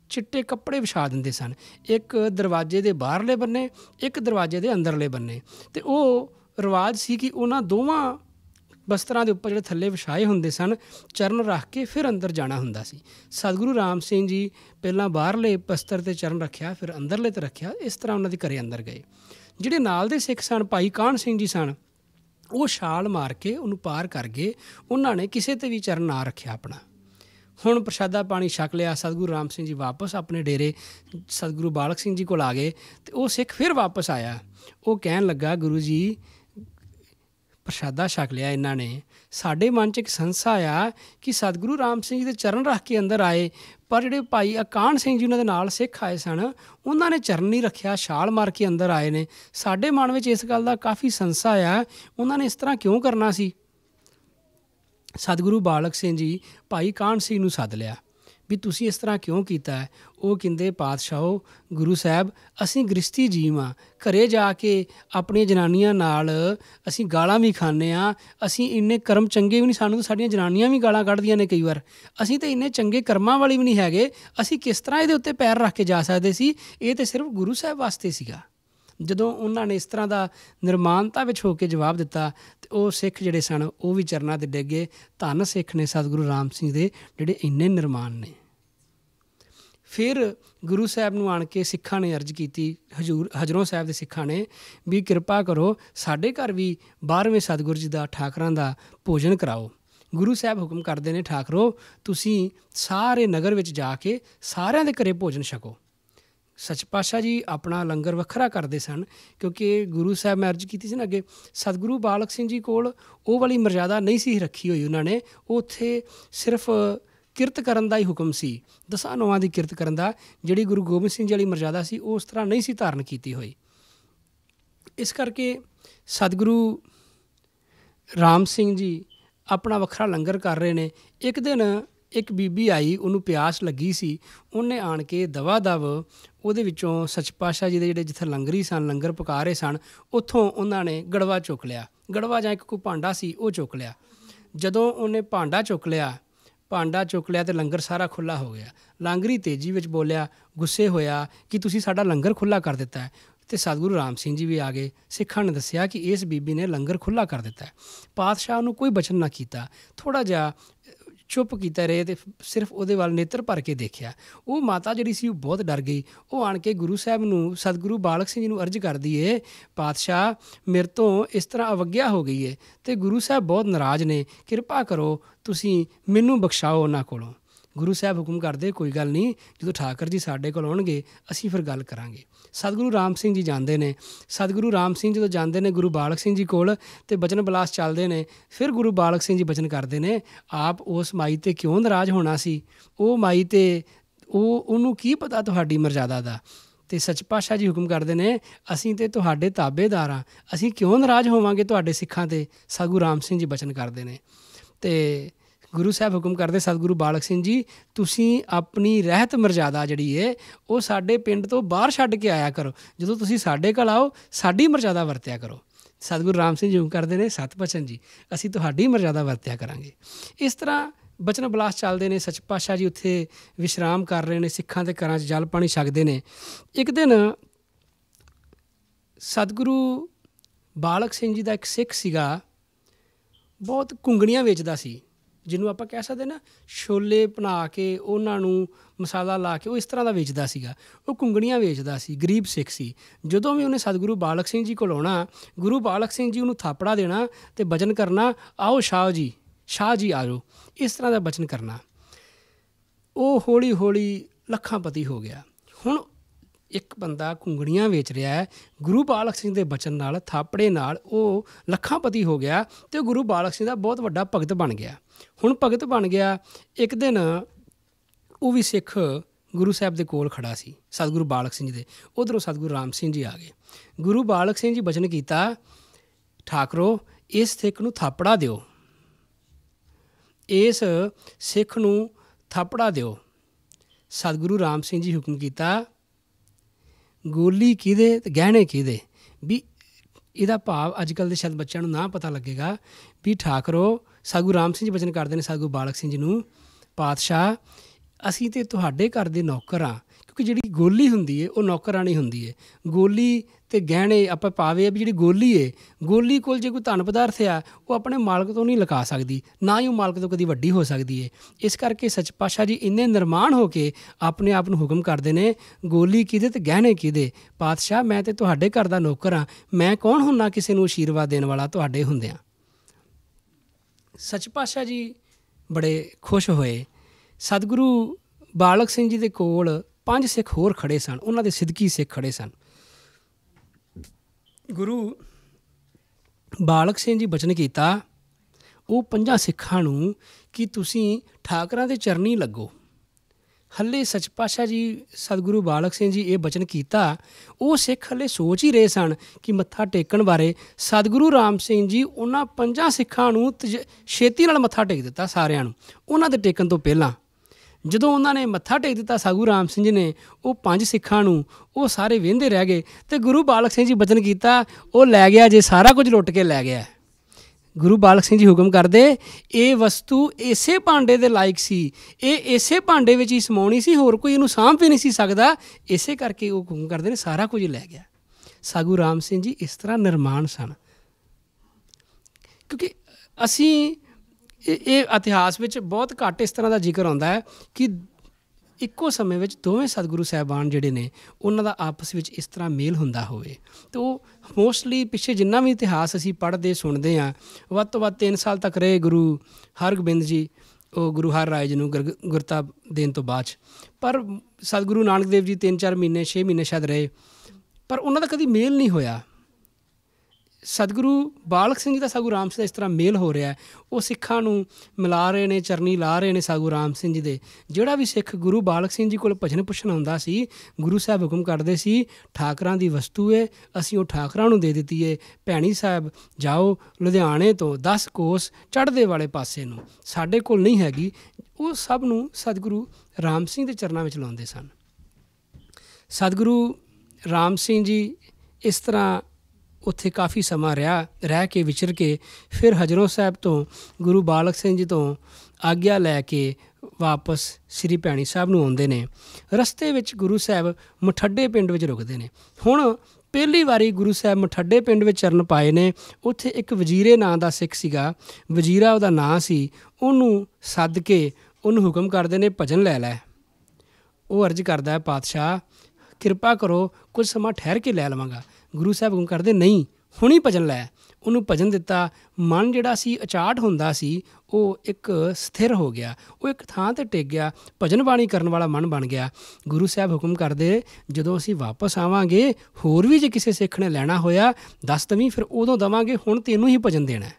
ਚਿੱਟੇ ਕੱਪੜੇ ਵਿਛਾ ਦਿੰਦੇ ਸਨ ਇੱਕ ਦਰਵਾਜ਼ੇ ਦੇ ਬਾਹਰਲੇ ਬੰਨੇ ਇੱਕ ਦਰਵਾਜ਼ੇ ਦੇ ਅੰਦਰਲੇ ਬੰਨੇ ਤੇ ਉਹ ਰਿਵਾਜ ਸੀ ਕਿ ਉਹਨਾਂ ਦੋਵਾਂ ਬਸਤਰਾਂ ਦੇ ਉੱਪਰ ਜਿਹੜੇ ਥੱਲੇ ਵਿਛਾਏ ਹੁੰਦੇ ਸਨ ਚਰਨ ਰੱਖ ਕੇ ਫਿਰ ਅੰਦਰ ਜਾਣਾ ਹੁੰਦਾ ਸੀ ਸਤਿਗੁਰੂ ਰਾਮ ਸਿੰਘ ਜੀ ਪਹਿਲਾਂ ਬਾਹਰਲੇ ਬਸਤਰ ਤੇ ਚਰਨ ਰੱਖਿਆ ਫਿਰ ਅੰਦਰਲੇ ਤੇ ਰੱਖਿਆ ਇਸ ਤਰ੍ਹਾਂ ਉਹਨਾਂ ਦੇ ਘਰੇ ਅੰਦਰ ਗਏ ਜਿਹੜੇ ਨਾਲ ਦੇ ਸਿੱਖ ਸਨ ਭਾਈ ਕਾਹਨ ਸਿੰਘ ਜੀ ਸਨ ਉਹ ਛਾਲ ਮਾਰ ਕੇ ਉਹਨੂੰ ਪਾਰ ਕਰ ਗਏ ਉਹਨਾਂ ਨੇ ਕਿਸੇ ਤੇ ਵੀ ਚਰਨ ਨਾ ਰੱਖਿਆ ਆਪਣਾ ਹੁਣ ਪ੍ਰਸ਼ਾਦਾ ਪਾਣੀ ਛਕ ਲਿਆ ਸਤਿਗੁਰੂ ਰਾਮ ਸਿੰਘ ਜੀ ਵਾਪਸ ਆਪਣੇ ਡੇਰੇ ਸਤਿਗੁਰੂ ਬਾਲਕ ਸਿੰਘ ਜੀ ਕੋਲ ਆ ਗਏ ਤੇ ਉਹ ਸਿੱਖ ਫਿਰ ਵਾਪਸ ਆਇਆ ਉਹ ਕਹਿਣ ਲੱਗਾ ਗੁਰੂ ਜੀ ਪ੍ਰਸ਼ਾਦਾ ਛਕ ਲਿਆ ਇਹਨਾਂ ਨੇ ਸਾਡੇ ਮਨ 'ਚ ਇੱਕ ਸੰਸਾ ਆ ਕਿ ਸਤਿਗੁਰੂ ਰਾਮ ਸਿੰਘ ਜੀ ਦੇ ਚਰਨ ਰੱਖ ਕੇ ਅੰਦਰ ਆਏ ਪਰ ਜਿਹੜੇ ਭਾਈ ਅਕਾਨ ਸਿੰਘ ਜੀ ਉਹਨਾਂ ਦੇ ਨਾਲ ਸਿੱਖ ਆਏ ਸਨ ਉਹਨਾਂ ਨੇ ਚਰਨ ਨਹੀਂ ਰੱਖਿਆ ਛਾਲ ਮਾਰ ਕੇ ਅੰਦਰ ਆਏ ਨੇ ਸਾਡੇ ਮਨ ਵਿੱਚ ਇਸ ਗੱਲ ਦਾ ਕਾਫੀ ਸੰਸਾ ਆ ਉਹਨਾਂ ਨੇ ਇਸ ਤਰ੍ਹਾਂ ਕਿਉਂ ਕਰਨਾ ਸੀ ਸਤਿਗੁਰੂ ਬਾਲਕ ਸਿੰਘ ਜੀ ਭਾਈ ਕਾਨ ਸਿੰਘ ਨੂੰ ਸੱਦ ਲਿਆ ਵੀ ਤੁਸੀਂ ਇਸ ਤਰ੍ਹਾਂ ਕਿਉਂ ਕੀਤਾ ਹੈ ਉਹ ਕਹਿੰਦੇ ਪਾਤਸ਼ਾਹੋ ਗੁਰੂ ਸਾਹਿਬ ਅਸੀਂ ਗ੍ਰਸਤੀ ਜੀਵ ਆ ਘਰੇ ਜਾ ਕੇ ਆਪਣੀਆਂ ਜਨਾਨੀਆਂ ਨਾਲ ਅਸੀਂ ਗਾਲਾਂ ਵੀ ਖਾਂਦੇ ਆ ਅਸੀਂ ਇੰਨੇ ਕਰਮ ਚੰਗੇ ਵੀ ਨਹੀਂ ਸਾਨੂੰ ਤਾਂ ਸਾਡੀਆਂ ਜਨਾਨੀਆਂ ਵੀ ਗਾਲਾਂ ਕੱਢਦੀਆਂ ਨੇ ਕਈ ਵਾਰ ਅਸੀਂ ਤਾਂ ਇੰਨੇ ਚੰਗੇ ਕਰਮਾਂ ਵਾਲੀ ਵੀ ਨਹੀਂ ਹੈਗੇ ਅਸੀਂ ਕਿਸ ਤਰ੍ਹਾਂ ਇਹਦੇ ਉੱਤੇ ਪੈਰ ਰੱਖ ਕੇ ਜਾ ਸਕਦੇ ਸੀ ਇਹ ਤੇ ਸਿਰਫ ਗੁਰੂ ਸਾਹਿਬ ਵਾਸਤੇ ਸੀਗਾ ਜਦੋਂ ਉਹਨਾਂ ਨੇ ਇਸ ਤਰ੍ਹਾਂ ਦਾ ਨਿਰਮਾਨਤਾ ਵਿੱਚ ਹੋ ਕੇ ਜਵਾਬ ਦਿੱਤਾ ਤੇ ਉਹ ਸਿੱਖ ਜਿਹੜੇ ਸਨ ਉਹ ਵੀ ਚਰਨਾਂ ਤੇ ਡਿੱਗੇ ਧੰਨ ਸਿੱਖ ਨੇ ਸਤਿਗੁਰੂ ਰਾਮ ਸਿੰਘ ਦੇ ਜਿਹੜੇ ਇੰਨੇ ਨਿਰਮਾਨ ਨੇ ਫਿਰ ਗੁਰੂ ਸਾਹਿਬ ਨੂੰ ਆਣ ਕੇ ਸਿੱਖਾਂ ਨੇ ਅਰਜ਼ ਕੀਤੀ ਹਜੂਰ ਹਜਰੋਂ ਸਾਹਿਬ ਦੇ ਸਿੱਖਾਂ ਨੇ ਵੀ ਕਿਰਪਾ ਕਰੋ ਸਾਡੇ ਘਰ ਵੀ 12ਵੇਂ ਸਤਿਗੁਰ ਜੀ ਦਾ ਠਾਕਰਾਂ ਦਾ ਭੋਜਨ ਕਰਾਓ ਗੁਰੂ ਸਾਹਿਬ ਹੁਕਮ ਕਰਦੇ ਨੇ ਠਾਕਰੋ ਤੁਸੀਂ ਸਾਰੇ ਨਗਰ ਵਿੱਚ ਜਾ ਕੇ ਸਾਰਿਆਂ ਦੇ ਘਰੇ ਭੋਜਨ ਛਕੋ ਸੱਚ ਪਾਤਸ਼ਾਹ ਜੀ ਆਪਣਾ ਲੰਗਰ ਵੱਖਰਾ ਕਰਦੇ ਸਨ ਕਿਉਂਕਿ ਗੁਰੂ ਸਾਹਿਬ ਨੇ ਅਰਜ਼ ਕੀਤੀ ਸੀ ਨਾ ਅੱਗੇ ਸਤਿਗੁਰੂ ਬਾਲਕ ਸਿੰਘ ਜੀ ਕੋਲ ਉਹ ਵਾਲੀ ਮਰਜ਼ਾਦਾ ਨਹੀਂ ਸੀ ਰੱਖੀ ਹੋਈ ਉਹਨਾਂ ਨੇ ਉੱਥੇ ਸਿਰਫ ਕਿਰਤ ਕਰਨ ਦਾ ਹੀ ਹੁਕਮ ਸੀ ਦਸਾਂ ਨੌਵਾਂ ਦੀ ਕਿਰਤ ਕਰਨ ਦਾ ਜਿਹੜੀ ਗੁਰੂ ਗੋਬਿੰਦ ਸਿੰਘ ਜੀ ਵਾਲੀ ਮਰਜ਼ਾਦਾ ਸੀ ਉਹ ਉਸ ਤਰ੍ਹਾਂ ਨਹੀਂ ਸੀ ਧਾਰਨ ਕੀਤੀ ਹੋਈ ਇਸ ਕਰਕੇ ਸਤਿਗੁਰੂ ਰਾਮ ਸਿੰਘ ਜੀ ਆਪਣਾ ਵੱਖਰਾ ਲੰਗਰ ਕਰ ਰਹੇ ਨੇ ਇੱਕ ਦਿਨ ਇੱਕ ਬੀਬੀ ਆਈ ਉਹਨੂੰ ਪਿਆਸ ਲੱਗੀ ਸੀ ਉਹਨੇ ਆਣ ਕੇ ਦਵਾ ਦਵ ਉਹਦੇ ਵਿੱਚੋਂ ਸੱਚ ਪਾਸ਼ਾ ਜੀ ਦੇ ਜਿਹੜੇ ਜਿੱਥੇ ਲੰਗਰੀ ਸਨ ਲੰਗਰ ਪਕਾ ਰਹੇ ਸਨ ਉੱਥੋਂ ਉਹਨਾਂ ਨੇ ਗੜਵਾ ਚੁੱਕ ਲਿਆ ਗੜਵਾ ਜਾਂ ਇੱਕ ਕੋਈ ਭਾਂਡਾ ਸੀ ਉਹ ਚੁੱਕ ਲਿਆ ਜਦੋਂ ਉਹਨੇ ਭਾਂਡਾ ਚੁੱਕ ਲਿਆ ਭਾਂਡਾ ਚੁੱਕ ਲਿਆ ਤੇ ਲੰਗਰ ਸਾਰਾ ਖੁੱਲਾ ਹੋ ਗਿਆ ਲਾਂਗਰੀ ਤੇਜ਼ੀ ਵਿੱਚ ਬੋਲਿਆ ਗੁੱਸੇ ਹੋਇਆ ਕਿ ਤੁਸੀਂ ਸਾਡਾ ਲੰਗਰ ਖੁੱਲਾ ਕਰ ਦਿੱਤਾ ਹੈ ਤੇ ਸਤਿਗੁਰੂ ਰਾਮ ਸਿੰਘ ਜੀ ਵੀ ਆ ਗਏ ਸਿੱਖਾਂ ਨੇ ਦੱਸਿਆ ਕਿ ਇਸ ਬੀਬੀ ਨੇ ਲੰਗਰ ਖੁੱਲਾ ਕਰ ਦਿੱਤਾ ਪਾਤਸ਼ਾਹ ਨੂੰ ਕੋਈ ਬਚਨ ਨਾ ਕੀਤਾ ਥੋੜਾ ਜਿਹਾ ਚੁੱਪ ਕੀਤਾ ਰਹੇ ਤੇ ਸਿਰਫ ਉਹਦੇ ਵੱਲ ਨੇਤਰ ਭਰ ਕੇ ਦੇਖਿਆ ਉਹ ਮਾਤਾ ਜਿਹੜੀ ਸੀ ਉਹ ਬਹੁਤ ਡਰ ਗਈ ਉਹ ਆਣ ਕੇ ਗੁਰੂ ਸਾਹਿਬ ਨੂੰ ਸਤਿਗੁਰੂ ਬਾਲਕ ਸਿੰਘ ਜੀ ਨੂੰ ਅਰਜ਼ ਕਰਦੀ ਏ ਪਾਤਸ਼ਾਹ ਮੇਰੇ ਤੋਂ ਇਸ ਤਰ੍ਹਾਂ ਅਵਗਿਆ ਹੋ ਗਈ ਏ ਤੇ ਗੁਰੂ ਸਾਹਿਬ ਬਹੁਤ ਨਾਰਾਜ਼ ਨੇ ਕਿਰਪਾ ਕਰੋ ਤੁਸੀਂ ਮੈਨੂੰ ਬਖਸ਼ਾਓ ਉਹਨਾਂ ਕੋਲੋਂ ਗੁਰੂ ਸਾਹਿਬ ਹੁਕਮ ਕਰਦੇ ਕੋਈ ਗੱਲ ਨਹੀਂ ਜਦੋਂ ਠਾਕਰ ਜੀ ਸਾਡੇ ਕੋਲ ਆਉਣਗੇ ਅਸੀਂ ਫਿਰ ਗੱਲ ਕਰਾਂਗੇ ਸਤਿਗੁਰੂ ਰਾਮ ਸਿੰਘ ਜੀ ਜਾਂਦੇ ਨੇ ਸਤਿਗੁਰੂ ਰਾਮ ਸਿੰਘ ਜਦੋਂ ਜਾਂਦੇ ਨੇ ਗੁਰੂ ਬਾਲਕ ਸਿੰਘ ਜੀ ਕੋਲ ਤੇ ਬਚਨ ਬਲਾਸ ਚੱਲਦੇ ਨੇ ਫਿਰ ਗੁਰੂ ਬਾਲਕ ਸਿੰਘ ਜੀ ਬਚਨ ਕਰਦੇ ਨੇ ਆਪ ਉਸ ਮਾਈ ਤੇ ਕਿਉਂ ਨਾਰਾਜ਼ ਹੋਣਾ ਸੀ ਉਹ ਮਾਈ ਤੇ ਉਹ ਉਹਨੂੰ ਕੀ ਪਤਾ ਤੁਹਾਡੀ ਮਰਜ਼ਾਦਾ ਦਾ ਤੇ ਸੱਚ ਪਾਸ਼ਾ ਜੀ ਹੁਕਮ ਕਰਦੇ ਨੇ ਅਸੀਂ ਤੇ ਤੁਹਾਡੇ ਤਾਬੇਦਾਰ ਆ ਅਸੀਂ ਕਿਉਂ ਨਾਰਾਜ਼ ਹੋਵਾਂਗੇ ਤੁਹਾਡੇ ਸਿੱਖਾਂ ਤੇ ਸਾਗੂ ਰਾਮ ਸਿੰਘ ਜੀ ਬਚਨ ਕਰਦੇ ਨੇ ਤੇ ਗੁਰੂ ਸਾਹਿਬ ਹੁਕਮ ਕਰਦੇ ਸਤਿਗੁਰੂ ਬਾਲਕ ਸਿੰਘ ਜੀ ਤੁਸੀਂ ਆਪਣੀ ਰਹਿਤ ਮਰਜ਼ਾਦਾ ਜਿਹੜੀ ਏ ਉਹ ਸਾਡੇ ਪਿੰਡ ਤੋਂ ਬਾਹਰ ਛੱਡ ਕੇ ਆਇਆ ਕਰੋ ਜਦੋਂ ਤੁਸੀਂ ਸਾਡੇ ਕੋਲ ਆਓ ਸਾਡੀ ਮਰਜ਼ਾਦਾ ਵਰਤਿਆ ਕਰੋ ਸਤਿਗੁਰੂ ਰਾਮ ਸਿੰਘ ਜੀ ਹੁਕਮ ਕਰਦੇ ਨੇ ਸਤਪਚਨ ਜੀ ਅਸੀਂ ਤੁਹਾਡੀ ਮਰਜ਼ਾਦਾ ਵਰਤਿਆ ਕਰਾਂਗੇ ਇਸ ਤਰ੍ਹਾਂ ਬਚਨ ਬਲਾਸ ਚੱਲਦੇ ਨੇ ਸੱਚ ਪਾਸ਼ਾ ਜੀ ਉੱਥੇ ਵਿਸ਼ਰਾਮ ਕਰ ਰਹੇ ਨੇ ਸਿੱਖਾਂ ਦੇ ਘਰਾਂ 'ਚ ਜਲ ਪਾਣੀ ਛਕਦੇ ਨੇ ਇੱਕ ਦਿਨ ਸਤਿਗੁਰੂ ਬਾਲਕ ਸਿੰਘ ਜੀ ਦਾ ਇੱਕ ਸਿੱਖ ਸੀਗਾ ਬਹੁਤ ਕੁੰਗਣੀਆਂ ਵੇਚਦਾ ਸੀ ਜਿਹਨੂੰ ਆਪਾਂ ਕਹਿ ਸਕਦੇ ਨਾ ਛੋਲੇ ਬਣਾ ਕੇ ਉਹਨਾਂ ਨੂੰ ਮਸਾਲਾ ਲਾ ਕੇ ਉਹ ਇਸ ਤਰ੍ਹਾਂ ਦਾ ਵੇਚਦਾ ਸੀਗਾ ਉਹ ਕੁੰਗੜੀਆਂ ਵੇਚਦਾ ਸੀ ਗਰੀਬ ਸਿੱਖ ਸੀ ਜਦੋਂ ਵੀ ਉਹਨੇ ਸਤਿਗੁਰੂ ਬਾਲਕ ਸਿੰਘ ਜੀ ਕੋਲ ਆਉਣਾ ਗੁਰੂ ਬਾਲਕ ਸਿੰਘ ਜੀ ਉਹਨੂੰ ਥਾਪੜਾ ਦੇਣਾ ਤੇ ਬਚਨ ਕਰਨਾ ਆਓ ਸ਼ਾਹ ਜੀ ਸ਼ਾਹ ਜੀ ਆਜੋ ਇਸ ਤਰ੍ਹਾਂ ਦਾ ਬਚਨ ਕਰਨਾ ਉਹ ਹੌਲੀ ਹੌਲੀ ਲੱਖਾਂ ਪਤੀ ਹੋ ਗਿਆ ਹੁਣ ਇੱਕ ਬੰਦਾ ਕੁੰਗੜੀਆਂ ਵੇਚ ਰਿਹਾ ਹੈ ਗੁਰੂ ਬਾਲਕ ਸਿੰਘ ਦੇ ਬਚਨ ਨਾਲ ਥਾਪੜੇ ਨਾਲ ਉਹ ਲੱਖਾਂ ਪਤੀ ਹੋ ਗਿਆ ਤੇ ਗੁਰੂ ਬਾਲਕ ਸਿੰਘ ਦਾ ਬਹੁਤ ਵੱਡਾ ਭਗਤ ਬਣ ਗਿਆ ਹੁਣ ਭਗਤ ਬਣ ਗਿਆ ਇੱਕ ਦਿਨ ਉਹ ਵੀ ਸਿੱਖ ਗੁਰੂ ਸਾਹਿਬ ਦੇ ਕੋਲ ਖੜਾ ਸੀ ਸਤਿਗੁਰੂ ਬਾਲਕ ਸਿੰਘ ਜੀ ਦੇ ਉਧਰੋਂ ਸਤਿਗੁਰੂ ਰਾਮ ਸਿੰਘ ਜੀ ਆ ਗਏ ਗੁਰੂ ਬਾਲਕ ਸਿੰਘ ਜੀ ਬਚਨ ਕੀਤਾ ਠਾਕਰੋ ਇਸ ਸਿੱਖ ਨੂੰ ਥਾਪੜਾ ਦਿਓ ਇਸ ਸਿੱਖ ਨੂੰ ਥਾਪੜਾ ਦਿਓ ਸਤਿਗੁਰੂ ਰਾਮ ਸਿੰਘ ਜੀ ਹੁਕਮ ਕੀਤਾ ਗੋਲੀ ਕਿਹਦੇ ਤੇ ਗਹਿਣੇ ਕਿਹਦੇ ਵੀ ਇਹਦਾ ਭਾਵ ਅੱਜਕੱਲ ਦੇ ਸ਼ਾਇਦ ਬੱਚਿਆਂ ਨੂੰ ਨਾ ਪਤਾ ਲੱਗੇਗਾ ਵੀ ਠਾਕਰੋ ਸਾਗੂ ਰਾਮ ਸਿੰਘ ਜੀ ਬਚਨ ਕਰਦੇ ਨੇ ਸਾਗੂ ਬਾਲਕ ਸਿੰਘ ਜੀ ਨੂੰ ਪਾਤਸ਼ਾਹ ਅਸੀਂ ਤੇ ਤੁਹਾਡੇ ਘਰ ਦੇ ਨੌਕਰ ਆ ਕਿਉਂਕਿ ਜਿਹੜੀ ਗੋਲੀ ਹੁੰਦੀ ਏ ਉਹ ਨੌਕਰਾਣੀ ਹੁੰਦੀ ਏ ਗੋਲੀ ਤੇ ਗਹਿਣੇ ਆਪਾਂ ਪਾਵੇ ਆ ਵੀ ਜਿਹੜੀ ਗੋਲੀ ਏ ਗੋਲੀ ਕੋਲ ਜੇ ਕੋਈ ਧਨ ਪਦਾਰਥ ਆ ਉਹ ਆਪਣੇ ਮਾਲਕ ਤੋਂ ਨਹੀਂ ਲਕਾ ਸਕਦੀ ਨਾ ਹੀ ਉਹ ਮਾਲਕ ਤੋਂ ਕਦੀ ਵੱਡੀ ਹੋ ਸਕਦੀ ਏ ਇਸ ਕਰਕੇ ਸੱਚ ਪਾਸ਼ਾ ਜੀ ਇੰਨੇ ਨਿਰਮਾਣ ਹੋ ਕੇ ਆਪਣੇ ਆਪ ਨੂੰ ਹੁਕਮ ਕਰਦੇ ਨੇ ਗੋਲੀ ਕਿਹਦੇ ਤੇ ਗਹਿਣੇ ਕਿਹਦੇ ਪਾਤਸ਼ਾਹ ਮੈਂ ਤੇ ਤੁਹਾਡੇ ਘਰ ਦਾ ਨੌਕਰ ਆ ਮੈਂ ਕੌਣ ਹੁੰਨਾ ਕਿਸੇ ਨੂੰ ਅਸ਼ੀਰਵਾਦ ਦੇਣ ਵਾਲਾ ਤੁਹਾਡੇ ਹੁੰਦਿਆਂ ਸੱਚ ਪਾਸ਼ਾ ਜੀ ਬੜੇ ਖੁਸ਼ ਹੋਏ ਸਤਿਗੁਰੂ ਬਾਲਕ ਸਿੰਘ ਜੀ ਦੇ ਕੋਲ ਪੰਜ ਸਿੱਖ ਹੋਰ ਖੜੇ ਸਨ ਉਹਨਾਂ ਦੇ ਸਿੱਧਕੀ ਸਿੱਖ ਖੜੇ ਸਨ ਗੁਰੂ ਬਾਲਕ ਸਿੰਘ ਜੀ ਬਚਨ ਕੀਤਾ ਉਹ ਪੰਜਾਂ ਸਿੱਖਾਂ ਨੂੰ ਕਿ ਤੁਸੀਂ ਠਾਕਰਾਂ ਦੇ ਚਰਨੀ ਲੱਗੋ ਹੱਲੇ ਸੱਚ ਪਾਸ਼ਾ ਜੀ ਸਤਿਗੁਰੂ ਬਾਲਕ ਸਿੰਘ ਜੀ ਇਹ ਬਚਨ ਕੀਤਾ ਉਹ ਸਿੱਖ ਹੱਲੇ ਸੋਚ ਹੀ ਰਹੇ ਸਨ ਕਿ ਮੱਥਾ ਟੇਕਣ ਬਾਰੇ ਸਤਿਗੁਰੂ ਰਾਮ ਸਿੰਘ ਜੀ ਉਹਨਾਂ ਪੰਜਾਂ ਸਿੱਖਾਂ ਨੂੰ ਛੇਤੀ ਨਾਲ ਮੱਥਾ ਟੇਕ ਦਿੱਤਾ ਸਾਰਿਆਂ ਨੂੰ ਉਹਨਾਂ ਦੇ ਟੇਕਣ ਤੋਂ ਪਹਿਲਾਂ ਜਦੋਂ ਉਹਨਾਂ ਨੇ ਮੱਥਾ ਟੇਕ ਦਿੱਤਾ ਸਤਿਗੁਰੂ ਰਾਮ ਸਿੰਘ ਜੀ ਨੇ ਉਹ ਪੰਜ ਸਿੱਖਾਂ ਨੂੰ ਉਹ ਸਾਰੇ ਵੇਂਦੇ ਰਹਿ ਗਏ ਤੇ ਗੁਰੂ ਬਾਲਕ ਸਿੰਘ ਜੀ ਬਚਨ ਕੀਤਾ ਉਹ ਲੈ ਗਿਆ ਜੇ ਸਾਰਾ ਕੁਝ ਲੁੱਟ ਕੇ ਲੈ ਗਿਆ ਗੁਰੂ ਬਾਲਕ ਸਿੰਘ ਜੀ ਹੁਕਮ ਕਰਦੇ ਇਹ ਵਸਤੂ ਇਸੇ ਭਾਂਡੇ ਦੇ ਲਾਇਕ ਸੀ ਇਹ ਇਸੇ ਭਾਂਡੇ ਵਿੱਚ ਹੀ ਸਮਾਉਣੀ ਸੀ ਹੋਰ ਕੋਈ ਇਹਨੂੰ ਸਾਂਭ ਵੀ ਨਹੀਂ ਸੀ ਸਕਦਾ ਇਸੇ ਕਰਕੇ ਉਹ ਹੁਕਮ ਕਰਦੇ ਨੇ ਸਾਰਾ ਕੁਝ ਲੈ ਗਿਆ ਸਾਗੂ ਰਾਮ ਸਿੰਘ ਜੀ ਇਸ ਤਰ੍ਹਾਂ ਨਿਰਮਾਣ ਸਨ ਕਿਉਂਕਿ ਅਸੀਂ ਇਹ ਇਤਿਹਾਸ ਵਿੱਚ ਬਹੁਤ ਘੱਟ ਇਸ ਤਰ੍ਹਾਂ ਦਾ ਜ਼ਿਕਰ ਆਉਂਦਾ ਹੈ ਕਿ ਇੱਕੋ ਸਮੇਂ ਵਿੱਚ ਦੋਵੇਂ ਸਤਿਗੁਰੂ ਸਹਿਬਾਨ ਜਿਹੜੇ ਨੇ ਉਹਨਾਂ ਦਾ ਆਪਸ ਵਿੱਚ ਇਸ ਤਰ੍ਹਾਂ ਮੇਲ ਹੁੰਦਾ ਹੋਵੇ ਤੋ ਮੋਸਟਲੀ ਪਿੱਛੇ ਜਿੰਨਾ ਵੀ ਇਤਿਹਾਸ ਅਸੀਂ ਪੜ੍ਹਦੇ ਸੁਣਦੇ ਆ ਵੱਧ ਤੋਂ ਵੱਧ 3 ਸਾਲ ਤੱਕ ਰਹੇ ਗੁਰੂ ਹਰਗੋਬਿੰਦ ਜੀ ਉਹ ਗੁਰੂ ਹਰ ਰਾਏ ਜੀ ਨੂੰ ਗੁਰਤਾ ਦੇਣ ਤੋਂ ਬਾਅਦ ਪਰ ਸਤਿਗੁਰੂ ਨਾਨਕ ਦੇਵ ਜੀ 3-4 ਮਹੀਨੇ 6 ਮਹੀਨੇ ਸ਼ਾਇਦ ਰਹੇ ਪਰ ਉਹਨਾਂ ਦਾ ਕਦੀ ਮੇਲ ਨਹੀਂ ਹੋਇਆ ਸਤਿਗੁਰੂ ਬਾਲਕ ਸਿੰਘ ਦਾ ਸਾਗੂ ਰਾਮ ਸਿੰਘ ਦਾ ਇਸ ਤਰ੍ਹਾਂ ਮੇਲ ਹੋ ਰਿਹਾ ਉਹ ਸਿੱਖਾਂ ਨੂੰ ਮਿਲਾ ਰਹੇ ਨੇ ਚਰਨੀ ਲਾ ਰਹੇ ਨੇ ਸਾਗੂ ਰਾਮ ਸਿੰਘ ਜੀ ਦੇ ਜਿਹੜਾ ਵੀ ਸਿੱਖ ਗੁਰੂ ਬਾਲਕ ਸਿੰਘ ਜੀ ਕੋਲ ਭਜਨ ਪੁੱਛਣ ਆਉਂਦਾ ਸੀ ਗੁਰੂ ਸਾਹਿਬ ਹੁਕਮ ਕਰਦੇ ਸੀ ਠਾਕਰਾਂ ਦੀ ਵਸਤੂ ਏ ਅਸੀਂ ਉਹ ਠਾਕਰਾਂ ਨੂੰ ਦੇ ਦਿੱਤੀ ਏ ਭੈਣੀ ਸਾਹਿਬ ਜਾਓ ਲੁਧਿਆਣੇ ਤੋਂ 10 ਕੋਸ ਚੜ੍ਹਦੇ ਵਾਲੇ ਪਾਸੇ ਨੂੰ ਸਾਡੇ ਕੋਲ ਨਹੀਂ ਹੈਗੀ ਉਹ ਸਭ ਨੂੰ ਸਤਿਗੁਰੂ ਰਾਮ ਸਿੰਘ ਦੇ ਚਰਨਾਂ ਵਿੱਚ ਲਾਉਂਦੇ ਸਨ ਸਤਿਗੁਰੂ ਰਾਮ ਸਿੰਘ ਜੀ ਇਸ ਤਰ੍ਹਾਂ ਉੱਥੇ ਕਾਫੀ ਸਮਾਂ ਰਿਹਾ ਰਹਿ ਕੇ ਵਿਚਰ ਕੇ ਫਿਰ ਹਜਰੋ ਸਾਹਿਬ ਤੋਂ ਗੁਰੂ ਬਾਲਕ ਸਿੰਘ ਜੀ ਤੋਂ ਆਗਿਆ ਲੈ ਕੇ ਵਾਪਸ ਸ੍ਰੀ ਪੈਣੀ ਸਾਹਿਬ ਨੂੰ ਆਉਂਦੇ ਨੇ ਰਸਤੇ ਵਿੱਚ ਗੁਰੂ ਸਾਹਿਬ ਮਠੱਡੇ ਪਿੰਡ ਵਿੱਚ ਰੁਕਦੇ ਨੇ ਹੁਣ ਪਹਿਲੀ ਵਾਰੀ ਗੁਰੂ ਸਾਹਿਬ ਮਠੱਡੇ ਪਿੰਡ ਵਿੱਚ ਚਰਨ ਪਾਏ ਨੇ ਉੱਥੇ ਇੱਕ ਵਜ਼ੀਰੇ ਨਾਂ ਦਾ ਸਿੱਖ ਸੀਗਾ ਵਜ਼ੀਰਾ ਉਹਦਾ ਨਾਂ ਸੀ ਉਹਨੂੰ ਸੱਦ ਕੇ ਉਹਨੂੰ ਹੁਕਮ ਕਰਦੇ ਨੇ ਭਜਨ ਲੈ ਲੈ ਉਹ ਅਰਜ਼ ਕਰਦਾ ਹੈ ਪਾਤਸ਼ਾਹ ਕਿਰਪਾ ਕਰੋ ਕੁਝ ਸਮਾਂ ਠਹਿਰ ਕੇ ਲੈ ਲਵਾਂਗਾ ਗੁਰੂ ਸਾਹਿਬ ਹੁਕਮ ਕਰਦੇ ਨਹੀਂ ਹੁਣੀ ਭਜਨ ਲੈ ਉਹਨੂੰ ਭਜਨ ਦਿੱਤਾ ਮਨ ਜਿਹੜਾ ਸੀ ਅਚਾਟ ਹੁੰਦਾ ਸੀ ਉਹ ਇੱਕ ਸਥਿਰ ਹੋ ਗਿਆ ਉਹ ਇੱਕ ਥਾਂ ਤੇ ਟਿਕ ਗਿਆ ਭਜਨ ਬਾਣੀ ਕਰਨ ਵਾਲਾ ਮਨ ਬਣ ਗਿਆ ਗੁਰੂ ਸਾਹਿਬ ਹੁਕਮ ਕਰਦੇ ਜਦੋਂ ਅਸੀਂ ਵਾਪਸ ਆਵਾਂਗੇ ਹੋਰ ਵੀ ਜੇ ਕਿਸੇ ਸਿੱਖ ਨੇ ਲੈਣਾ ਹੋਇਆ ਦੱਸ ਤਵੀਂ ਫਿਰ ਉਦੋਂ ਦਵਾਂਗੇ ਹੁਣ ਤੈਨੂੰ ਹੀ ਭਜਨ ਦੇਣਾ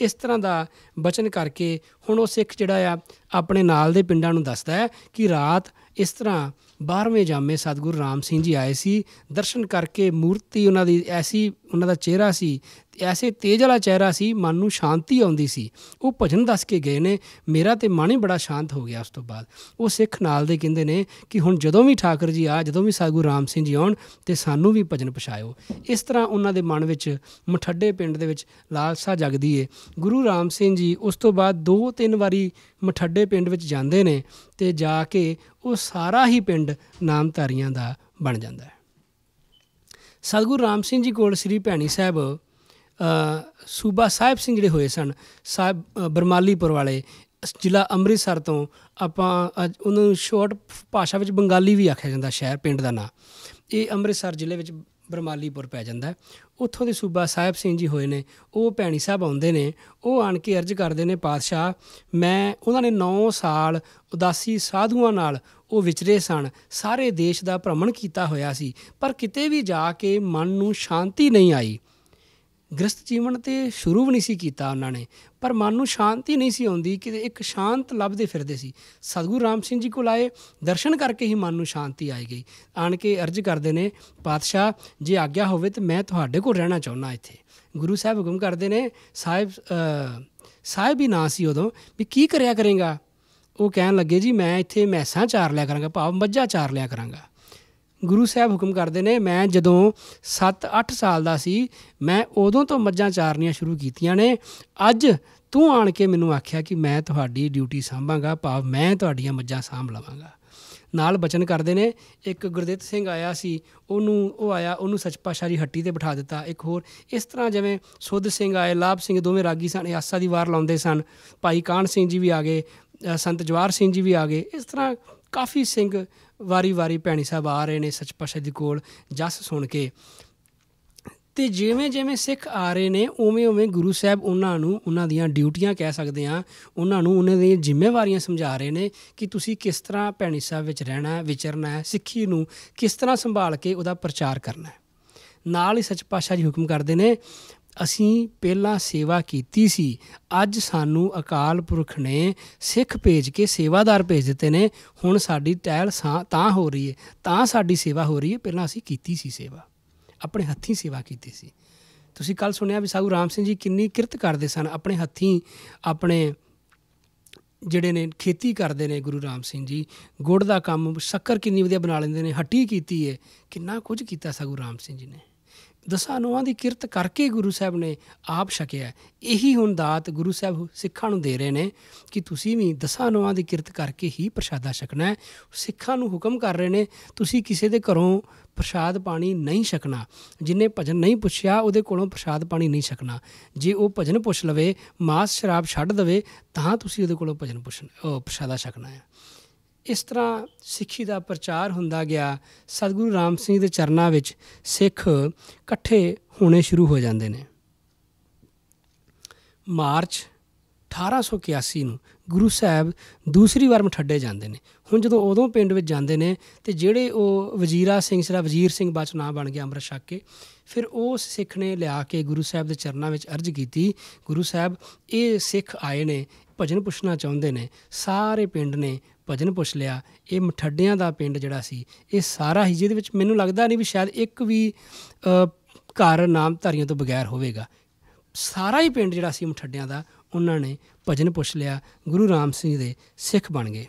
ਇਸ ਤਰ੍ਹਾਂ ਦਾ ਬਚਨ ਕਰਕੇ ਹੁਣ ਉਹ ਸਿੱਖ ਜਿਹੜਾ ਆ ਆਪਣੇ ਨਾਲ ਦੇ ਪਿੰਡਾਂ ਨੂੰ ਦੱਸਦਾ ਹੈ ਕਿ ਰਾਤ ਇਸ ਤਰ੍ਹਾਂ 12ਵੇਂ ਜਾਮੇ ਸਤਗੁਰੂ ਰਾਮ ਸਿੰਘ ਜੀ ਆਏ ਸੀ ਦਰਸ਼ਨ ਕਰਕੇ ਮੂਰਤੀ ਉਹਨਾਂ ਦੀ ਐਸੀ ਉਹਨਾਂ ਦਾ ਚਿਹਰਾ ਸੀ ਐਸੇ ਤੇਜ ਵਾਲਾ ਚਿਹਰਾ ਸੀ ਮਨ ਨੂੰ ਸ਼ਾਂਤੀ ਆਉਂਦੀ ਸੀ ਉਹ ਭਜਨ ਦੱਸ ਕੇ ਗਏ ਨੇ ਮੇਰਾ ਤੇ ਮਨ ਹੀ ਬੜਾ ਸ਼ਾਂਤ ਹੋ ਗਿਆ ਉਸ ਤੋਂ ਬਾਅਦ ਉਹ ਸਿੱਖ ਨਾਲ ਦੇ ਕਹਿੰਦੇ ਨੇ ਕਿ ਹੁਣ ਜਦੋਂ ਵੀ ਠਾਕੁਰ ਜੀ ਆ ਜਦੋਂ ਵੀ ਸਾਗੂ ਰਾਮ ਸਿੰਘ ਜੀ ਆਉਣ ਤੇ ਸਾਨੂੰ ਵੀ ਭਜਨ ਪਛਾਇਓ ਇਸ ਤਰ੍ਹਾਂ ਉਹਨਾਂ ਦੇ ਮਨ ਵਿੱਚ ਮਠੱਡੇ ਪਿੰਡ ਦੇ ਵਿੱਚ ਲਾਲਸਾ ਜਗਦੀ ਏ ਗੁਰੂ ਰਾਮ ਸਿੰਘ ਜੀ ਉਸ ਤੋਂ ਬਾਅਦ ਦੋ ਤਿੰਨ ਵਾਰੀ ਮਠੱਡੇ ਪਿੰਡ ਵਿੱਚ ਜਾਂਦੇ ਨੇ ਤੇ ਜਾ ਕੇ ਉਹ ਸਾਰਾ ਹੀ ਪਿੰਡ ਨਾਮਧਾਰੀਆਂ ਦਾ ਬਣ ਜਾਂਦਾ ਹੈ ਸਤਗੁਰੂ ਰਾਮ ਸਿੰਘ ਜੀ ਕੋਲ ਸ੍ਰੀ ਭੈਣੀ ਸਾਹਿਬ ਸੂਬਾ ਸਾਹਿਬ ਸਿੰਘ ਜਿਹੜੇ ਹੋਏ ਸਨ ਸਾਹਿਬ ਬਰਮਾਲੀਪੁਰ ਵਾਲੇ ਜ਼ਿਲ੍ਹਾ ਅੰਮ੍ਰਿਤਸਰ ਤੋਂ ਆਪਾਂ ਉਹਨਾਂ ਨੂੰ ਸ਼ਾਰਟ ਭਾਸ਼ਾ ਵਿੱਚ ਬੰਗਾਲੀ ਵੀ ਆਖਿਆ ਜਾਂਦਾ ਸ਼ਹਿਰ ਪਿੰਡ ਦਾ ਨਾਮ ਇਹ ਅੰਮ੍ਰਿਤਸਰ ਜ਼ਿਲ੍ਹੇ ਵਿੱਚ ਬਰਮਾਲੀਪੁਰ ਪੈ ਜਾਂਦਾ ਉੱਥੋਂ ਦੇ ਸੂਬਾ ਸਾਹਿਬ ਸਿੰਘ ਜੀ ਹੋਏ ਨੇ ਉਹ ਪੈਣੀ ਸਾਹਿਬ ਆਉਂਦੇ ਨੇ ਉਹ ਆਣ ਕੇ ਅਰਜ ਕਰਦੇ ਨੇ ਪਾਤਸ਼ਾਹ ਮੈਂ ਉਹਨਾਂ ਨੇ 9 ਸਾਲ ਉਦਾਸੀ ਸਾਧੂਆਂ ਨਾਲ ਉਹ ਵਿਚਰੇ ਸਨ ਸਾਰੇ ਦੇਸ਼ ਦਾ ਭ੍ਰਮਣ ਕੀਤਾ ਹੋਇਆ ਸੀ ਪਰ ਕਿਤੇ ਵੀ ਜਾ ਕੇ ਮਨ ਨੂੰ ਸ਼ਾਂਤੀ ਨਹੀਂ ਆਈ ਗ੍ਰਸਤ ਜੀਵਨ ਤੇ ਸ਼ੁਰੂ ਵੀ ਨਹੀਂ ਸੀ ਕੀਤਾ ਉਹਨਾਂ ਨੇ ਪਰ ਮਨ ਨੂੰ ਸ਼ਾਂਤੀ ਨਹੀਂ ਸੀ ਆਉਂਦੀ ਕਿ ਇੱਕ ਸ਼ਾਂਤ ਲੱਭਦੇ ਫਿਰਦੇ ਸੀ ਸਤਗੁਰੂ ਰਾਮ ਸਿੰਘ ਜੀ ਕੋਲ ਆਏ ਦਰਸ਼ਨ ਕਰਕੇ ਹੀ ਮਨ ਨੂੰ ਸ਼ਾਂਤੀ ਆਈ ਗਈ ਆਣ ਕੇ ਅਰਜ ਕਰਦੇ ਨੇ ਪਾਤਸ਼ਾਹ ਜੇ ਆਗਿਆ ਹੋਵੇ ਤੇ ਮੈਂ ਤੁਹਾਡੇ ਕੋਲ ਰਹਿਣਾ ਚਾਹੁੰਦਾ ਇੱਥੇ ਗੁਰੂ ਸਾਹਿਬ ਹੁਕਮ ਕਰਦੇ ਨੇ ਸਾਹਿਬ ਸਾਹਿਬ ਹੀ ਨਾ ਸੀ ਉਦੋਂ ਵੀ ਕੀ ਕਰਿਆ ਕਰੇਗਾ ਉਹ ਕਹਿਣ ਲੱਗੇ ਜੀ ਮੈਂ ਇੱਥੇ ਮੈਸਾਂ ਚਾਰ ਲਿਆ ਕਰਾਂਗਾ ਭਾਵ ਮੱਝਾਂ ਚਾਰ ਲਿਆ ਕਰਾਂਗਾ ਗੁਰੂ ਸਾਹਿਬ ਹੁਕਮ ਕਰਦੇ ਨੇ ਮੈਂ ਜਦੋਂ 7-8 ਸਾਲ ਦਾ ਸੀ ਮੈਂ ਉਦੋਂ ਤੋਂ ਮੱਝਾਂ ਚਾਰਨੀਆਂ ਸ਼ੁਰੂ ਕੀਤੀਆਂ ਨੇ ਅੱਜ ਤੂੰ ਆਣ ਕੇ ਮੈਨੂੰ ਆਖਿਆ ਕਿ ਮੈਂ ਤੁਹਾਡੀ ਡਿਊਟੀ ਸੰਭਾਂਗਾ ਭਾਵ ਮੈਂ ਤੁਹਾਡੀਆਂ ਮੱਝਾਂ ਸੰਭ ਲਵਾਂਗਾ ਨਾਲ ਬਚਨ ਕਰਦੇ ਨੇ ਇੱਕ ਗੁਰਦੇਵ ਸਿੰਘ ਆਇਆ ਸੀ ਉਹਨੂੰ ਉਹ ਆਇਆ ਉਹਨੂੰ ਪਾਸ਼ਾ ਦੀ ਹੱਟੀ ਤੇ ਬਿਠਾ ਦਿੱਤਾ ਇੱਕ ਹੋਰ ਇਸ ਤਰ੍ਹਾਂ ਜਿਵੇਂ ਸੋਧ ਸਿੰਘ ਆਏ ਲਾਭ ਸਿੰਘ ਦੋਵੇਂ ਰਾਗੀ ਸਨ ਆਸਾ ਦੀ ਵਾਰ ਲਾਉਂਦੇ ਸਨ ਭਾਈ ਕਾਨ ਸਿੰਘ ਜੀ ਵੀ ਆ ਗਏ ਸੰਤ ਜਵਾਰ ਸਿੰਘ ਜੀ ਵੀ ਆ ਗਏ ਇਸ ਤਰ੍ਹਾਂ ਕਾਫੀ ਸਿੰਘ ਵਾਰੀ-ਵਾਰੀ ਭੈਣੀ ਸਾਹਿਬ ਆ ਰਹੇ ਨੇ ਸੱਚ ਪਾਤਸ਼ਾਹ ਜੀ ਕੋਲ ਜਸ ਸੁਣ ਕੇ ਤੇ ਜਿਵੇਂ-ਜਿਵੇਂ ਸਿੱਖ ਆ ਰਹੇ ਨੇ ਉਵੇਂ-ਉਵੇਂ ਗੁਰੂ ਸਾਹਿਬ ਉਹਨਾਂ ਨੂੰ ਉਹਨਾਂ ਦੀਆਂ ਡਿਊਟੀਆਂ ਕਹਿ ਸਕਦੇ ਆ ਉਹਨਾਂ ਨੂੰ ਉਹਨਾਂ ਦੀਆਂ ਜ਼ਿੰਮੇਵਾਰੀਆਂ ਸਮਝਾ ਰਹੇ ਨੇ ਕਿ ਤੁਸੀਂ ਕਿਸ ਤਰ੍ਹਾਂ ਭੈਣੀ ਸਾਹਿਬ ਵਿੱਚ ਰਹਿਣਾ ਹੈ ਵਿਚਰਨਾ ਹੈ ਸਿੱਖੀ ਨੂੰ ਕਿਸ ਤਰ੍ਹਾਂ ਸੰਭਾਲ ਕੇ ਉਹਦਾ ਪ੍ਰਚਾਰ ਕਰਨਾ ਹੈ ਨਾਲ ਹੀ ਸੱਚ ਪਾਤਸ਼ਾਹ ਜੀ ਹੁਕਮ ਕਰਦੇ ਨੇ ਅਸੀਂ ਪਹਿਲਾਂ ਸੇਵਾ ਕੀਤੀ ਸੀ ਅੱਜ ਸਾਨੂੰ ਅਕਾਲ ਪੁਰਖ ਨੇ ਸਿੱਖ ਭੇਜ ਕੇ ਸੇਵਾਦਾਰ ਭੇਜ ਦਿੱਤੇ ਨੇ ਹੁਣ ਸਾਡੀ ਟਹਿਲ ਤਾਂ ਹੋ ਰਹੀ ਹੈ ਤਾਂ ਸਾਡੀ ਸੇਵਾ ਹੋ ਰਹੀ ਹੈ ਪਹਿਲਾਂ ਅਸੀਂ ਕੀਤੀ ਸੀ ਸੇਵਾ ਆਪਣੇ ਹੱਥੀਂ ਸੇਵਾ ਕੀਤੀ ਸੀ ਤੁਸੀਂ ਕੱਲ ਸੁਣਿਆ ਵੀ ਸਾਹੂ ਰਾਮ ਸਿੰਘ ਜੀ ਕਿੰਨੀ ਕਿਰਤ ਕਰਦੇ ਸਨ ਆਪਣੇ ਹੱਥੀਂ ਆਪਣੇ ਜਿਹੜੇ ਨੇ ਖੇਤੀ ਕਰਦੇ ਨੇ ਗੁਰੂ ਰਾਮ ਸਿੰਘ ਜੀ ਗੁੜ ਦਾ ਕੰਮ ਸ਼ੱਕਰ ਕਿੰਨੀ ਵਧੀਆ ਬਣਾ ਲੈਂਦੇ ਨੇ ਹੱਟੀ ਕੀਤੀ ਏ ਕਿੰਨਾ ਕੁਝ ਕੀਤਾ ਸਾਹੂ ਰਾਮ ਸਿੰਘ ਜੀ ਨੇ ਦਸਾਨੂਆਂ ਦੀ ਕਿਰਤ ਕਰਕੇ ਗੁਰੂ ਸਾਹਿਬ ਨੇ ਆਪ ਛਕਿਆ ਇਹੀ ਹੁਣ ਦਾਤ ਗੁਰੂ ਸਾਹਿਬ ਸਿੱਖਾਂ ਨੂੰ ਦੇ ਰਹੇ ਨੇ ਕਿ ਤੁਸੀਂ ਵੀ ਦਸਾਨੂਆਂ ਦੀ ਕਿਰਤ ਕਰਕੇ ਹੀ ਪ੍ਰਸ਼ਾਦਾ ਛਕਣਾ ਹੈ ਸਿੱਖਾਂ ਨੂੰ ਹੁਕਮ ਕਰ ਰਹੇ ਨੇ ਤੁਸੀਂ ਕਿਸੇ ਦੇ ਘਰੋਂ ਪ੍ਰਸ਼ਾਦ ਪਾਣੀ ਨਹੀਂ ਛਕਣਾ ਜਿਨੇ ਭਜਨ ਨਹੀਂ ਪੁੱਛਿਆ ਉਹਦੇ ਕੋਲੋਂ ਪ੍ਰਸ਼ਾਦ ਪਾਣੀ ਨਹੀਂ ਛਕਣਾ ਜੇ ਉਹ ਭਜਨ ਪੁੱਛ ਲਵੇ ਮਾਸ ਸ਼ਰਾਬ ਛੱਡ ਦਵੇ ਤਾਂ ਤੁਸੀਂ ਉਹਦੇ ਕੋਲੋਂ ਭਜਨ ਪੁੱਛਣਾ ਪ੍ਰਸ਼ਾਦਾ ਛਕਣਾ ਹੈ ਇਸ ਤਰ੍ਹਾਂ ਸਿੱਖੀ ਦਾ ਪ੍ਰਚਾਰ ਹੁੰਦਾ ਗਿਆ ਸਤਿਗੁਰੂ ਰਾਮ ਸਿੰਘ ਦੇ ਚਰਨਾਂ ਵਿੱਚ ਸਿੱਖ ਇਕੱਠੇ ਹੋਣੇ ਸ਼ੁਰੂ ਹੋ ਜਾਂਦੇ ਨੇ ਮਾਰਚ 1881 ਨੂੰ ਗੁਰੂ ਸਾਹਿਬ ਦੂਸਰੀ ਵਾਰ ਮਠੱਡੇ ਜਾਂਦੇ ਨੇ ਹੁਣ ਜਦੋਂ ਉਦੋਂ ਪਿੰਡ ਵਿੱਚ ਜਾਂਦੇ ਨੇ ਤੇ ਜਿਹੜੇ ਉਹ ਵਜ਼ੀਰਾ ਸਿੰਘ ਸਰਾ ਵਜ਼ੀਰ ਸਿੰਘ ਬਾਚ ਨਾਂ ਬਣ ਗਿਆ ਅੰਮ੍ਰਿਤ ਛੱਕ ਕੇ ਫਿਰ ਉਹ ਸਿੱਖ ਨੇ ਲਿਆ ਕੇ ਗੁਰੂ ਸਾਹਿਬ ਦੇ ਚਰਨਾਂ ਵਿੱਚ ਅਰਜ਼ ਕੀਤੀ ਗੁਰੂ ਸਾਹਿਬ ਇਹ ਸਿੱਖ ਆਏ ਨੇ ਭਜਨ ਪੁੱਛਣਾ ਚਾਹੁੰਦੇ ਨੇ ਸਾਰੇ ਪਿੰਡ ਨੇ ਭਜਨ ਪੁੱਛ ਲਿਆ ਇਹ ਮਠੱਡਿਆਂ ਦਾ ਪਿੰਡ ਜਿਹੜਾ ਸੀ ਇਹ ਸਾਰਾ ਹੀ ਜਿਹਦੇ ਵਿੱਚ ਮੈਨੂੰ ਲੱਗਦਾ ਨਹੀਂ ਵੀ ਸ਼ਾਇਦ ਇੱਕ ਵੀ ਘਰ ਧਾਰੀਆਂ ਤੋਂ ਬਗੈਰ ਹੋਵੇਗਾ ਸਾਰਾ ਹੀ ਪਿੰਡ ਜਿਹੜਾ ਸੀ ਮਠੱਡਿਆਂ ਦਾ ਉਹਨਾਂ ਨੇ ਭਜਨ ਪੁੱਛ ਲਿਆ ਗੁਰੂ ਰਾਮ ਸਿੰਘ ਦੇ ਸਿੱਖ ਬਣ ਗਏ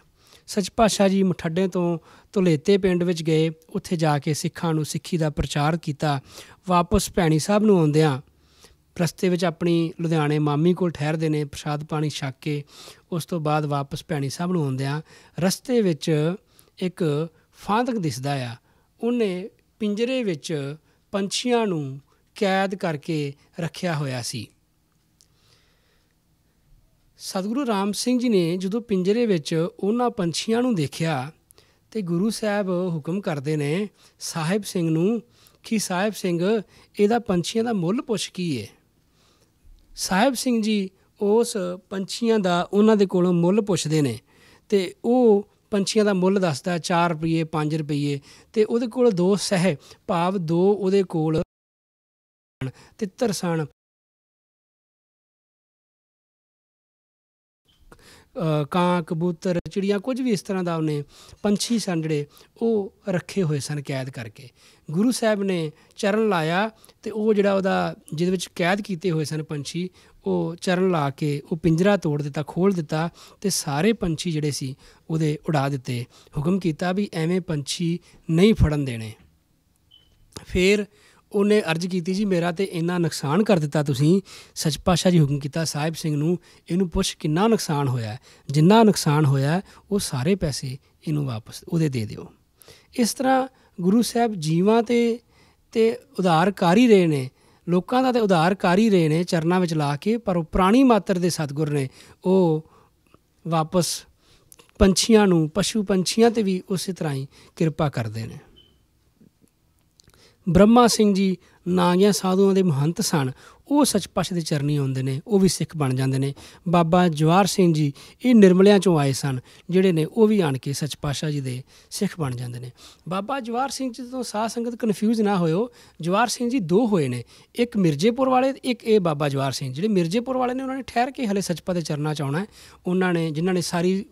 ਸੱਚ ਪਾਤਸ਼ਾਹ ਜੀ ਮਠੱਡੇ ਤੋਂ ਤੁਲੇਤੇ ਪਿੰਡ ਵਿੱਚ ਗਏ ਉੱਥੇ ਜਾ ਕੇ ਸਿੱਖਾਂ ਨੂੰ ਸਿੱਖੀ ਦਾ ਪ੍ਰਚਾਰ ਕੀਤਾ ਵਾਪਸ ਭੈਣੀ ਸਾਹਿਬ ਨੂੰ ਆਉਂਦਿਆਂ ਰਸਤੇ ਵਿੱਚ ਆਪਣੀ ਲੁਧਿਆਣੇ ਮਾਮੀ ਕੋਲ ਠਹਿਰਦੇ ਨੇ ਪ੍ਰਸ਼ਾਦ ਪਾਣੀ ਛੱਕ ਕੇ ਉਸ ਤੋਂ ਬਾਅਦ ਵਾਪਸ ਪੈਣੀ ਸਾਹਿਬ ਨੂੰ ਆਉਂਦੇ ਆ ਰਸਤੇ ਵਿੱਚ ਇੱਕ ਫਾਂਦਕ ਦਿਸਦਾ ਆ ਉਹਨੇ ਪਿੰਜਰੇ ਵਿੱਚ ਪੰਛੀਆਂ ਨੂੰ ਕੈਦ ਕਰਕੇ ਰੱਖਿਆ ਹੋਇਆ ਸੀ ਸਤਿਗੁਰੂ ਰਾਮ ਸਿੰਘ ਜੀ ਨੇ ਜਦੋਂ ਪਿੰਜਰੇ ਵਿੱਚ ਉਹਨਾਂ ਪੰਛੀਆਂ ਨੂੰ ਦੇਖਿਆ ਤੇ ਗੁਰੂ ਸਾਹਿਬ ਹੁਕਮ ਕਰਦੇ ਨੇ ਸਾਹਿਬ ਸਿੰਘ ਨੂੰ ਕਿ ਸਾਹਿਬ ਸਿੰਘ ਇਹਦਾ ਪੰਛੀਆਂ ਦਾ ਮੁੱਲ ਪੁੱਛ ਕੀ ਏ ਸਾਹਿਬ ਸਿੰਘ ਜੀ ਉਸ ਪੰਛੀਆਂ ਦਾ ਉਹਨਾਂ ਦੇ ਕੋਲੋਂ ਮੁੱਲ ਪੁੱਛਦੇ ਨੇ ਤੇ ਉਹ ਪੰਛੀਆਂ ਦਾ ਮੁੱਲ ਦੱਸਦਾ 4 ਰੁਪਏ 5 ਰੁਪਏ ਤੇ ਉਹਦੇ ਕੋਲ ਦੋ ਸਹਿ ਭਾਵ ਦੋ ਉਹਦੇ ਕੋਲ ਤਿੱਤਰ ਸਣ ਕਾਂ ਕਬੂਤਰ ਚਿੜੀਆਂ ਕੁਝ ਵੀ ਇਸ ਤਰ੍ਹਾਂ ਦਾ ਉਹਨੇ ਪੰਛੀ ਸਨ ਜਿਹੜੇ ਉਹ ਰੱਖੇ ਹੋਏ ਸਨ ਕੈਦ ਕਰਕੇ ਗੁਰੂ ਸਾਹਿਬ ਨੇ ਚਰਨ ਲਾਇਆ ਤੇ ਉਹ ਜਿਹੜਾ ਉਹਦਾ ਜਿਹਦੇ ਵਿੱਚ ਕੈਦ ਕੀਤੇ ਹੋਏ ਸਨ ਪੰਛੀ ਉਹ ਚਰਨ ਲਾ ਕੇ ਉਹ ਪਿੰਜਰਾ ਤੋੜ ਦਿੱਤਾ ਖੋਲ ਦਿੱਤਾ ਤੇ ਸਾਰੇ ਪੰਛੀ ਜਿਹੜੇ ਸੀ ਉਹਦੇ ਉਡਾ ਦਿੱਤੇ ਹੁਕਮ ਕੀਤਾ ਵੀ ਐਵੇਂ ਪੰਛੀ ਨਹੀਂ ਫੜਨ ਦੇਣੇ ਫਿਰ ਉਹਨੇ ਅਰਜ਼ ਕੀਤੀ ਜੀ ਮੇਰਾ ਤੇ ਇੰਨਾ ਨੁਕਸਾਨ ਕਰ ਦਿੱਤਾ ਤੁਸੀਂ ਸੱਚ ਪਾਸ਼ਾ ਜੀ ਹੁਕਮ ਕੀਤਾ ਸਾਹਿਬ ਸਿੰਘ ਨੂੰ ਇਹਨੂੰ ਪੁੱਛ ਕਿੰਨਾ ਨੁਕਸਾਨ ਹੋਇਆ ਜਿੰਨਾ ਨੁਕਸਾਨ ਹੋਇਆ ਉਹ ਸਾਰੇ ਪੈਸੇ ਇਹਨੂੰ ਵਾਪਸ ਉਹਦੇ ਦੇ ਦਿਓ ਇਸ ਤਰ੍ਹਾਂ ਗੁਰੂ ਸਾਹਿਬ ਜੀਵਾਂ ਤੇ ਤੇ ਉਧਾਰਕਾਰੀ ਰਹੇ ਨੇ ਲੋਕਾਂ ਦਾ ਤੇ ਉਧਾਰਕਾਰੀ ਰਹੇ ਨੇ ਚਰਨਾਂ ਵਿੱਚ ਲਾ ਕੇ ਪਰ ਉਹ ਪ੍ਰਾਣੀ ਮਾਤਰ ਦੇ ਸਤਗੁਰ ਨੇ ਉਹ ਵਾਪਸ ਪੰਛੀਆਂ ਨੂੰ ਪਸ਼ੂ ਪੰਛੀਆਂ ਤੇ ਵੀ ਉਸੇ ਤਰ੍ਹਾਂ ਹੀ ਕਿਰਪਾ ਕਰਦੇ ਨੇ ਬ੍ਰਹਮਾ ਸਿੰਘ ਜੀ ਨਾਗਿਆ ਸਾਧੂਆਂ ਦੇ ਮਹੰਤ ਸਨ ਉਹ ਸਚਪਛ ਦੇ ਚਰਨੀ ਆਉਂਦੇ ਨੇ ਉਹ ਵੀ ਸਿੱਖ ਬਣ ਜਾਂਦੇ ਨੇ ਬਾਬਾ ਜਵਾਰ ਸਿੰਘ ਜੀ ਇਹ ਨਿਰਮਲਿਆਂ ਚੋਂ ਆਏ ਸਨ ਜਿਹੜੇ ਨੇ ਉਹ ਵੀ ਆਣ ਕੇ ਸਚਪਾਸ਼ਾ ਜੀ ਦੇ ਸਿੱਖ ਬਣ ਜਾਂਦੇ ਨੇ ਬਾਬਾ ਜਵਾਰ ਸਿੰਘ ਜੀ ਤੋਂ ਸਾਧ ਸੰਗਤ ਕਨਫਿਊਜ਼ ਨਾ ਹੋਇਓ ਜਵਾਰ ਸਿੰਘ ਜੀ ਦੋ ਹੋਏ ਨੇ ਇੱਕ ਮਿਰਜੇਪੁਰ ਵਾਲੇ ਇੱਕ ਇਹ ਬਾਬਾ ਜਵਾਰ ਸਿੰਘ ਜਿਹੜੇ ਮਿਰਜੇਪੁਰ ਵਾਲੇ ਨੇ ਉਹਨਾਂ ਨੇ ਠਹਿਰ ਕੇ ਹਲੇ ਸਚਪਾ ਦੇ ਚਰਨਾਂ ਚ ਆਉਣਾ ਉਹਨਾਂ ਨੇ ਜਿਨ੍ਹਾਂ ਨੇ ਸਾਰੀ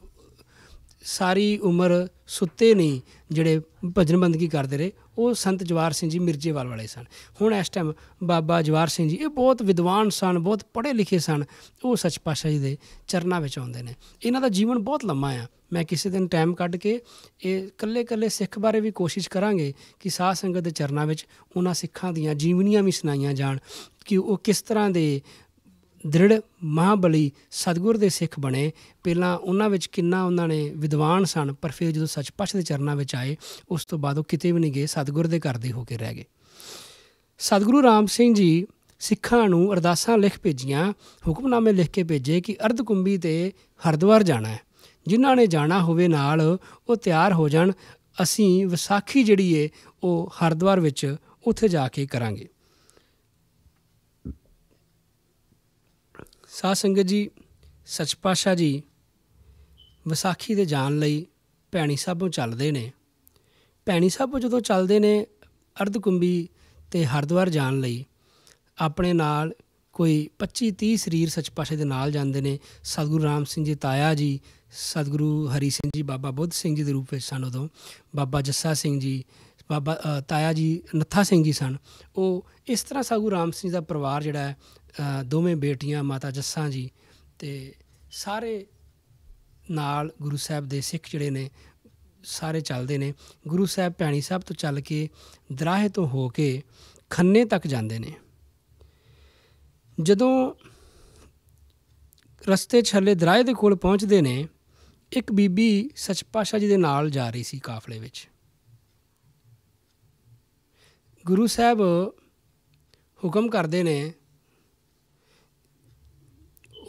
ਸਾਰੀ ਉਮਰ ਸੁੱਤੇ ਨਹੀਂ ਜਿਹੜੇ ਭਜਨ ਬੰਦਗੀ ਕਰਦੇ ਰਹੇ ਉਹ ਸੰਤ ਜਵਾਰ ਸਿੰਘ ਜੀ ਮਿਰਜੇਵਾਲ ਵਾਲੇ ਸਨ ਹੁਣ ਇਸ ਟਾਈਮ ਬਾਬਾ ਜਵਾਰ ਸਿੰਘ ਜੀ ਇਹ ਬਹੁਤ ਵਿਦਵਾਨ ਸਨ ਬਹੁਤ ਪੜ੍ਹੇ ਲਿਖੇ ਸਨ ਉਹ ਸੱਚ ਪਾਤਸ਼ਾਹ ਜੀ ਦੇ ਚਰਨਾਂ ਵਿੱਚ ਆਉਂਦੇ ਨੇ ਇਹਨਾਂ ਦਾ ਜੀਵਨ ਬਹੁਤ ਲੰਮਾ ਆ ਮੈਂ ਕਿਸੇ ਦਿਨ ਟਾਈਮ ਕੱਢ ਕੇ ਇਹ ਕੱਲੇ-ਕੱਲੇ ਸਿੱਖ ਬਾਰੇ ਵੀ ਕੋਸ਼ਿਸ਼ ਕਰਾਂਗੇ ਕਿ ਸਾਧ ਸੰਗਤ ਦੇ ਚਰਨਾਂ ਵਿੱਚ ਉਹਨਾਂ ਸਿੱਖਾਂ ਦੀਆਂ ਜੀਵਨੀਆਂ ਵੀ ਸੁਣਾਈਆਂ ਜਾਣ ਕਿ ਉਹ ਕਿਸ ਤਰ੍ਹਾਂ ਦੇ ਦ੍ਰਿੜ ਮਹਾਬਲੀ ਸਤਗੁਰ ਦੇ ਸਿੱਖ ਬਣੇ ਪਹਿਲਾਂ ਉਹਨਾਂ ਵਿੱਚ ਕਿੰਨਾ ਉਹਨਾਂ ਨੇ ਵਿਦਵਾਨ ਸਨ ਪਰ ਫਿਰ ਜਦੋਂ ਪਛ ਦੇ ਚਰਨਾਂ ਵਿੱਚ ਆਏ ਉਸ ਤੋਂ ਬਾਅਦ ਉਹ ਕਿਤੇ ਵੀ ਨਹੀਂ ਗਏ ਸਤਗੁਰ ਦੇ ਘਰ ਦੇ ਹੋ ਕੇ ਰਹਿ ਗਏ ਸਤਗੁਰੂ ਰਾਮ ਸਿੰਘ ਜੀ ਸਿੱਖਾਂ ਨੂੰ ਅਰਦਾਸਾਂ ਲਿਖ ਭੇਜੀਆਂ ਹੁਕਮਨਾਮੇ ਲਿਖ ਕੇ ਭੇਜੇ ਕਿ ਅਰਧਕੁੰਬੀ ਤੇ ਹਰਦੁਆਰ ਜਾਣਾ ਹੈ ਜਿਨ੍ਹਾਂ ਨੇ ਜਾਣਾ ਹੋਵੇ ਨਾਲ ਉਹ ਤਿਆਰ ਹੋ ਜਾਣ ਅਸੀਂ ਵਿਸਾਖੀ ਜਿਹੜੀ ਏ ਉਹ ਹਰਦੁਆਰ ਵਿੱਚ ਉੱਥੇ ਜਾ ਕੇ ਕਰਾਂਗੇ ਸਾਧ ਸੰਗਤ ਜੀ ਸੱਚ ਪਾਸ਼ਾ ਜੀ ਵਿਸਾਖੀ ਦੇ ਜਾਣ ਲਈ ਭੈਣੀ ਸਾਹਿਬੋਂ ਚੱਲਦੇ ਨੇ ਭੈਣੀ ਸਾਹਿਬੋਂ ਜਦੋਂ ਚੱਲਦੇ ਨੇ ਅਰਧਕੁੰਬੀ ਤੇ ਹਰਦੁਆਰ ਜਾਣ ਲਈ ਆਪਣੇ ਨਾਲ ਕੋਈ 25 30 ਸਰੀਰ ਸੱਚ ਪਾਸ਼ੇ ਦੇ ਨਾਲ ਜਾਂਦੇ ਨੇ ਸਤਿਗੁਰੂ ਰਾਮ ਸਿੰਘ ਜੀ ਤਾਇਆ ਜੀ ਸਤਿਗੁਰੂ ਹਰੀ ਸਿੰਘ ਜੀ ਬਾਬਾ ਬੁੱਧ ਸਿੰਘ ਜੀ ਦੇ ਰੂਪ ਵਿੱਚ ਸਨ ਉਦੋਂ ਬਾਬਾ ਜੱਸਾ ਸਿੰਘ ਜੀ ਬਾਬਾ ਤਾਇਆ ਜੀ ਨੱਥਾ ਸਿੰਘ ਜੀ ਸਨ ਉਹ ਇਸ ਤਰ੍ਹਾਂ ਸਤਿਗੁਰੂ ਰਾਮ ਸਿੰਘ ਦਾ ਪਰਿਵਾਰ ਜਿਹੜਾ ਹੈ ਦੋਵੇਂ ਬੇਟੀਆਂ ਮਾਤਾ ਜੱਸਾ ਜੀ ਤੇ ਸਾਰੇ ਨਾਲ ਗੁਰੂ ਸਾਹਿਬ ਦੇ ਸਿੱਖ ਜਿਹੜੇ ਨੇ ਸਾਰੇ ਚੱਲਦੇ ਨੇ ਗੁਰੂ ਸਾਹਿਬ ਭੈਣੀ ਸਾਹਿਬ ਤੋਂ ਚੱਲ ਕੇ ਦਰਾਹੇ ਤੋਂ ਹੋ ਕੇ ਖੰਨੇ ਤੱਕ ਜਾਂਦੇ ਨੇ ਜਦੋਂ ਰਸਤੇ ਛੱਲੇ ਦਰਾਹੇ ਦੇ ਕੋਲ ਪਹੁੰਚਦੇ ਨੇ ਇੱਕ ਬੀਬੀ ਸਚਪਾਸ਼ਾ ਜੀ ਦੇ ਨਾਲ ਜਾ ਰਹੀ ਸੀ ਕਾਫਲੇ ਵਿੱਚ ਗੁਰੂ ਸਾਹਿਬ ਹੁਕਮ ਕਰਦੇ ਨੇ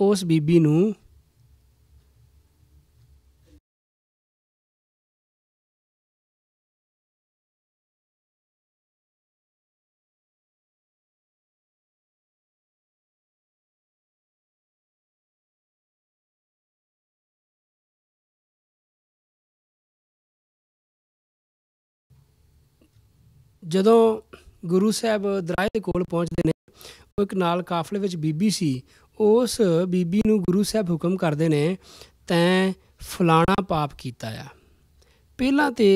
ਉਸ ਬੀਬੀ ਨੂੰ ਜਦੋਂ ਗੁਰੂ ਸਾਹਿਬ ਦਰਾਇ ਦੇ ਕੋਲ ਪਹੁੰਚਦੇ ਨੇ ਉਹ ਇੱਕ ਨਾਲ ਕਾਫਲੇ ਵਿੱਚ ਬੀਬੀ ਸੀ ਉਸ ਬੀਬੀ ਨੂੰ ਗੁਰੂ ਸਾਹਿਬ ਹੁਕਮ ਕਰਦੇ ਨੇ ਤੈਂ ਫਲਾਣਾ ਪਾਪ ਕੀਤਾ ਆ ਪਹਿਲਾਂ ਤੇ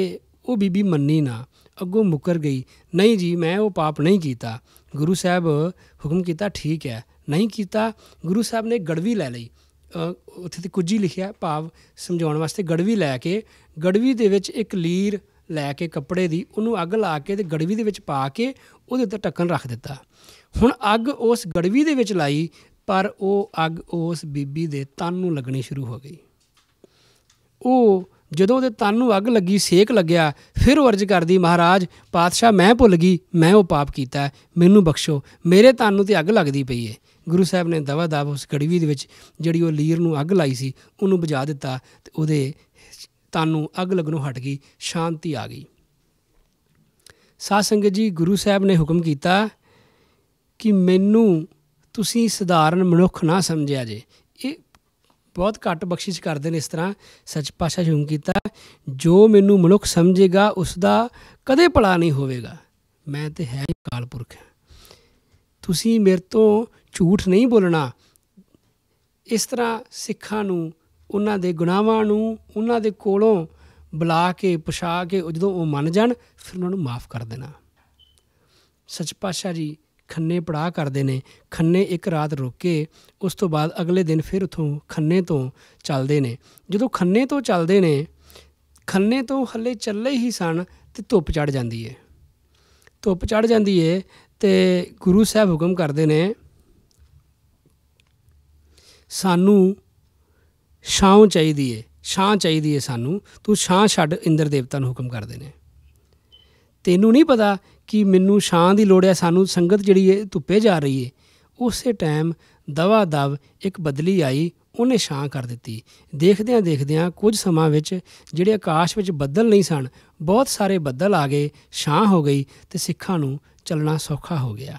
ਉਹ ਬੀਬੀ ਮੰਨੀ ਨਾ ਅੱਗੋਂ ਮੁਕਰ ਗਈ ਨਹੀਂ ਜੀ ਮੈਂ ਉਹ ਪਾਪ ਨਹੀਂ ਕੀਤਾ ਗੁਰੂ ਸਾਹਿਬ ਹੁਕਮ ਕੀਤਾ ਠੀਕ ਹੈ ਨਹੀਂ ਕੀਤਾ ਗੁਰੂ ਸਾਹਿਬ ਨੇ ਗੜਵੀ ਲੈ ਲਈ ਉੱਥੇ ਤੇ ਕੁਝ ਹੀ ਲਿਖਿਆ ਭਾਵ ਸਮਝਾਉਣ ਵਾਸਤੇ ਗੜਵੀ ਲੈ ਕੇ ਗੜਵੀ ਦੇ ਵਿੱਚ ਇੱਕ ਲੀਰ ਲੈ ਕੇ ਕੱਪੜੇ ਦੀ ਉਹਨੂੰ ਅੱਗ ਲਾ ਕੇ ਤੇ ਗੜਵੀ ਦੇ ਵਿੱਚ ਪਾ ਕੇ ਉਹਦੇ ਉੱਤੇ ਟੱਕਣ ਰੱਖ ਦਿੱਤਾ ਹੁਣ ਅੱਗ ਉਸ ਗੜਵੀ ਦੇ ਵਿੱਚ ਲਾਈ ਪਰ ਉਹ ਅੱਗ ਉਸ ਬੀਬੀ ਦੇ ਤਨ ਨੂੰ ਲੱਗਣੀ ਸ਼ੁਰੂ ਹੋ ਗਈ ਉਹ ਜਦੋਂ ਉਹਦੇ ਤਨ ਨੂੰ ਅੱਗ ਲੱਗੀ ਸੇਕ ਲੱਗਿਆ ਫਿਰ ਉਹ ਅਰਜ਼ ਕਰਦੀ ਮਹਾਰਾਜ ਪਾਤਸ਼ਾਹ ਮੈਂ ਭੁੱਲ ਗਈ ਮੈਂ ਉਹ ਪਾਪ ਕੀਤਾ ਮੈਨੂੰ ਬਖਸ਼ੋ ਮੇਰੇ ਤਨ ਨੂੰ ਤੇ ਅੱਗ ਲੱਗਦੀ ਪਈ ਏ ਗੁਰੂ ਸਾਹਿਬ ਨੇ ਦਵਾ ਦਾਬ ਉਸ ਕੜਵੀ ਦੇ ਵਿੱਚ ਜਿਹੜੀ ਉਹ ਲੀਰ ਨੂੰ ਅੱਗ ਲਾਈ ਸੀ ਉਹਨੂੰ ਬੁਝਾ ਦਿੱਤਾ ਤੇ ਉਹਦੇ ਤਨ ਨੂੰ ਅੱਗ ਲੱਗਣੋਂ ਹਟ ਗਈ ਸ਼ਾਂਤੀ ਆ ਗਈ ਸਾਧ ਸੰਗਤ ਜੀ ਗੁਰੂ ਸਾਹਿਬ ਨੇ ਹੁਕਮ ਕੀਤਾ ਕਿ ਮੈਨੂੰ ਤੁਸੀਂ ਸਧਾਰਨ ਮਨੁੱਖ ਨਾ ਸਮਝਿਆ ਜੇ ਇਹ ਬਹੁਤ ਘੱਟ ਬਖਸ਼ਿਸ਼ ਕਰਦੇ ਨੇ ਇਸ ਤਰ੍ਹਾਂ ਸੱਚ ਪਾਸ਼ਾ ਜੁਮ ਕੀਤਾ ਜੋ ਮੈਨੂੰ ਮਨੁੱਖ ਸਮਝੇਗਾ ਉਸ ਦਾ ਕਦੇ ਭਲਾ ਨਹੀਂ ਹੋਵੇਗਾ ਮੈਂ ਤੇ ਹੈ ਕਾਲਪੁਰਖ ਤੁਸੀਂ ਮੇਰੇ ਤੋਂ ਝੂਠ ਨਹੀਂ ਬੋਲਣਾ ਇਸ ਤਰ੍ਹਾਂ ਸਿੱਖਾਂ ਨੂੰ ਉਹਨਾਂ ਦੇ ਗੁਨਾਹਾਂ ਨੂੰ ਉਹਨਾਂ ਦੇ ਕੋਲੋਂ ਬੁਲਾ ਕੇ ਪੁਛਾ ਕੇ ਜਦੋਂ ਉਹ ਮੰਨ ਜਾਣ ਫਿਰ ਉਹਨਾਂ ਨੂੰ ਮਾਫ ਕਰ ਦੇਣਾ ਸੱਚ ਪਾਸ਼ਾ ਜੀ ਖੰਨੇ ਪੜਾ ਕਰਦੇ ਨੇ ਖੰਨੇ ਇੱਕ ਰਾਤ ਰੁਕ ਕੇ ਉਸ ਤੋਂ ਬਾਅਦ ਅਗਲੇ ਦਿਨ ਫਿਰ ਉਥੋਂ ਖੰਨੇ ਤੋਂ ਚੱਲਦੇ ਨੇ ਜਦੋਂ ਖੰਨੇ ਤੋਂ ਚੱਲਦੇ ਨੇ ਖੰਨੇ ਤੋਂ ਹੱਲੇ ਚੱਲੇ ਹੀ ਸਨ ਤੇ ਧੁੱਪ ਚੜ ਜਾਂਦੀ ਏ ਧੁੱਪ ਚੜ ਜਾਂਦੀ ਏ ਤੇ ਗੁਰੂ ਸਾਹਿਬ ਹੁਕਮ ਕਰਦੇ ਨੇ ਸਾਨੂੰ ਛਾਂ ਚਾਹੀਦੀ ਏ ਛਾਂ ਚਾਹੀਦੀ ਏ ਸਾਨੂੰ ਤੂੰ ਛਾਂ ਛੱਡ ਇੰਦਰ ਦੇਵਤਾ ਨੂੰ ਹੁਕਮ ਕਰਦੇ ਨੇ ਤੈਨੂੰ ਨਹੀਂ ਪਤਾ ਕਿ ਮੈਨੂੰ ਛਾਂ ਦੀ ਲੋੜ ਹੈ ਸਾਨੂੰ ਸੰਗਤ ਜਿਹੜੀ ਹੈ ਧੁੱਪੇ ਜਾ ਰਹੀ ਹੈ ਉਸੇ ਟਾਈਮ ਦਵਾ ਦਵ ਇੱਕ ਬਦਲੀ ਆਈ ਉਹਨੇ ਛਾਂ ਕਰ ਦਿੱਤੀ ਦੇਖਦਿਆਂ ਦੇਖਦਿਆਂ ਕੁਝ ਸਮਾਂ ਵਿੱਚ ਜਿਹੜੇ ਆਕਾਸ਼ ਵਿੱਚ ਬੱਦਲ ਨਹੀਂ ਸਨ ਬਹੁਤ ਸਾਰੇ ਬੱਦਲ ਆ ਗਏ ਛਾਂ ਹੋ ਗਈ ਤੇ ਸਿੱਖਾਂ ਨੂੰ ਚੱਲਣਾ ਸੌਖਾ ਹੋ ਗਿਆ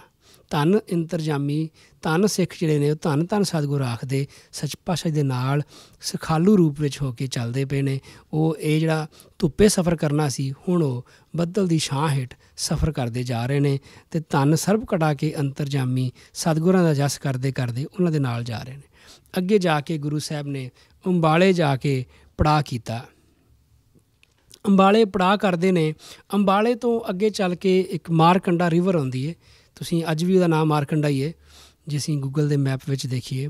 ਧੰਨ ਇੰਤਰਜਾਮੀ ਧੰਨ ਸਿੱਖ ਜਿਹੜੇ ਨੇ ਉਹ ਧੰਨ ਧੰਨ ਸਤਿਗੁਰ ਆਖਦੇ ਸੱਚ ਪਾਸ਼ਾ ਦੇ ਨਾਲ ਸਖਾਲੂ ਰੂਪ ਵਿੱਚ ਹੋ ਕੇ ਚੱਲਦੇ ਪਏ ਨੇ ਉਹ ਇਹ ਜਿਹੜਾ ਧੁੱਪੇ ਸਫ਼ਰ ਕਰਨਾ ਸੀ ਹੁਣ ਉਹ ਬੱਦਲ ਦੀ ਛਾਂ ਹੇਠ ਸਫ਼ਰ ਕਰਦੇ ਜਾ ਰਹੇ ਨੇ ਤੇ ਧੰਨ ਸਰਬ ਕਟਾ ਕੇ ਅੰਤਰਜਾਮੀ ਸਤਿਗੁਰਾਂ ਦਾ ਜਸ ਕਰਦੇ ਕਰਦੇ ਉਹਨਾਂ ਦੇ ਨਾਲ ਜਾ ਰਹੇ ਨੇ ਅੱਗੇ ਜਾ ਕੇ ਗੁਰੂ ਸਾਹਿਬ ਨੇ ਅੰਬਾਲੇ ਜਾ ਕੇ ਪੜਾ ਕੀਤਾ ਅੰਬਾਲੇ ਪੜਾ ਕਰਦੇ ਨੇ ਅੰਬਾਲੇ ਤੋਂ ਅੱਗੇ ਚੱਲ ਕੇ ਇੱਕ ਮਾਰਕੰਡਾ ਰਿਵਰ ਆਉਂਦੀ ਏ ਤੁਸੀਂ ਅੱਜ ਵੀ ਉਹਦਾ ਨਾਮ ਮਾਰਕੰਡਾ ਹੀ ਹੈ ਜੇ ਅਸੀਂ ਗੂਗਲ ਦੇ ਮੈਪ ਵਿੱਚ ਦੇਖੀਏ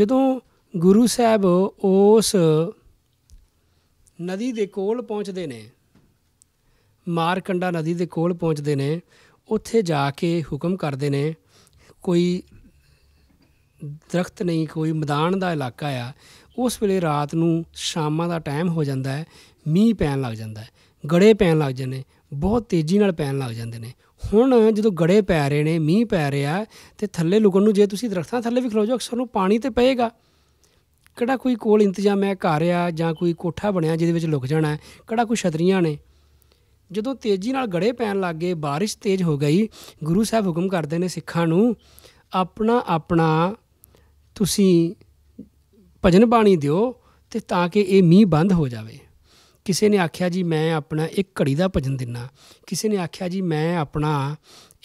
ਜਦੋਂ ਗੁਰੂ ਸਾਹਿਬ ਉਸ ਨਦੀ ਦੇ ਕੋਲ ਪਹੁੰਚਦੇ ਨੇ ਮਾਰਕੰਡਾ ਨਦੀ ਦੇ ਕੋਲ ਪਹੁੰਚਦੇ ਨੇ ਉੱਥੇ ਜਾ ਕੇ ਹੁਕਮ ਕਰਦੇ ਨੇ ਕੋਈ ਦਰਖਤ ਨਹੀਂ ਕੋਈ ਮੈਦਾਨ ਦਾ ਇਲਾਕਾ ਆ ਉਸ ਵੇਲੇ ਰਾਤ ਨੂੰ ਸ਼ਾਮਾਂ ਦਾ ਟਾਈਮ ਹੋ ਜਾਂਦਾ ਹੈ ਮੀਂਹ ਪੈਣ ਲੱਗ ਜਾਂਦਾ ਹੈ ਗੜੇ ਪੈਣ ਲੱਗ ਜਾਂਦੇ ਬਹੁਤ ਤੇਜ਼ੀ ਨਾਲ ਪੈਣ ਲੱਗ ਜਾਂਦੇ ਨੇ ਹੁਣ ਜਦੋਂ ਗੜੇ ਪੈ ਰਹੇ ਨੇ ਮੀਂਹ ਪੈ ਰਿਹਾ ਤੇ ਥੱਲੇ ਲੁਕਣ ਨੂੰ ਜੇ ਤੁਸੀਂ ਦਰਖਤਾਂ ਥੱਲੇ ਵੀ ਖਲੋ ਜਾਓ ਅਕਸਰ ਨੂੰ ਪਾਣੀ ਤੇ ਪਏਗਾ ਕਿਹੜਾ ਕੋਈ ਕੋਲ ਇੰਤਜ਼ਾਮ ਹੈ ਘਰ ਆ ਜਾਂ ਕੋਈ ਕੋਠਾ ਬਣਿਆ ਜਿਹਦੇ ਵਿੱਚ ਲੁਕ ਜਾਣਾ ਹੈ ਕਿਹੜਾ ਕੋਈ ਛਤਰੀਆਂ ਨੇ ਜਦੋਂ ਤੇਜ਼ੀ ਨਾਲ ਗੜੇ ਪੈਣ ਲੱਗ ਗਏ بارش ਤੇਜ਼ ਹੋ ਗਈ ਗੁਰੂ ਸਾਹਿਬ ਹੁਕਮ ਕਰਦੇ ਨੇ ਸਿੱਖਾਂ ਨੂੰ ਆਪਣਾ ਆਪਣਾ ਤੁਸੀਂ ਭਜਨ ਬਾਣੀ ਦਿਓ ਤੇ ਤਾਂ ਕਿ ਇਹ ਮੀਂਹ ਬੰਦ ਹੋ ਜਾਵੇ ਕਿਸੇ ਨੇ ਆਖਿਆ ਜੀ ਮੈਂ ਆਪਣਾ ਇੱਕ ਘੜੀ ਦਾ ਭਜਨ ਦਿੰਨਾ ਕਿਸੇ ਨੇ ਆਖਿਆ ਜੀ ਮੈਂ ਆਪਣਾ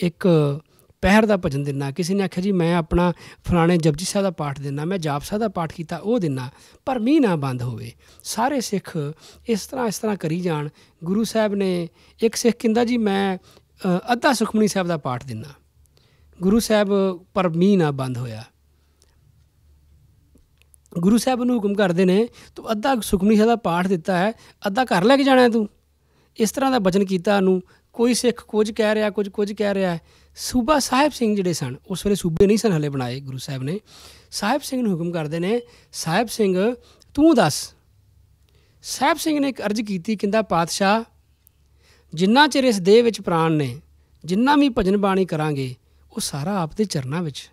ਇੱਕ ਪਹਿਰ ਦਾ ਭਜਨ ਦਿੰਨਾ ਕਿਸੇ ਨੇ ਆਖਿਆ ਜੀ ਮੈਂ ਆਪਣਾ ਫਲਾਣੇ ਜਪਜੀ ਸਾਹਿਬ ਦਾ ਪਾਠ ਦਿੰਨਾ ਮੈਂ ਜਾਪ ਸਾਹਿਬ ਦਾ ਪਾਠ ਕੀਤਾ ਉਹ ਦਿੰਨਾ ਪਰ ਮੀਂਹ ਨਾ ਬੰਦ ਹੋਵੇ ਸਾਰੇ ਸਿੱਖ ਇਸ ਤਰ੍ਹਾਂ ਇਸ ਤਰ੍ਹਾਂ ਕਰੀ ਜਾਣ ਗੁਰੂ ਸਾਹਿਬ ਨੇ ਇੱਕ ਸਿੱਖ ਕਹਿੰਦਾ ਜੀ ਮੈਂ ਅੱਧਾ ਸੁਖਮਨੀ ਸਾਹਿਬ ਦਾ ਪਾਠ ਦਿੰਨਾ ਗੁਰੂ ਸਾਹਿਬ ਪਰ ਮੀਂਹ ਨਾ ਬੰਦ ਹੋਇਆ ਗੁਰੂ ਸਾਹਿਬ ਨੂੰ ਹੁਕਮ ਕਰਦੇ ਨੇ ਤੂੰ ਅੱਧਾ ਸੁਖਮਨੀ ਸਾਹਿਬ ਦਾ ਪਾਠ ਦਿੱਤਾ ਹੈ ਅੱਧਾ ਘਰ ਲੈ ਕੇ ਜਾਣਾ ਹੈ ਤੂੰ ਇਸ ਤਰ੍ਹਾਂ ਦਾ ਬਚਨ ਕੀਤਾ ਨੂੰ ਕੋਈ ਸਿੱਖ ਕੁਝ ਕਹਿ ਰਿਹਾ ਕੁਝ ਕੁਝ ਕਹਿ ਰਿਹਾ ਸੂਬਾ ਸਾਹਿਬ ਸਿੰਘ ਜਿਹੜੇ ਸਨ ਉਸ ਵੇਲੇ ਸੂਬੇ ਨਹੀਂ ਸਨ ਹਲੇ ਬਣਾਏ ਗੁਰੂ ਸਾਹਿਬ ਨੇ ਸਾਹਿਬ ਸਿੰਘ ਨੂੰ ਹੁਕਮ ਕਰਦੇ ਨੇ ਸਾਹਿਬ ਸਿੰਘ ਤੂੰ ਦੱਸ ਸਾਹਿਬ ਸਿੰਘ ਨੇ ਇੱਕ ਅਰਜ਼ ਕੀਤੀ ਕਿੰਦਾ ਪਾਤਸ਼ਾਹ ਜਿੰਨਾ ਚਿਰ ਇਸ ਦੇਹ ਵਿੱਚ ਪ੍ਰਾਣ ਨੇ ਜਿੰਨਾ ਵੀ ਭਜਨ ਬਾਣੀ ਕਰਾਂਗੇ ਉਹ ਸਾਰਾ ਆਪ ਦੇ ਚਰਨਾਂ ਵਿੱਚ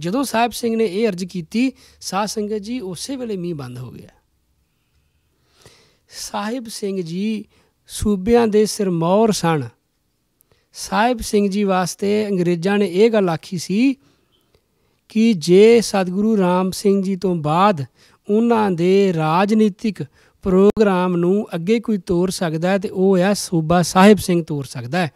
ਜਦੋਂ ਸਾਹਿਬ ਸਿੰਘ ਨੇ ਇਹ ਅਰਜ਼ ਕੀਤੀ ਸਾਧ ਸੰਗਤ ਜੀ ਉਸੇ ਵੇਲੇ ਮੀਂਹ ਬੰਦ ਹੋ ਗਿਆ ਸਾਹਿਬ ਸਿੰਘ ਜੀ ਸੂਬਿਆਂ ਦੇ ਸਿਰਮੌਰ ਸਨ ਸਾਹਿਬ ਸਿੰਘ ਜੀ ਵਾਸਤੇ ਅੰਗਰੇਜ਼ਾਂ ਨੇ ਇਹ ਗੱਲ ਆਖੀ ਸੀ ਕਿ ਜੇ ਸਤਿਗੁਰੂ ਰਾਮ ਸਿੰਘ ਜੀ ਤੋਂ ਬਾਅਦ ਉਹਨਾਂ ਦੇ ਰਾਜਨੀਤਿਕ ਪ੍ਰੋਗਰਾਮ ਨੂੰ ਅੱਗੇ ਕੋਈ ਤੋਰ ਸਕਦਾ ਹੈ ਤੇ ਉਹ ਆ ਸੂਬਾ ਸਾਹਿਬ ਸਿੰਘ ਤੋਰ ਸਕਦਾ ਹੈ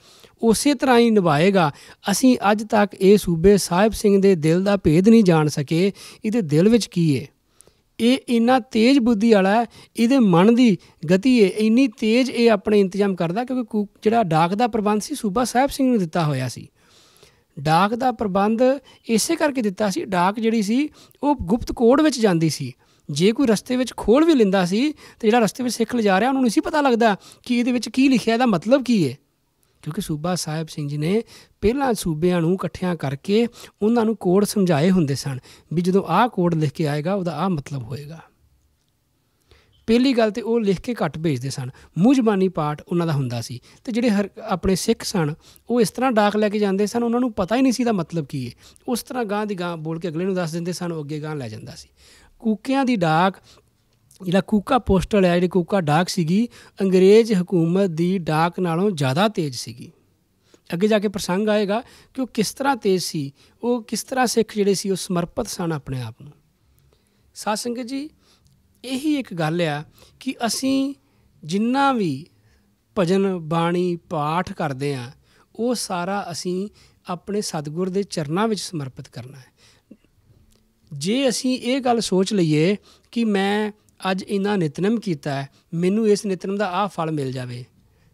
ਉਸੇ ਤਰ੍ਹਾਂ ਹੀ ਨਿਭਾਏਗਾ ਅਸੀਂ ਅੱਜ ਤੱਕ ਇਹ ਸੂਬੇ ਸਾਹਿਬ ਸਿੰਘ ਦੇ ਦਿਲ ਦਾ ਭੇਦ ਨਹੀਂ ਜਾਣ ਸਕੇ ਇਹਦੇ ਦਿਲ ਵਿੱਚ ਕੀ ਹੈ ਇਹ ਇੰਨਾ ਤੇਜ਼ ਬੁੱਧੀ ਵਾਲਾ ਹੈ ਇਹਦੇ ਮਨ ਦੀ ਗਤੀ ਹੈ ਇੰਨੀ ਤੇਜ਼ ਇਹ ਆਪਣੇ ਇੰਤਜ਼ਾਮ ਕਰਦਾ ਕਿਉਂਕਿ ਜਿਹੜਾ ਡਾਕ ਦਾ ਪ੍ਰਬੰਧ ਸੀ ਸੂਬਾ ਸਾਹਿਬ ਸਿੰਘ ਨੂੰ ਦਿੱਤਾ ਹੋਇਆ ਸੀ ਡਾਕ ਦਾ ਪ੍ਰਬੰਧ ਇਸੇ ਕਰਕੇ ਦਿੱਤਾ ਸੀ ਡਾਕ ਜਿਹੜੀ ਸੀ ਉਹ ਗੁਪਤ ਕੋਡ ਵਿੱਚ ਜਾਂਦੀ ਸੀ ਜੇ ਕੋਈ ਰਸਤੇ ਵਿੱਚ ਖੋਲ ਵੀ ਲਿੰਦਾ ਸੀ ਤੇ ਜਿਹੜਾ ਰਸਤੇ ਵਿੱਚ ਸਿੱਖ ਲਿਜਾ ਰਿਹਾ ਉਹਨੂੰ ਨਹੀਂ ਸੀ ਪਤਾ ਲੱਗਦਾ ਕਿ ਇਹਦੇ ਵਿੱਚ ਕੀ ਲਿਖਿਆ ਇਹਦਾ ਮਤਲਬ ਕੀ ਹੈ ਕਿਉਂਕਿ ਸੂਬਾ ਸਾਹਿਬ ਸਿੰਘ ਜੀ ਨੇ ਪਹਿਲਾਂ ਸੂਬਿਆਂ ਨੂੰ ਇਕੱਠਿਆਂ ਕਰਕੇ ਉਹਨਾਂ ਨੂੰ ਕੋਡ ਸਮਝਾਏ ਹੁੰਦੇ ਸਨ ਵੀ ਜਦੋਂ ਆਹ ਕੋਡ ਲਿਖ ਕੇ ਆਏਗਾ ਉਹਦਾ ਆਹ ਮਤਲਬ ਹੋਏਗਾ ਪਹਿਲੀ ਗੱਲ ਤੇ ਉਹ ਲਿਖ ਕੇ ਘੱਟ ਭੇਜਦੇ ਸਨ ਮੂੰਹ ਪਾਠ ਉਹਨਾਂ ਦਾ ਹੁੰਦਾ ਸੀ ਤੇ ਜਿਹੜੇ ਆਪਣੇ ਸਿੱਖ ਸਨ ਉਹ ਇਸ ਤਰ੍ਹਾਂ ਡਾਕ ਲੈ ਕੇ ਜਾਂਦੇ ਸਨ ਉਹਨਾਂ ਨੂੰ ਪਤਾ ਹੀ ਨਹੀਂ ਸੀ ਦਾ ਮਤਲਬ ਕੀ ਹੈ ਉਸ ਤਰ੍ਹਾਂ ਗਾਂ ਦੀ ਗਾਂ ਬੋਲ ਕੇ ਅਗਲੇ ਨੂੰ ਦੱਸ ਦਿੰਦੇ ਸਨ ਉਹ ਅੱਗੇ ਗਾਂ ਲੈ ਜਾਂਦਾ ਸੀ ਕੂਕਿਆਂ ਦੀ ਡਾਕ ਜਿਹੜਾ ਕੂਕਾ ਪੋਸਟਲ ਹੈ ਜਿਹੜੀ ਕੂਕਾ ਡਾਕ ਸੀਗੀ ਅੰਗਰੇਜ਼ ਹਕੂਮਤ ਦੀ ਡਾਕ ਨਾਲੋਂ ਜ਼ਿਆਦਾ ਤੇਜ਼ ਸੀਗੀ ਅੱਗੇ ਜਾ ਕੇ ਪ੍ਰਸੰਗ ਆਏਗਾ ਕਿ ਉਹ ਕਿਸ ਤਰ੍ਹਾਂ ਤੇਜ਼ ਸੀ ਉਹ ਕਿਸ ਤਰ੍ਹਾਂ ਸਿੱਖ ਜਿਹੜੇ ਸੀ ਉਹ ਸਮਰਪਿਤ ਸਨ ਆਪਣੇ ਆਪ ਨੂੰ ਸਾਧ ਸੰਗਤ ਜੀ ਇਹੀ ਇੱਕ ਗੱਲ ਆ ਕਿ ਅਸੀਂ ਜਿੰਨਾ ਵੀ ਭਜਨ ਬਾਣੀ ਪਾਠ ਕਰਦੇ ਆ ਉਹ ਸਾਰਾ ਅਸੀਂ ਆਪਣੇ ਸਤਿਗੁਰ ਦੇ ਚਰਨਾਂ ਵਿੱਚ ਸਮਰਪਿਤ ਕਰਨਾ ਹੈ ਜੇ ਅਸੀਂ ਇਹ ਗੱਲ ਸੋਚ ਲਈਏ ਕਿ ਮੈਂ ਅੱਜ ਇਹਨਾਂ ਨਿਤਨਮ ਕੀਤਾ ਹੈ ਮੈਨੂੰ ਇਸ ਨਿਤਨਮ ਦਾ ਆਹ ਫਲ ਮਿਲ ਜਾਵੇ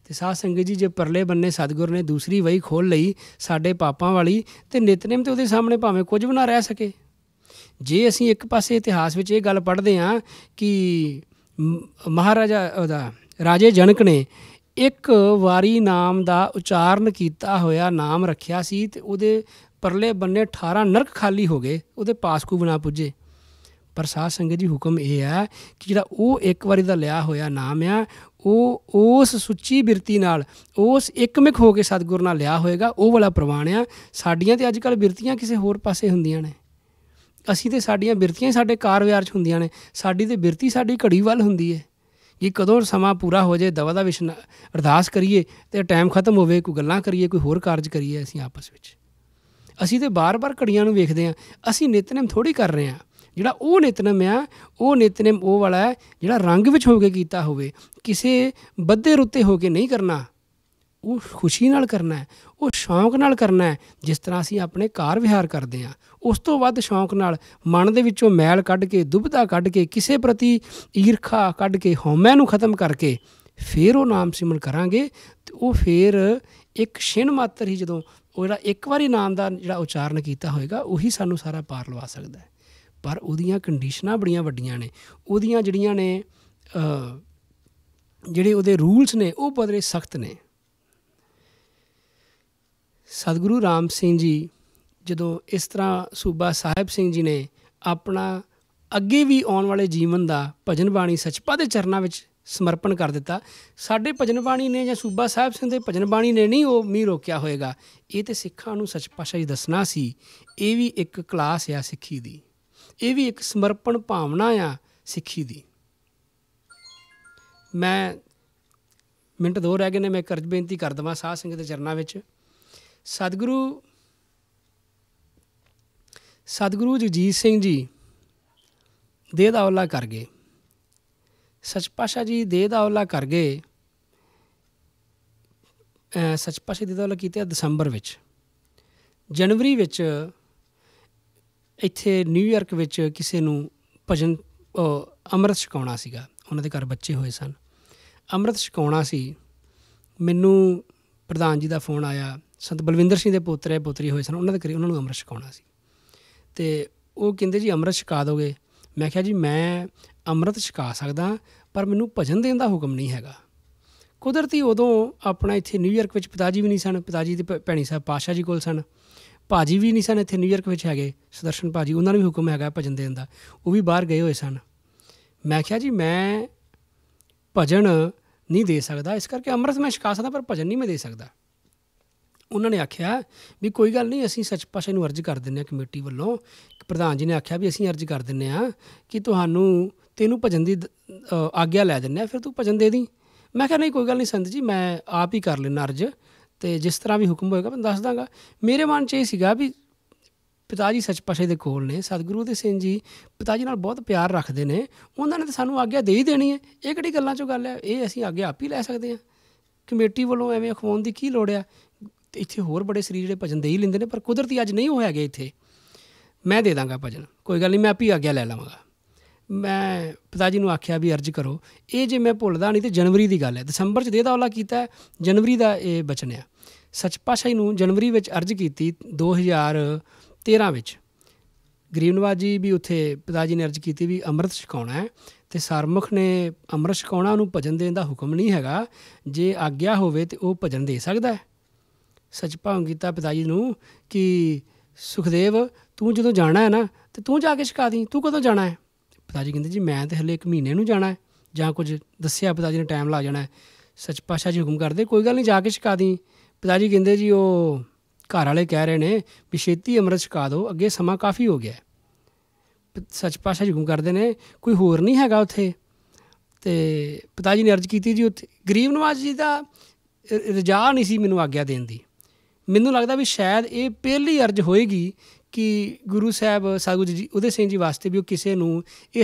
ਤੇ ਸਾਧ ਸੰਗਤ ਜੀ ਜੇ ਪਰਲੇ ਬੰਨੇ ਸਤਿਗੁਰ ਨੇ ਦੂਸਰੀ ਵਹੀ ਖੋਲ ਲਈ ਸਾਡੇ ਪਾਪਾਂ ਵਾਲੀ ਤੇ ਨਿਤਨਮ ਤੇ ਉਹਦੇ ਸਾਹਮਣੇ ਭਾਵੇਂ ਕੁਝ ਵੀ ਨਾ ਰਹਿ ਸਕੇ ਜੇ ਅਸੀਂ ਇੱਕ ਪਾਸੇ ਇਤਿਹਾਸ ਵਿੱਚ ਇਹ ਗੱਲ ਪੜ੍ਹਦੇ ਹਾਂ ਕਿ ਮਹਾਰਾਜਾ ਉਹਦਾ ਰਾਜੇ ਜਨਕ ਨੇ ਇੱਕ ਵਾਰੀ ਨਾਮ ਦਾ ਉਚਾਰਨ ਕੀਤਾ ਹੋਇਆ ਨਾਮ ਰੱਖਿਆ ਸੀ ਤੇ ਉਹਦੇ ਪਰਲੇ ਬੰਨੇ 18 ਨਰਕ ਖਾਲੀ ਹੋ ਗਏ ਉਹਦੇ ਕੋ ਬਣਾ ਪੁੱਜੇ ਪਰ ਸਾਧ ਸੰਗਤ ਜੀ ਹੁਕਮ ਇਹ ਆ ਕਿ ਜਿਹੜਾ ਉਹ ਇੱਕ ਵਾਰੀ ਦਾ ਲਿਆ ਹੋਇਆ ਨਾਮ ਆ ਉਹ ਉਸ ਸੁੱਚੀ ਬਿਰਤੀ ਨਾਲ ਉਸ ਇੱਕਮਿਕ ਹੋ ਕੇ ਸਤਿਗੁਰ ਨਾਲ ਲਿਆ ਹੋਏਗਾ ਉਹ ਵਾਲਾ ਪ੍ਰਵਾਨ ਆ ਸਾਡੀਆਂ ਤੇ ਅੱਜ ਕੱਲ ਬਿਰਤੀਆਂ ਕਿਸੇ ਹੋਰ ਪਾਸੇ ਹੁੰਦੀਆਂ ਨੇ ਅਸੀਂ ਤੇ ਸਾਡੀਆਂ ਬਿਰਤੀਆਂ ਹੀ ਸਾਡੇ ਕਾਰ 'ਚ ਹੁੰਦੀਆਂ ਨੇ ਸਾਡੀ ਤੇ ਬਿਰਤੀ ਸਾਡੀ ਘੜੀ ਵੱਲ ਹੁੰਦੀ ਹੈ ਕਿ ਕਦੋਂ ਸਮਾਂ ਪੂਰਾ ਹੋ ਜੇ ਦਵਾ ਦਾ ਵਿਸ਼ਨ ਅਰਦਾਸ ਕਰੀਏ ਤੇ ਟਾਈਮ ਖਤਮ ਹੋਵੇ ਕੋਈ ਗੱਲਾਂ ਕਰੀਏ ਕੋਈ ਹੋਰ ਕਾਰਜ ਕਰੀਏ ਅਸੀਂ ਆਪਸ ਵਿੱਚ ਅਸੀਂ ਤੇ ਬਾਰ-ਬਾਰ ਘੜੀਆਂ ਨੂੰ ਵੇਖਦੇ ਆ ਅਸੀਂ ਨਿਤਨੇਮ ਥੋੜੀ ਕਰ ਰਹੇ ਆ ਜਿਹੜਾ ਉਹ ਨਿਤਨੇਮ ਆ ਉਹ ਨਿਤਨੇਮ ਉਹ ਵਾਲਾ ਜਿਹੜਾ ਰੰਗ ਵਿੱਚ ਹੋ ਕੇ ਕੀਤਾ ਹੋਵੇ ਕਿਸੇ ਬੱਦੇ ਰੁੱਤੇ ਹੋ ਕੇ ਨਹੀਂ ਕਰਨਾ ਉਹ ਖੁਸ਼ੀ ਨਾਲ ਕਰਨਾ ਹੈ ਉਹ ਸ਼ੌਂਕ ਨਾਲ ਕਰਨਾ ਹੈ ਜਿਸ ਤਰ੍ਹਾਂ ਅਸੀਂ ਆਪਣੇ ਕਾਰ ਵਿਹਾਰ ਕਰਦੇ ਆ ਉਸ ਤੋਂ ਵੱਧ ਸ਼ੌਂਕ ਨਾਲ ਮਨ ਦੇ ਵਿੱਚੋਂ ਮੈਲ ਕੱਢ ਕੇ ਦੁਬਧਾ ਕੱਢ ਕੇ ਕਿਸੇ ਪ੍ਰਤੀ ਈਰਖਾ ਕੱਢ ਕੇ ਹਉਮੈ ਨੂੰ ਖਤਮ ਕਰਕੇ ਫੇਰ ਉਹ ਨਾਮ ਸਿਮਰਨ ਕਰਾਂਗੇ ਤੇ ਉਹ ਫੇਰ ਇੱਕ ਛਿਣ ਮਾਤਰ ਹੀ ਜਦੋਂ ਉਹਦਾ ਇੱਕ ਵਾਰੀ ਨਾਮ ਦਾ ਜਿਹੜਾ ਉਚਾਰਨ ਕੀਤਾ ਹੋਏਗਾ ਉਹੀ ਸਾਨੂੰ ਸਾਰਾ ਪਾਰ ਲਵਾ ਸਕਦਾ ਹੈ ਪਰ ਉਹਦੀਆਂ ਕੰਡੀਸ਼ਨਾਂ ਬੜੀਆਂ ਵੱਡੀਆਂ ਨੇ ਉਹਦੀਆਂ ਜਿਹੜੀਆਂ ਨੇ ਜਿਹੜੇ ਉਹਦੇ ਰੂਲਸ ਨੇ ਉਹ ਬੜੇ ਸਖਤ ਨੇ ਸਤਿਗੁਰੂ ਰਾਮ ਸਿੰਘ ਜੀ ਜਦੋਂ ਇਸ ਤਰ੍ਹਾਂ ਸੂਬਾ ਸਾਹਿਬ ਸਿੰਘ ਜੀ ਨੇ ਆਪਣਾ ਅੱਗੇ ਵੀ ਆਉਣ ਵਾਲੇ ਜੀਵਨ ਦਾ ਭਜਨ ਬਾਣੀ ਸੱਚਪਾ ਦੇ ਚਰਨਾਂ ਵਿੱਚ ਸਮਰਪਣ ਕਰ ਦਿੱਤਾ ਸਾਡੇ ਭਜਨ ਬਾਣੀ ਨੇ ਜਾਂ ਸੂਬਾ ਸਾਹਿਬ ਸਿੰਘ ਦੇ ਭਜਨ ਬਾਣੀ ਨੇ ਨਹੀਂ ਉਹ ਮੀ ਰੋਕਿਆ ਹੋਏਗਾ ਇਹ ਤੇ ਸਿੱਖਾਂ ਨੂੰ ਸੱਚ ਪਾਸ਼ਾ ਹੀ ਦੱਸਣਾ ਸੀ ਇਹ ਵੀ ਇੱਕ ਕਲਾਸ ਆ ਸਿੱਖੀ ਦੀ ਇਹ ਵੀ ਇੱਕ ਸਮਰਪਣ ਭਾਵਨਾ ਆ ਸਿੱਖੀ ਦੀ ਮੈਂ ਮਿੰਟ ਦੋ ਰਹਿ ਗਏ ਨੇ ਮੈਂ ਕਰਜ ਅਰਜ ਬੇਨਤੀ ਕਰ ਦਵਾਂ ਸਾਧ ਸਿੰਘ ਦੇ ਚਰਨਾਂ ਵਿੱਚ ਸਤਿਗੁਰੂ ਸਤਿਗੁਰੂ ਜਗਜੀਤ ਸਿੰਘ ਜੀ ਦੇ ਦੌਲਾ ਕਰ ਗਏ ਸੱਚ ਪਾਸ਼ਾ ਜੀ ਦੇ ਦੌਲਾ ਕਰ ਗਏ ਸਚਪਾਸ਼ਾ ਦੇ ਦੌਲਾ ਕੀਤੇ ਦਸੰਬਰ ਵਿੱਚ ਜਨਵਰੀ ਵਿੱਚ ਇੱਥੇ ਨਿਊਯਾਰਕ ਵਿੱਚ ਕਿਸੇ ਨੂੰ ਭਜਨ ਅੰਮ੍ਰਿਤ ਛਕਾਉਣਾ ਸੀਗਾ ਉਹਨਾਂ ਦੇ ਘਰ ਬੱਚੇ ਹੋਏ ਸਨ ਅੰਮ੍ਰਿਤ ਛਕਾਉਣਾ ਸੀ ਮੈਨੂੰ ਪ੍ਰਧਾਨ ਜੀ ਦਾ ਫੋਨ ਆਇਆ ਸੰਤ ਬਲਵਿੰਦਰ ਸਿੰਘ ਦੇ ਪੁੱਤਰੇ ਪੁੱਤਰੀ ਹੋਏ ਸਨ ਉਹਨਾਂ ਦੇ ਘਰ ਉਹਨਾਂ ਨੂੰ ਅੰਮ੍ਰਿਤ ਛਕਾਉਣਾ ਸੀ ਤੇ ਉਹ ਕਹਿੰਦੇ ਜੀ ਅੰਮ੍ਰਿਤ ਛਕਾ ਦੋਗੇ ਮੈਂ ਕਿਹਾ ਜੀ ਮੈਂ ਅੰਮ੍ਰਿਤ ਛਕਾ ਸਕਦਾ ਪਰ ਮੈਨੂੰ ਭਜਨ ਦੇਣ ਦਾ ਹੁਕਮ ਨਹੀਂ ਹੈਗਾ ਕੁਦਰਤੀ ਉਦੋਂ ਆਪਣਾ ਇੱਥੇ ਨਿਊਯਾਰਕ ਵਿੱਚ ਪਿਤਾ ਜੀ ਵੀ ਨਹੀਂ ਸਨ ਪਿਤਾ ਜੀ ਤੇ ਭੈਣੀ ਸਾਹਿਬ ਪਾਸ਼ਾ ਜੀ ਕੋਲ ਸਨ ਭਾਜੀ ਵੀ ਨਹੀਂ ਸਨ ਇੱਥੇ ਨਿਊਯਾਰਕ ਵਿੱਚ ਹੈਗੇ ਸੁਦਰਸ਼ਨ ਭਾਜੀ ਉਹਨਾਂ ਨੂੰ ਵੀ ਹੁਕਮ ਹੈਗਾ ਭਜਨ ਦੇਣ ਦਾ ਉਹ ਵੀ ਬਾਹਰ ਗਏ ਹੋਏ ਸਨ ਮੈਂ ਕਿਹਾ ਜੀ ਮੈਂ ਭਜਨ ਨਹੀਂ ਦੇ ਸਕਦਾ ਇਸ ਕਰਕੇ ਅੰਮ੍ਰਿਤ ਮੈਂ ਛਕਾ ਸਕਦਾ ਪਰ ਭਜਨ ਨਹੀਂ ਮੈਂ ਦੇ ਸਕਦਾ ਉਹਨਾਂ ਨੇ ਆਖਿਆ ਵੀ ਕੋਈ ਗੱਲ ਨਹੀਂ ਅਸੀਂ ਸੱਚ ਪਾਸ਼ਾ ਨੂੰ ਅਰਜ਼ ਕਰ ਦਿੰਨੇ ਆ ਕਮੇਟੀ ਵੱਲੋਂ ਪ੍ਰਧਾਨ ਜੀ ਨੇ ਆਖਿਆ ਵੀ ਅਸੀਂ ਅਰਜ਼ ਕਰ ਦਿੰਨੇ ਆ ਕਿ ਤੁਹਾਨੂੰ ਤੇ ਇਹਨੂੰ ਭਜਨ ਦੀ ਆਗਿਆ ਲੈ ਦਿੰਨੇ ਆ ਫਿਰ ਤੂੰ ਭਜਨ ਦੇ ਦੀ ਮੈਂ ਕਿਹਾ ਨਹੀਂ ਕੋਈ ਗੱਲ ਨਹੀਂ ਸੰਤ ਜੀ ਮੈਂ ਆਪ ਹੀ ਕਰ ਲੈਣਾ ਅਰਜ ਤੇ ਜਿਸ ਤਰ੍ਹਾਂ ਵੀ ਹੁਕਮ ਹੋਏਗਾ ਮੈਂ ਦੱਸ ਦਾਂਗਾ ਮੇਰੇ ਮਨ 'ਚ ਇਹ ਸੀਗਾ ਵੀ ਪਿਤਾ ਜੀ ਸੱਚ ਪਾਸ਼ੇ ਦੇ ਕੋਲ ਨੇ ਸਤਿਗੁਰੂ ਦੇ ਸਿੰਘ ਜੀ ਪਿਤਾ ਜੀ ਨਾਲ ਬਹੁਤ ਪਿਆਰ ਰੱਖਦੇ ਨੇ ਉਹਨਾਂ ਨੇ ਤਾਂ ਸਾਨੂੰ ਆਗਿਆ ਦੇ ਹੀ ਦੇਣੀ ਹੈ ਇਹ ਕਿਹੜੀ ਗੱਲਾਂ 'ਚੋਂ ਗੱਲ ਹੈ ਇਹ ਅਸੀਂ ਆਗਿਆ ਆਪ ਹੀ ਲੈ ਸਕਦੇ ਹਾਂ ਕਮੇਟੀ ਵੱਲੋਂ ਐਵੇਂ ਅਖਵਾਉਣ ਦੀ ਕੀ ਲੋੜ ਆ ਇੱਥੇ ਹੋਰ ਬੜੇ ਸਰੀਰ ਜਿਹੜੇ ਭਜਨ ਦੇ ਹੀ ਲੈਂਦੇ ਨੇ ਪਰ ਕੁਦਰਤੀ ਅੱਜ ਨਹੀਂ ਹੋਇਆ ਗਿਆ ਇੱਥੇ ਮੈਂ ਦੇ ਦਾਂਗਾ ਭਜਨ ਕੋਈ ਗੱਲ ਨਹੀਂ ਮੈਂ ਆਪ ਹੀ ਆਗਿਆ ਲੈ ਲਵਾਂਗਾ ਮੈਂ ਪਿਤਾ ਜੀ ਨੂੰ ਆਖਿਆ ਵੀ ਅਰਜ ਕਰੋ ਇਹ ਜੇ ਮੈਂ ਭੁੱਲਦਾ ਨਹੀਂ ਤੇ ਜਨਵਰੀ ਦੀ ਗੱਲ ਹੈ ਦਸੰਬਰ ਚ ਦੇ ਦਾਵਲਾ ਕੀਤਾ ਜਨਵਰੀ ਦਾ ਇਹ ਬਚਨ ਹੈ ਸੱਚ ਪਾਸ਼ਾਹੀ ਨੂੰ ਜਨਵਰੀ ਵਿੱਚ ਅਰਜ ਕੀਤੀ 2013 ਵਿੱਚ ਗਰੀਬ ਨਵਾਜ ਜੀ ਵੀ ਉੱਥੇ ਪਿਤਾ ਜੀ ਨੇ ਅਰਜ ਕੀਤੀ ਵੀ ਅੰਮ੍ਰਿਤ ਛਕਾਉਣਾ ਹੈ ਤੇ ਸਰਮੁਖ ਨੇ ਅੰਮ੍ਰਿਤ ਛਕਾਉਣਾ ਨੂੰ ਭਜਨ ਦੇਣ ਦਾ ਹੁਕਮ ਨਹੀਂ ਹੈਗਾ ਜੇ ਆਗਿਆ ਹੋਵੇ ਤੇ ਉਹ ਭਜਨ ਦੇ ਸਕਦਾ ਹੈ ਸੱਚ ਕੀਤਾ ਪਿਤਾ ਜੀ ਨੂੰ ਕਿ ਸੁਖਦੇਵ ਤੂੰ ਜਦੋਂ ਜਾਣਾ ਹੈ ਨਾ ਤੇ ਤੂੰ ਜਾ ਕੇ ਛਕਾ ਦੀ ਤੂੰ ਕਦੋਂ ਜਾਣਾ ਹੈ ਪਿਤਾ ਜੀ ਕਹਿੰਦੇ ਜੀ ਮੈਂ ਤੇ ਹਲੇ ਇੱਕ ਮਹੀਨੇ ਨੂੰ ਜਾਣਾ ਹੈ ਜਾਂ ਕੁਝ ਦੱਸਿਆ ਪਿਤਾ ਜੀ ਨੇ ਟਾਈਮ ਲਾ ਜਾਣਾ ਹੈ ਸੱਚ ਪਾਸ਼ਾ ਜੀ ਹੁਕਮ ਕਰਦੇ ਕੋਈ ਗੱਲ ਨਹੀਂ ਜਾ ਕੇ ਛਕਾ ਦੀ ਪਿਤਾ ਜੀ ਕਹਿੰਦੇ ਜੀ ਉਹ ਘਰ ਵਾਲੇ ਕਹਿ ਰਹੇ ਨੇ ਵੀ ਛੇਤੀ ਅੰਮ੍ਰਿਤ ਛਕਾ ਦਿਓ ਅੱਗੇ ਸਮਾਂ ਕਾਫੀ ਹੋ ਗਿਆ ਸੱਚ ਪਾਸ਼ਾ ਜੀ ਹੁਕਮ ਕਰਦੇ ਨੇ ਕੋਈ ਹੋਰ ਨਹੀਂ ਹੈਗਾ ਉੱਥੇ ਤੇ ਪਿਤਾ ਜੀ ਨੇ ਅਰਜ਼ ਕੀਤੀ ਜੀ ਉੱਥੇ ਗਰੀਬ ਨਵਾਜ਼ ਜੀ ਦਾ ਰਜਾ ਨਹੀਂ ਸੀ ਮੈਨੂੰ ਆਗਿਆ ਦੇਣ ਦੀ ਮੈਨੂੰ ਲੱਗਦਾ ਵੀ ਸ਼ਾਇਦ ਇਹ ਪਹਿਲੀ ਅਰਜ਼ ਹੋਏਗੀ ਕਿ ਗੁਰੂ ਸਾਹਿਬ ਸਾਗੂ ਜੀ ਉਹਦੇ ਸਿੰਘ ਜੀ ਵਾਸਤੇ ਵੀ ਉਹ ਕਿਸੇ ਨੂੰ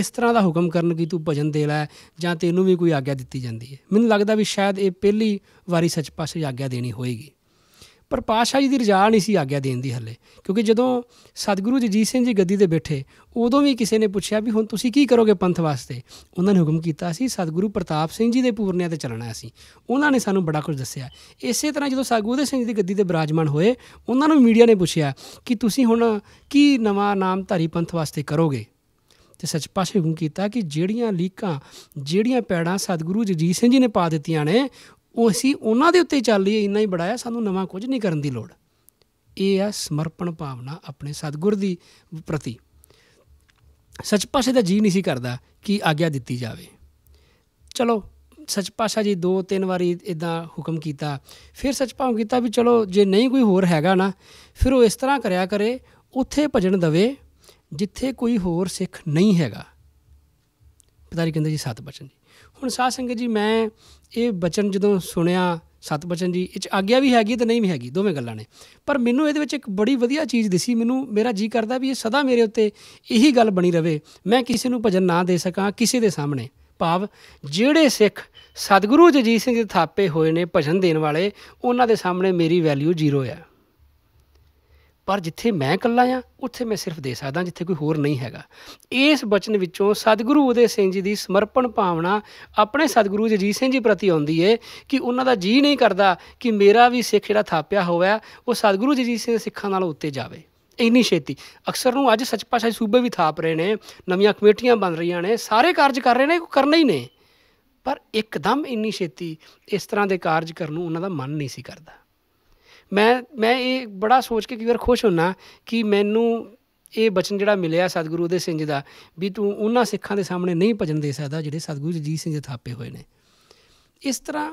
ਇਸ ਤਰ੍ਹਾਂ ਦਾ ਹੁਕਮ ਕਰਨ ਕਿ ਤੂੰ ਭਜਨ ਦੇ ਲੈ ਜਾਂ ਤੈਨੂੰ ਵੀ ਕੋਈ ਆਗਿਆ ਦਿੱਤੀ ਜਾਂਦੀ ਹੈ ਮੈਨੂੰ ਲੱਗਦਾ ਵੀ ਸ਼ਾਇਦ ਇਹ ਪਹਿਲੀ ਵਾਰੀ ਸੱਚ ਪਾਸੇ ਆਗਿਆ ਦੇਣੀ ਹੋਏਗੀ ਪਰ ਪਾਸ਼ਾ ਜੀ ਦੀ ਰਜਾ ਨਹੀਂ ਸੀ ਆਗਿਆ ਦੇਣ ਦੀ ਹੱਲੇ ਕਿਉਂਕਿ ਜਦੋਂ ਸਤਿਗੁਰੂ ਜੀ ਸਿੰਘ ਜੀ ਗੱਦੀ ਤੇ ਬੈਠੇ ਉਦੋਂ ਵੀ ਕਿਸੇ ਨੇ ਪੁੱਛਿਆ ਵੀ ਹੁਣ ਤੁਸੀਂ ਕੀ ਕਰੋਗੇ ਪੰਥ ਵਾਸਤੇ ਉਹਨਾਂ ਨੇ ਹੁਕਮ ਕੀਤਾ ਸੀ ਸਤਿਗੁਰੂ ਪ੍ਰਤਾਪ ਸਿੰਘ ਜੀ ਦੇ ਪੂਰਨਿਆਂ ਤੇ ਚੱਲਣਾ ਸੀ ਉਹਨਾਂ ਨੇ ਸਾਨੂੰ ਬੜਾ ਕੁਝ ਦੱਸਿਆ ਇਸੇ ਤਰ੍ਹਾਂ ਜਦੋਂ ਸਾਗੂਦੇ ਸਿੰਘ ਜੀ ਦੀ ਗੱਦੀ ਤੇ ਬਿਰਾਜਮਾਨ ਹੋਏ ਉਹਨਾਂ ਨੂੰ ਮੀਡੀਆ ਨੇ ਪੁੱਛਿਆ ਕਿ ਤੁਸੀਂ ਹੁਣ ਕੀ ਨਵਾਂ ਨਾਮ ਧਾਰੀ ਪੰਥ ਵਾਸਤੇ ਕਰੋਗੇ ਤੇ ਸੱਚ ਪਾਸ਼ਾ ਹੁਕਮ ਕੀਤਾ ਕਿ ਜਿਹੜੀਆਂ ਲੀਕਾਂ ਜਿਹੜੀਆਂ ਪੈੜਾਂ ਸਤਿਗੁਰੂ ਜੀ ਸਿੰਘ ਜੀ ਨੇ ਪਾ ਦਿੱਤੀਆਂ ਨੇ ਉਹ ਅਸੀਂ ਉਹਨਾਂ ਦੇ ਉੱਤੇ ਚੱਲ ਲਈਏ ਇੰਨਾ ਹੀ ਬੜਾ ਹੈ ਸਾਨੂੰ ਨਵਾਂ ਕੁਝ ਨਹੀਂ ਕਰਨ ਦੀ ਲੋੜ ਇਹ ਆ ਸਮਰਪਣ ਭਾਵਨਾ ਆਪਣੇ ਸਤਿਗੁਰ ਦੀ ਪ੍ਰਤੀ ਸੱਚ ਪਾਸ਼ਾ ਦਾ ਜੀ ਨਹੀਂ ਸੀ ਕਰਦਾ ਕਿ ਆਗਿਆ ਦਿੱਤੀ ਜਾਵੇ ਚਲੋ ਸੱਚ ਪਾਸ਼ਾ ਜੀ ਦੋ ਤਿੰਨ ਵਾਰੀ ਇਦਾਂ ਹੁਕਮ ਕੀਤਾ ਫਿਰ ਸੱਚ ਪਾਉ ਕੀਤਾ ਵੀ ਚਲੋ ਜੇ ਨਹੀਂ ਕੋਈ ਹੋਰ ਹੈਗਾ ਨਾ ਫਿਰ ਉਹ ਇਸ ਤਰ੍ਹਾਂ ਕਰਿਆ ਕਰੇ ਉੱਥੇ ਭਜਨ ਦਵੇ ਜਿੱਥੇ ਕੋਈ ਹੋਰ ਸਿੱਖ ਨਹੀਂ ਹੈਗਾ ਪਤਾਰੀ ਕਹਿੰਦੇ ਜੀ ਸਤਿ ਬਚਨ ਜੀ ਹੁਣ ਸਾਧ ਸੰਗਤ ਜੀ ਮੈਂ ਇਹ ਬਚਨ ਜਦੋਂ ਸੁਣਿਆ ਸਤਬਚਨ ਜੀ ਇਹ ਚ ਆਗਿਆ ਵੀ ਹੈਗੀ ਤੇ ਨਹੀਂ ਵੀ ਹੈਗੀ ਦੋਵੇਂ ਗੱਲਾਂ ਨੇ ਪਰ ਮੈਨੂੰ ਇਹਦੇ ਵਿੱਚ ਇੱਕ ਬੜੀ ਵਧੀਆ ਚੀਜ਼ ਦਿਸੀ ਮੈਨੂੰ ਮੇਰਾ ਜੀ ਕਰਦਾ ਵੀ ਇਹ ਸਦਾ ਮੇਰੇ ਉੱਤੇ ਇਹੀ ਗੱਲ ਬਣੀ ਰਵੇ ਮੈਂ ਕਿਸੇ ਨੂੰ ਭਜਨ ਨਾ ਦੇ ਸਕਾਂ ਕਿਸੇ ਦੇ ਸਾਹਮਣੇ ਭਾਵ ਜਿਹੜੇ ਸਿੱਖ ਸਤਿਗੁਰੂ ਜੀ ਸਿੰਘ ਦੇ ਥਾਪੇ ਹੋਏ ਨੇ ਭਜਨ ਦੇਣ ਵਾਲੇ ਉਹਨਾਂ ਦੇ ਸਾਹਮਣੇ ਮੇਰੀ ਵੈਲਿਊ ਜ਼ੀਰੋ ਹੈ ਪਰ ਜਿੱਥੇ ਮੈਂ ਇਕੱਲਾ ਆ ਉੱਥੇ ਮੈਂ ਸਿਰਫ ਦੇ ਸਕਦਾ ਜਿੱਥੇ ਕੋਈ ਹੋਰ ਨਹੀਂ ਹੈਗਾ ਇਸ ਬਚਨ ਵਿੱਚੋਂ ਸਤਿਗੁਰੂ ਉਹਦੇ ਸਿੰਘ ਜੀ ਦੀ ਸਮਰਪਣ ਭਾਵਨਾ ਆਪਣੇ ਸਤਿਗੁਰੂ ਜੀ ਸਿੰਘ ਜੀ ਪ੍ਰਤੀ ਆਉਂਦੀ ਏ ਕਿ ਉਹਨਾਂ ਦਾ ਜੀ ਨਹੀਂ ਕਰਦਾ ਕਿ ਮੇਰਾ ਵੀ ਸਿੱਖ ਜਿਹੜਾ ਥਾਪਿਆ ਹੋਇਆ ਉਹ ਸਤਿਗੁਰੂ ਜੀ ਸਿੰਘ ਸਿੱਖਾਂ ਨਾਲ ਉੱਤੇ ਜਾਵੇ ਇੰਨੀ ਛੇਤੀ ਅਕਸਰ ਨੂੰ ਅੱਜ ਸੱਚ ਪਾਸ਼ਾ ਸੂਬੇ ਵੀ ਥਾਪ ਰਹੇ ਨੇ ਨਵੀਆਂ ਕਮੇਟੀਆਂ ਬਣ ਰਹੀਆਂ ਨੇ ਸਾਰੇ ਕਾਰਜ ਕਰ ਰਹੇ ਨੇ ਕੋ ਕਰਨਾ ਹੀ ਨਹੀਂ ਪਰ ਇੱਕਦਮ ਇੰਨੀ ਛੇਤੀ ਇਸ ਤਰ੍ਹਾਂ ਦੇ ਕਾਰਜ ਕਰਨ ਨੂੰ ਉਹਨਾਂ ਦਾ ਮਨ ਨਹੀਂ ਸੀ ਕਰਦਾ ਮੈਂ ਮੈਂ ਇਹ ਬੜਾ ਸੋਚ ਕੇ ਕਈ ਵਾਰ ਖੁਸ਼ ਹੁੰਨਾ ਕਿ ਮੈਨੂੰ ਇਹ ਬਚਨ ਜਿਹੜਾ ਮਿਲਿਆ ਸਤਿਗੁਰੂ ਦੇ ਸਿੰਘ ਦਾ ਵੀ ਤੂੰ ਉਹਨਾਂ ਸਿੱਖਾਂ ਦੇ ਸਾਹਮਣੇ ਨਹੀਂ ਭਜਨ ਦੇ ਸਕਦਾ ਜਿਹੜੇ ਸਤਿਗੁਰੂ ਜੀ ਸਿੰਘ ਦੇ ਥਾਪੇ ਹੋਏ ਨੇ ਇਸ ਤਰ੍ਹਾਂ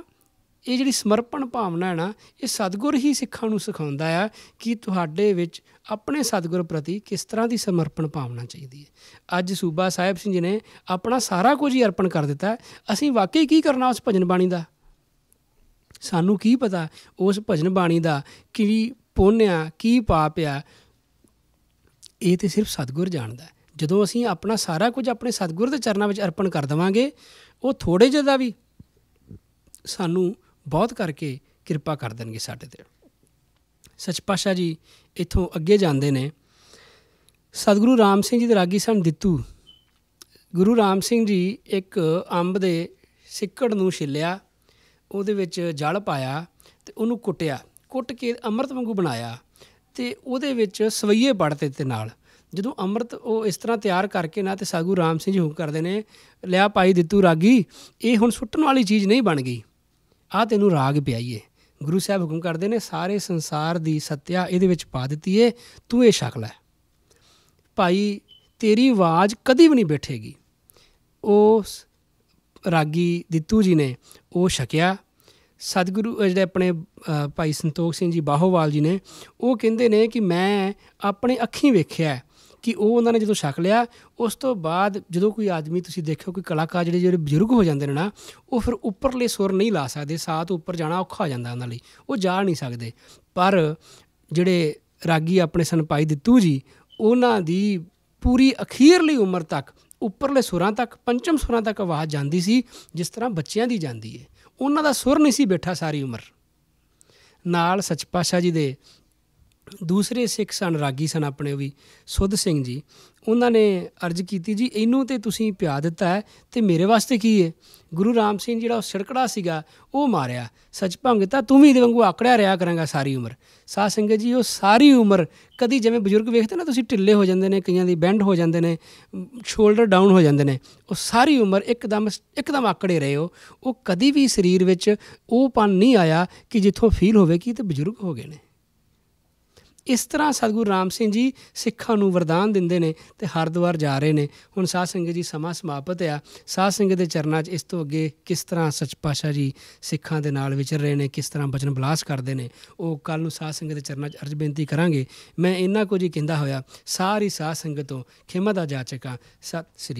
ਇਹ ਜਿਹੜੀ ਸਮਰਪਣ ਭਾਵਨਾ ਹੈ ਨਾ ਇਹ ਸਤਿਗੁਰ ਹੀ ਸਿੱਖਾਂ ਨੂੰ ਸਿਖਾਉਂਦਾ ਆ ਕਿ ਤੁਹਾਡੇ ਵਿੱਚ ਆਪਣੇ ਸਤਿਗੁਰ ਪ੍ਰਤੀ ਕਿਸ ਤਰ੍ਹਾਂ ਦੀ ਸਮਰਪਣ ਭਾਵਨਾ ਚਾਹੀਦੀ ਹੈ ਅੱਜ ਸੂਬਾ ਸਾਹਿਬ ਸਿੰਘ ਜੀ ਨੇ ਆਪਣਾ ਸਾਰਾ ਕੁਝ ਹੀ ਅਰਪਣ ਕਰ ਦਿੱਤਾ ਅਸੀਂ ਵਾਕਈ ਕੀ ਕਰਨਾ ਉਸ ਭਜਨ ਬਾਣੀ ਦਾ ਸਾਨੂੰ ਕੀ ਪਤਾ ਉਸ ਭਜਨ ਬਾਣੀ ਦਾ ਕੀ ਪੋਨਿਆ ਕੀ ਪਾਪ ਆ ਇਹ ਤੇ ਸਿਰਫ ਸਤਿਗੁਰ ਜਾਣਦਾ ਜਦੋਂ ਅਸੀਂ ਆਪਣਾ ਸਾਰਾ ਕੁਝ ਆਪਣੇ ਸਤਿਗੁਰ ਦੇ ਚਰਨਾਂ ਵਿੱਚ ਅਰਪਣ ਕਰ ਦਵਾਂਗੇ ਉਹ ਥੋੜੇ ਜਿਹਾ ਵੀ ਸਾਨੂੰ ਬਹੁਤ ਕਰਕੇ ਕਿਰਪਾ ਕਰ ਦੇਣਗੇ ਸਾਡੇ ਤੇ ਸੱਚ ਪਾਸ਼ਾ ਜੀ ਇਥੋਂ ਅੱਗੇ ਜਾਂਦੇ ਨੇ ਸਤਿਗੁਰੂ ਰਾਮ ਸਿੰਘ ਜੀ ਦੇ ਰਾਗੀ ਸਨ ਦਿੱਤੂ ਗੁਰੂ ਰਾਮ ਸਿੰਘ ਜੀ ਇੱਕ ਅੰਬ ਦੇ ਸਿੱਕੜ ਨੂੰ ਛਿੱਲਿਆ ਉਹਦੇ ਵਿੱਚ ਜਲ ਪਾਇਆ ਤੇ ਉਹਨੂੰ ਕੁੱਟਿਆ ਕੁੱਟ ਕੇ ਅੰਮ੍ਰਿਤ ਵਾਂਗੂ ਬਣਾਇਆ ਤੇ ਉਹਦੇ ਵਿੱਚ ਸਵਈਏ ਪੜਤੇ ਤੇ ਨਾਲ ਜਦੋਂ ਅੰਮ੍ਰਿਤ ਉਹ ਇਸ ਤਰ੍ਹਾਂ ਤਿਆਰ ਕਰਕੇ ਨਾ ਤੇ ਸਾਗੂ ਰਾਮ ਸਿੰਘ ਜੀ ਹੁਕਮ ਕਰਦੇ ਨੇ ਲਿਆ ਪਾਈ ਦਿੱਤੂ ਰਾਗੀ ਇਹ ਹੁਣ ਸੁੱਟਣ ਵਾਲੀ ਚੀਜ਼ ਨਹੀਂ ਬਣ ਗਈ ਆ ਤੈਨੂੰ ਰਾਗ ਪਿਆਈਏ ਗੁਰੂ ਸਾਹਿਬ ਹੁਕਮ ਕਰਦੇ ਨੇ ਸਾਰੇ ਸੰਸਾਰ ਦੀ ਸਤਿਆ ਇਹਦੇ ਵਿੱਚ ਪਾ ਦਿੱਤੀ ਏ ਤੂੰ ਇਹ ਸ਼ਕਲ ਹੈ ਭਾਈ ਤੇਰੀ ਆਵਾਜ਼ ਕਦੀ ਵੀ ਨਹੀਂ ਬੈਠੇਗੀ ਉਸ ਰਾਗੀ ਦਿੱਤੂ ਜੀ ਨੇ ਉਹ ਛਕਿਆ ਸਤਿਗੁਰੂ ਜਿਹੜੇ ਆਪਣੇ ਭਾਈ ਸੰਤੋਖ ਸਿੰਘ ਜੀ ਬਾਹੋਵਾਲ ਜੀ ਨੇ ਉਹ ਕਹਿੰਦੇ ਨੇ ਕਿ ਮੈਂ ਆਪਣੇ ਅੱਖੀਂ ਵੇਖਿਆ ਕਿ ਉਹ ਉਹਨਾਂ ਨੇ ਜਦੋਂ ਛਕ ਲਿਆ ਉਸ ਤੋਂ ਬਾਅਦ ਜਦੋਂ ਕੋਈ ਆਦਮੀ ਤੁਸੀਂ ਦੇਖਿਓ ਕੋਈ ਕਲਾਕਾਰ ਜਿਹੜੇ ਜਿਹੜੇ ਬਜ਼ੁਰਗ ਹੋ ਜਾਂਦੇ ਨੇ ਨਾ ਉਹ ਫਿਰ ਉੱਪਰਲੇ ਸੁਰ ਨਹੀਂ ਲਾ ਸਕਦੇ ਸਾਥ ਉੱਪਰ ਜਾਣਾ ਔਖਾ ਹੋ ਜਾਂਦਾ ਉਹਨਾਂ ਲਈ ਉਹ ਜਾ ਨਹੀਂ ਸਕਦੇ ਪਰ ਜਿਹੜੇ ਰਾਗੀ ਆਪਣੇ ਸੰਪਾਈ ਦਿੱਤੂ ਜੀ ਉਹਨਾਂ ਦੀ ਪੂਰੀ ਅਖੀਰਲੀ ਉਮਰ ਤੱਕ ਉੱਪਰਲੇ ਸੁਰਾਂ ਤੱਕ ਪੰਚਮ ਸੁਰਾਂ ਤੱਕ ਆਵਾਜ਼ ਜਾਂਦੀ ਸੀ ਜਿਸ ਤਰ੍ਹਾਂ ਬੱਚਿਆਂ ਦੀ ਜਾਂਦੀ ਹੈ ਉਹਨਾਂ ਦਾ ਸੁਰ ਨਹੀਂ ਸੀ ਬੈਠਾ ਸਾਰੀ ਉਮਰ ਨਾਲ ਸੱਚ ਪਾਸ਼ਾ ਜੀ ਦੇ ਦੂਸਰੇ ਸਿੱਖ ਸਨ ਰਾਗੀ ਸਨ ਆਪਣੇ ਵੀ ਸੁਧ ਸਿੰਘ ਜੀ ਉਹਨਾਂ ਨੇ ਅਰਜ਼ ਕੀਤੀ ਜੀ ਇਹਨੂੰ ਤੇ ਤੁਸੀਂ ਪਿਆ ਦਿੱਤਾ ਹੈ ਤੇ ਮੇਰੇ ਵਾਸਤੇ ਕੀ ਹੈ ਗੁਰੂ ਰਾਮ ਸਿੰਘ ਜਿਹੜਾ ਸੜਕੜਾ ਸੀਗਾ ਉਹ ਮਾਰਿਆ ਸੱਚ ਭੰਗ ਤਾਂ ਤੂੰ ਵੀ ਇਹਦੇ ਵਾਂਗੂ ਆਕੜਿਆ ਰਿਆ ਕਰਾਂਗਾ ਸਾਰੀ ਉਮਰ ਸਾਧ ਸੰਗਤ ਜੀ ਉਹ ਸਾਰੀ ਉਮਰ ਕਦੀ ਜਿਵੇਂ ਬਜ਼ੁਰਗ ਵੇਖਦੇ ਨਾ ਤੁਸੀਂ ਢਿੱਲੇ ਹੋ ਜਾਂਦੇ ਨੇ ਕਈਆਂ ਦੀ ਬੈਂਡ ਹੋ ਜਾਂਦੇ ਨੇ ਸ਼ੋਲਡਰ ਡਾਊਨ ਹੋ ਜਾਂਦੇ ਨੇ ਉਹ ਸਾਰੀ ਉਮਰ ਇੱਕਦਮ ਇੱਕਦਮ ਆਕੜੇ ਰਹੇ ਹੋ ਉਹ ਕਦੀ ਵੀ ਸਰੀਰ ਵਿੱਚ ਉਹ ਪਨ ਨਹੀਂ ਆਇਆ ਕਿ ਜਿੱਥੋਂ ਫੀਲ ਹੋਵੇ ਕਿ ਤੇ ਬਜ਼ੁਰਗ ਹੋ ਗਏ ਨੇ ਇਸ ਤਰ੍ਹਾਂ ਸਤਿਗੁਰੂ ਰਾਮ ਸਿੰਘ ਜੀ ਸਿੱਖਾਂ ਨੂੰ ਵਰਦਾਨ ਦਿੰਦੇ ਨੇ ਤੇ ਹਰਦੁਆਰ ਜਾ ਰਹੇ ਨੇ ਹੁਣ ਸਾਧ ਸੰਗਤ ਜੀ ਸਮਾਂ ਸਮਾਪਤ ਆ ਸਾਧ ਸੰਗਤ ਦੇ ਚਰਨਾਂ 'ਚ ਇਸ ਤੋਂ ਅੱਗੇ ਕਿਸ ਤਰ੍ਹਾਂ ਸੱਚ ਪਾਸ਼ਾ ਜੀ ਸਿੱਖਾਂ ਦੇ ਨਾਲ ਵਿਚਰ ਰਹੇ ਨੇ ਕਿਸ ਤਰ੍ਹਾਂ ਬਚਨ ਬਲਾਸ ਕਰਦੇ ਨੇ ਉਹ ਕੱਲ ਨੂੰ ਸਾਧ ਸੰਗਤ ਦੇ ਚਰਨਾਂ 'ਚ ਅਰਜ ਬੇਨਤੀ ਕਰਾਂਗੇ ਮੈਂ ਇੰਨਾ ਕੁਝ ਹੀ ਕਹਿੰਦਾ ਹੋਇਆ ਸਾਰੀ ਸਾਧ ਸੰਗਤ ਤੋਂ ਖਿਮਾ ਦਾ ਜਾਚਕਾਂ ਸਤਿ ਸ੍ਰੀ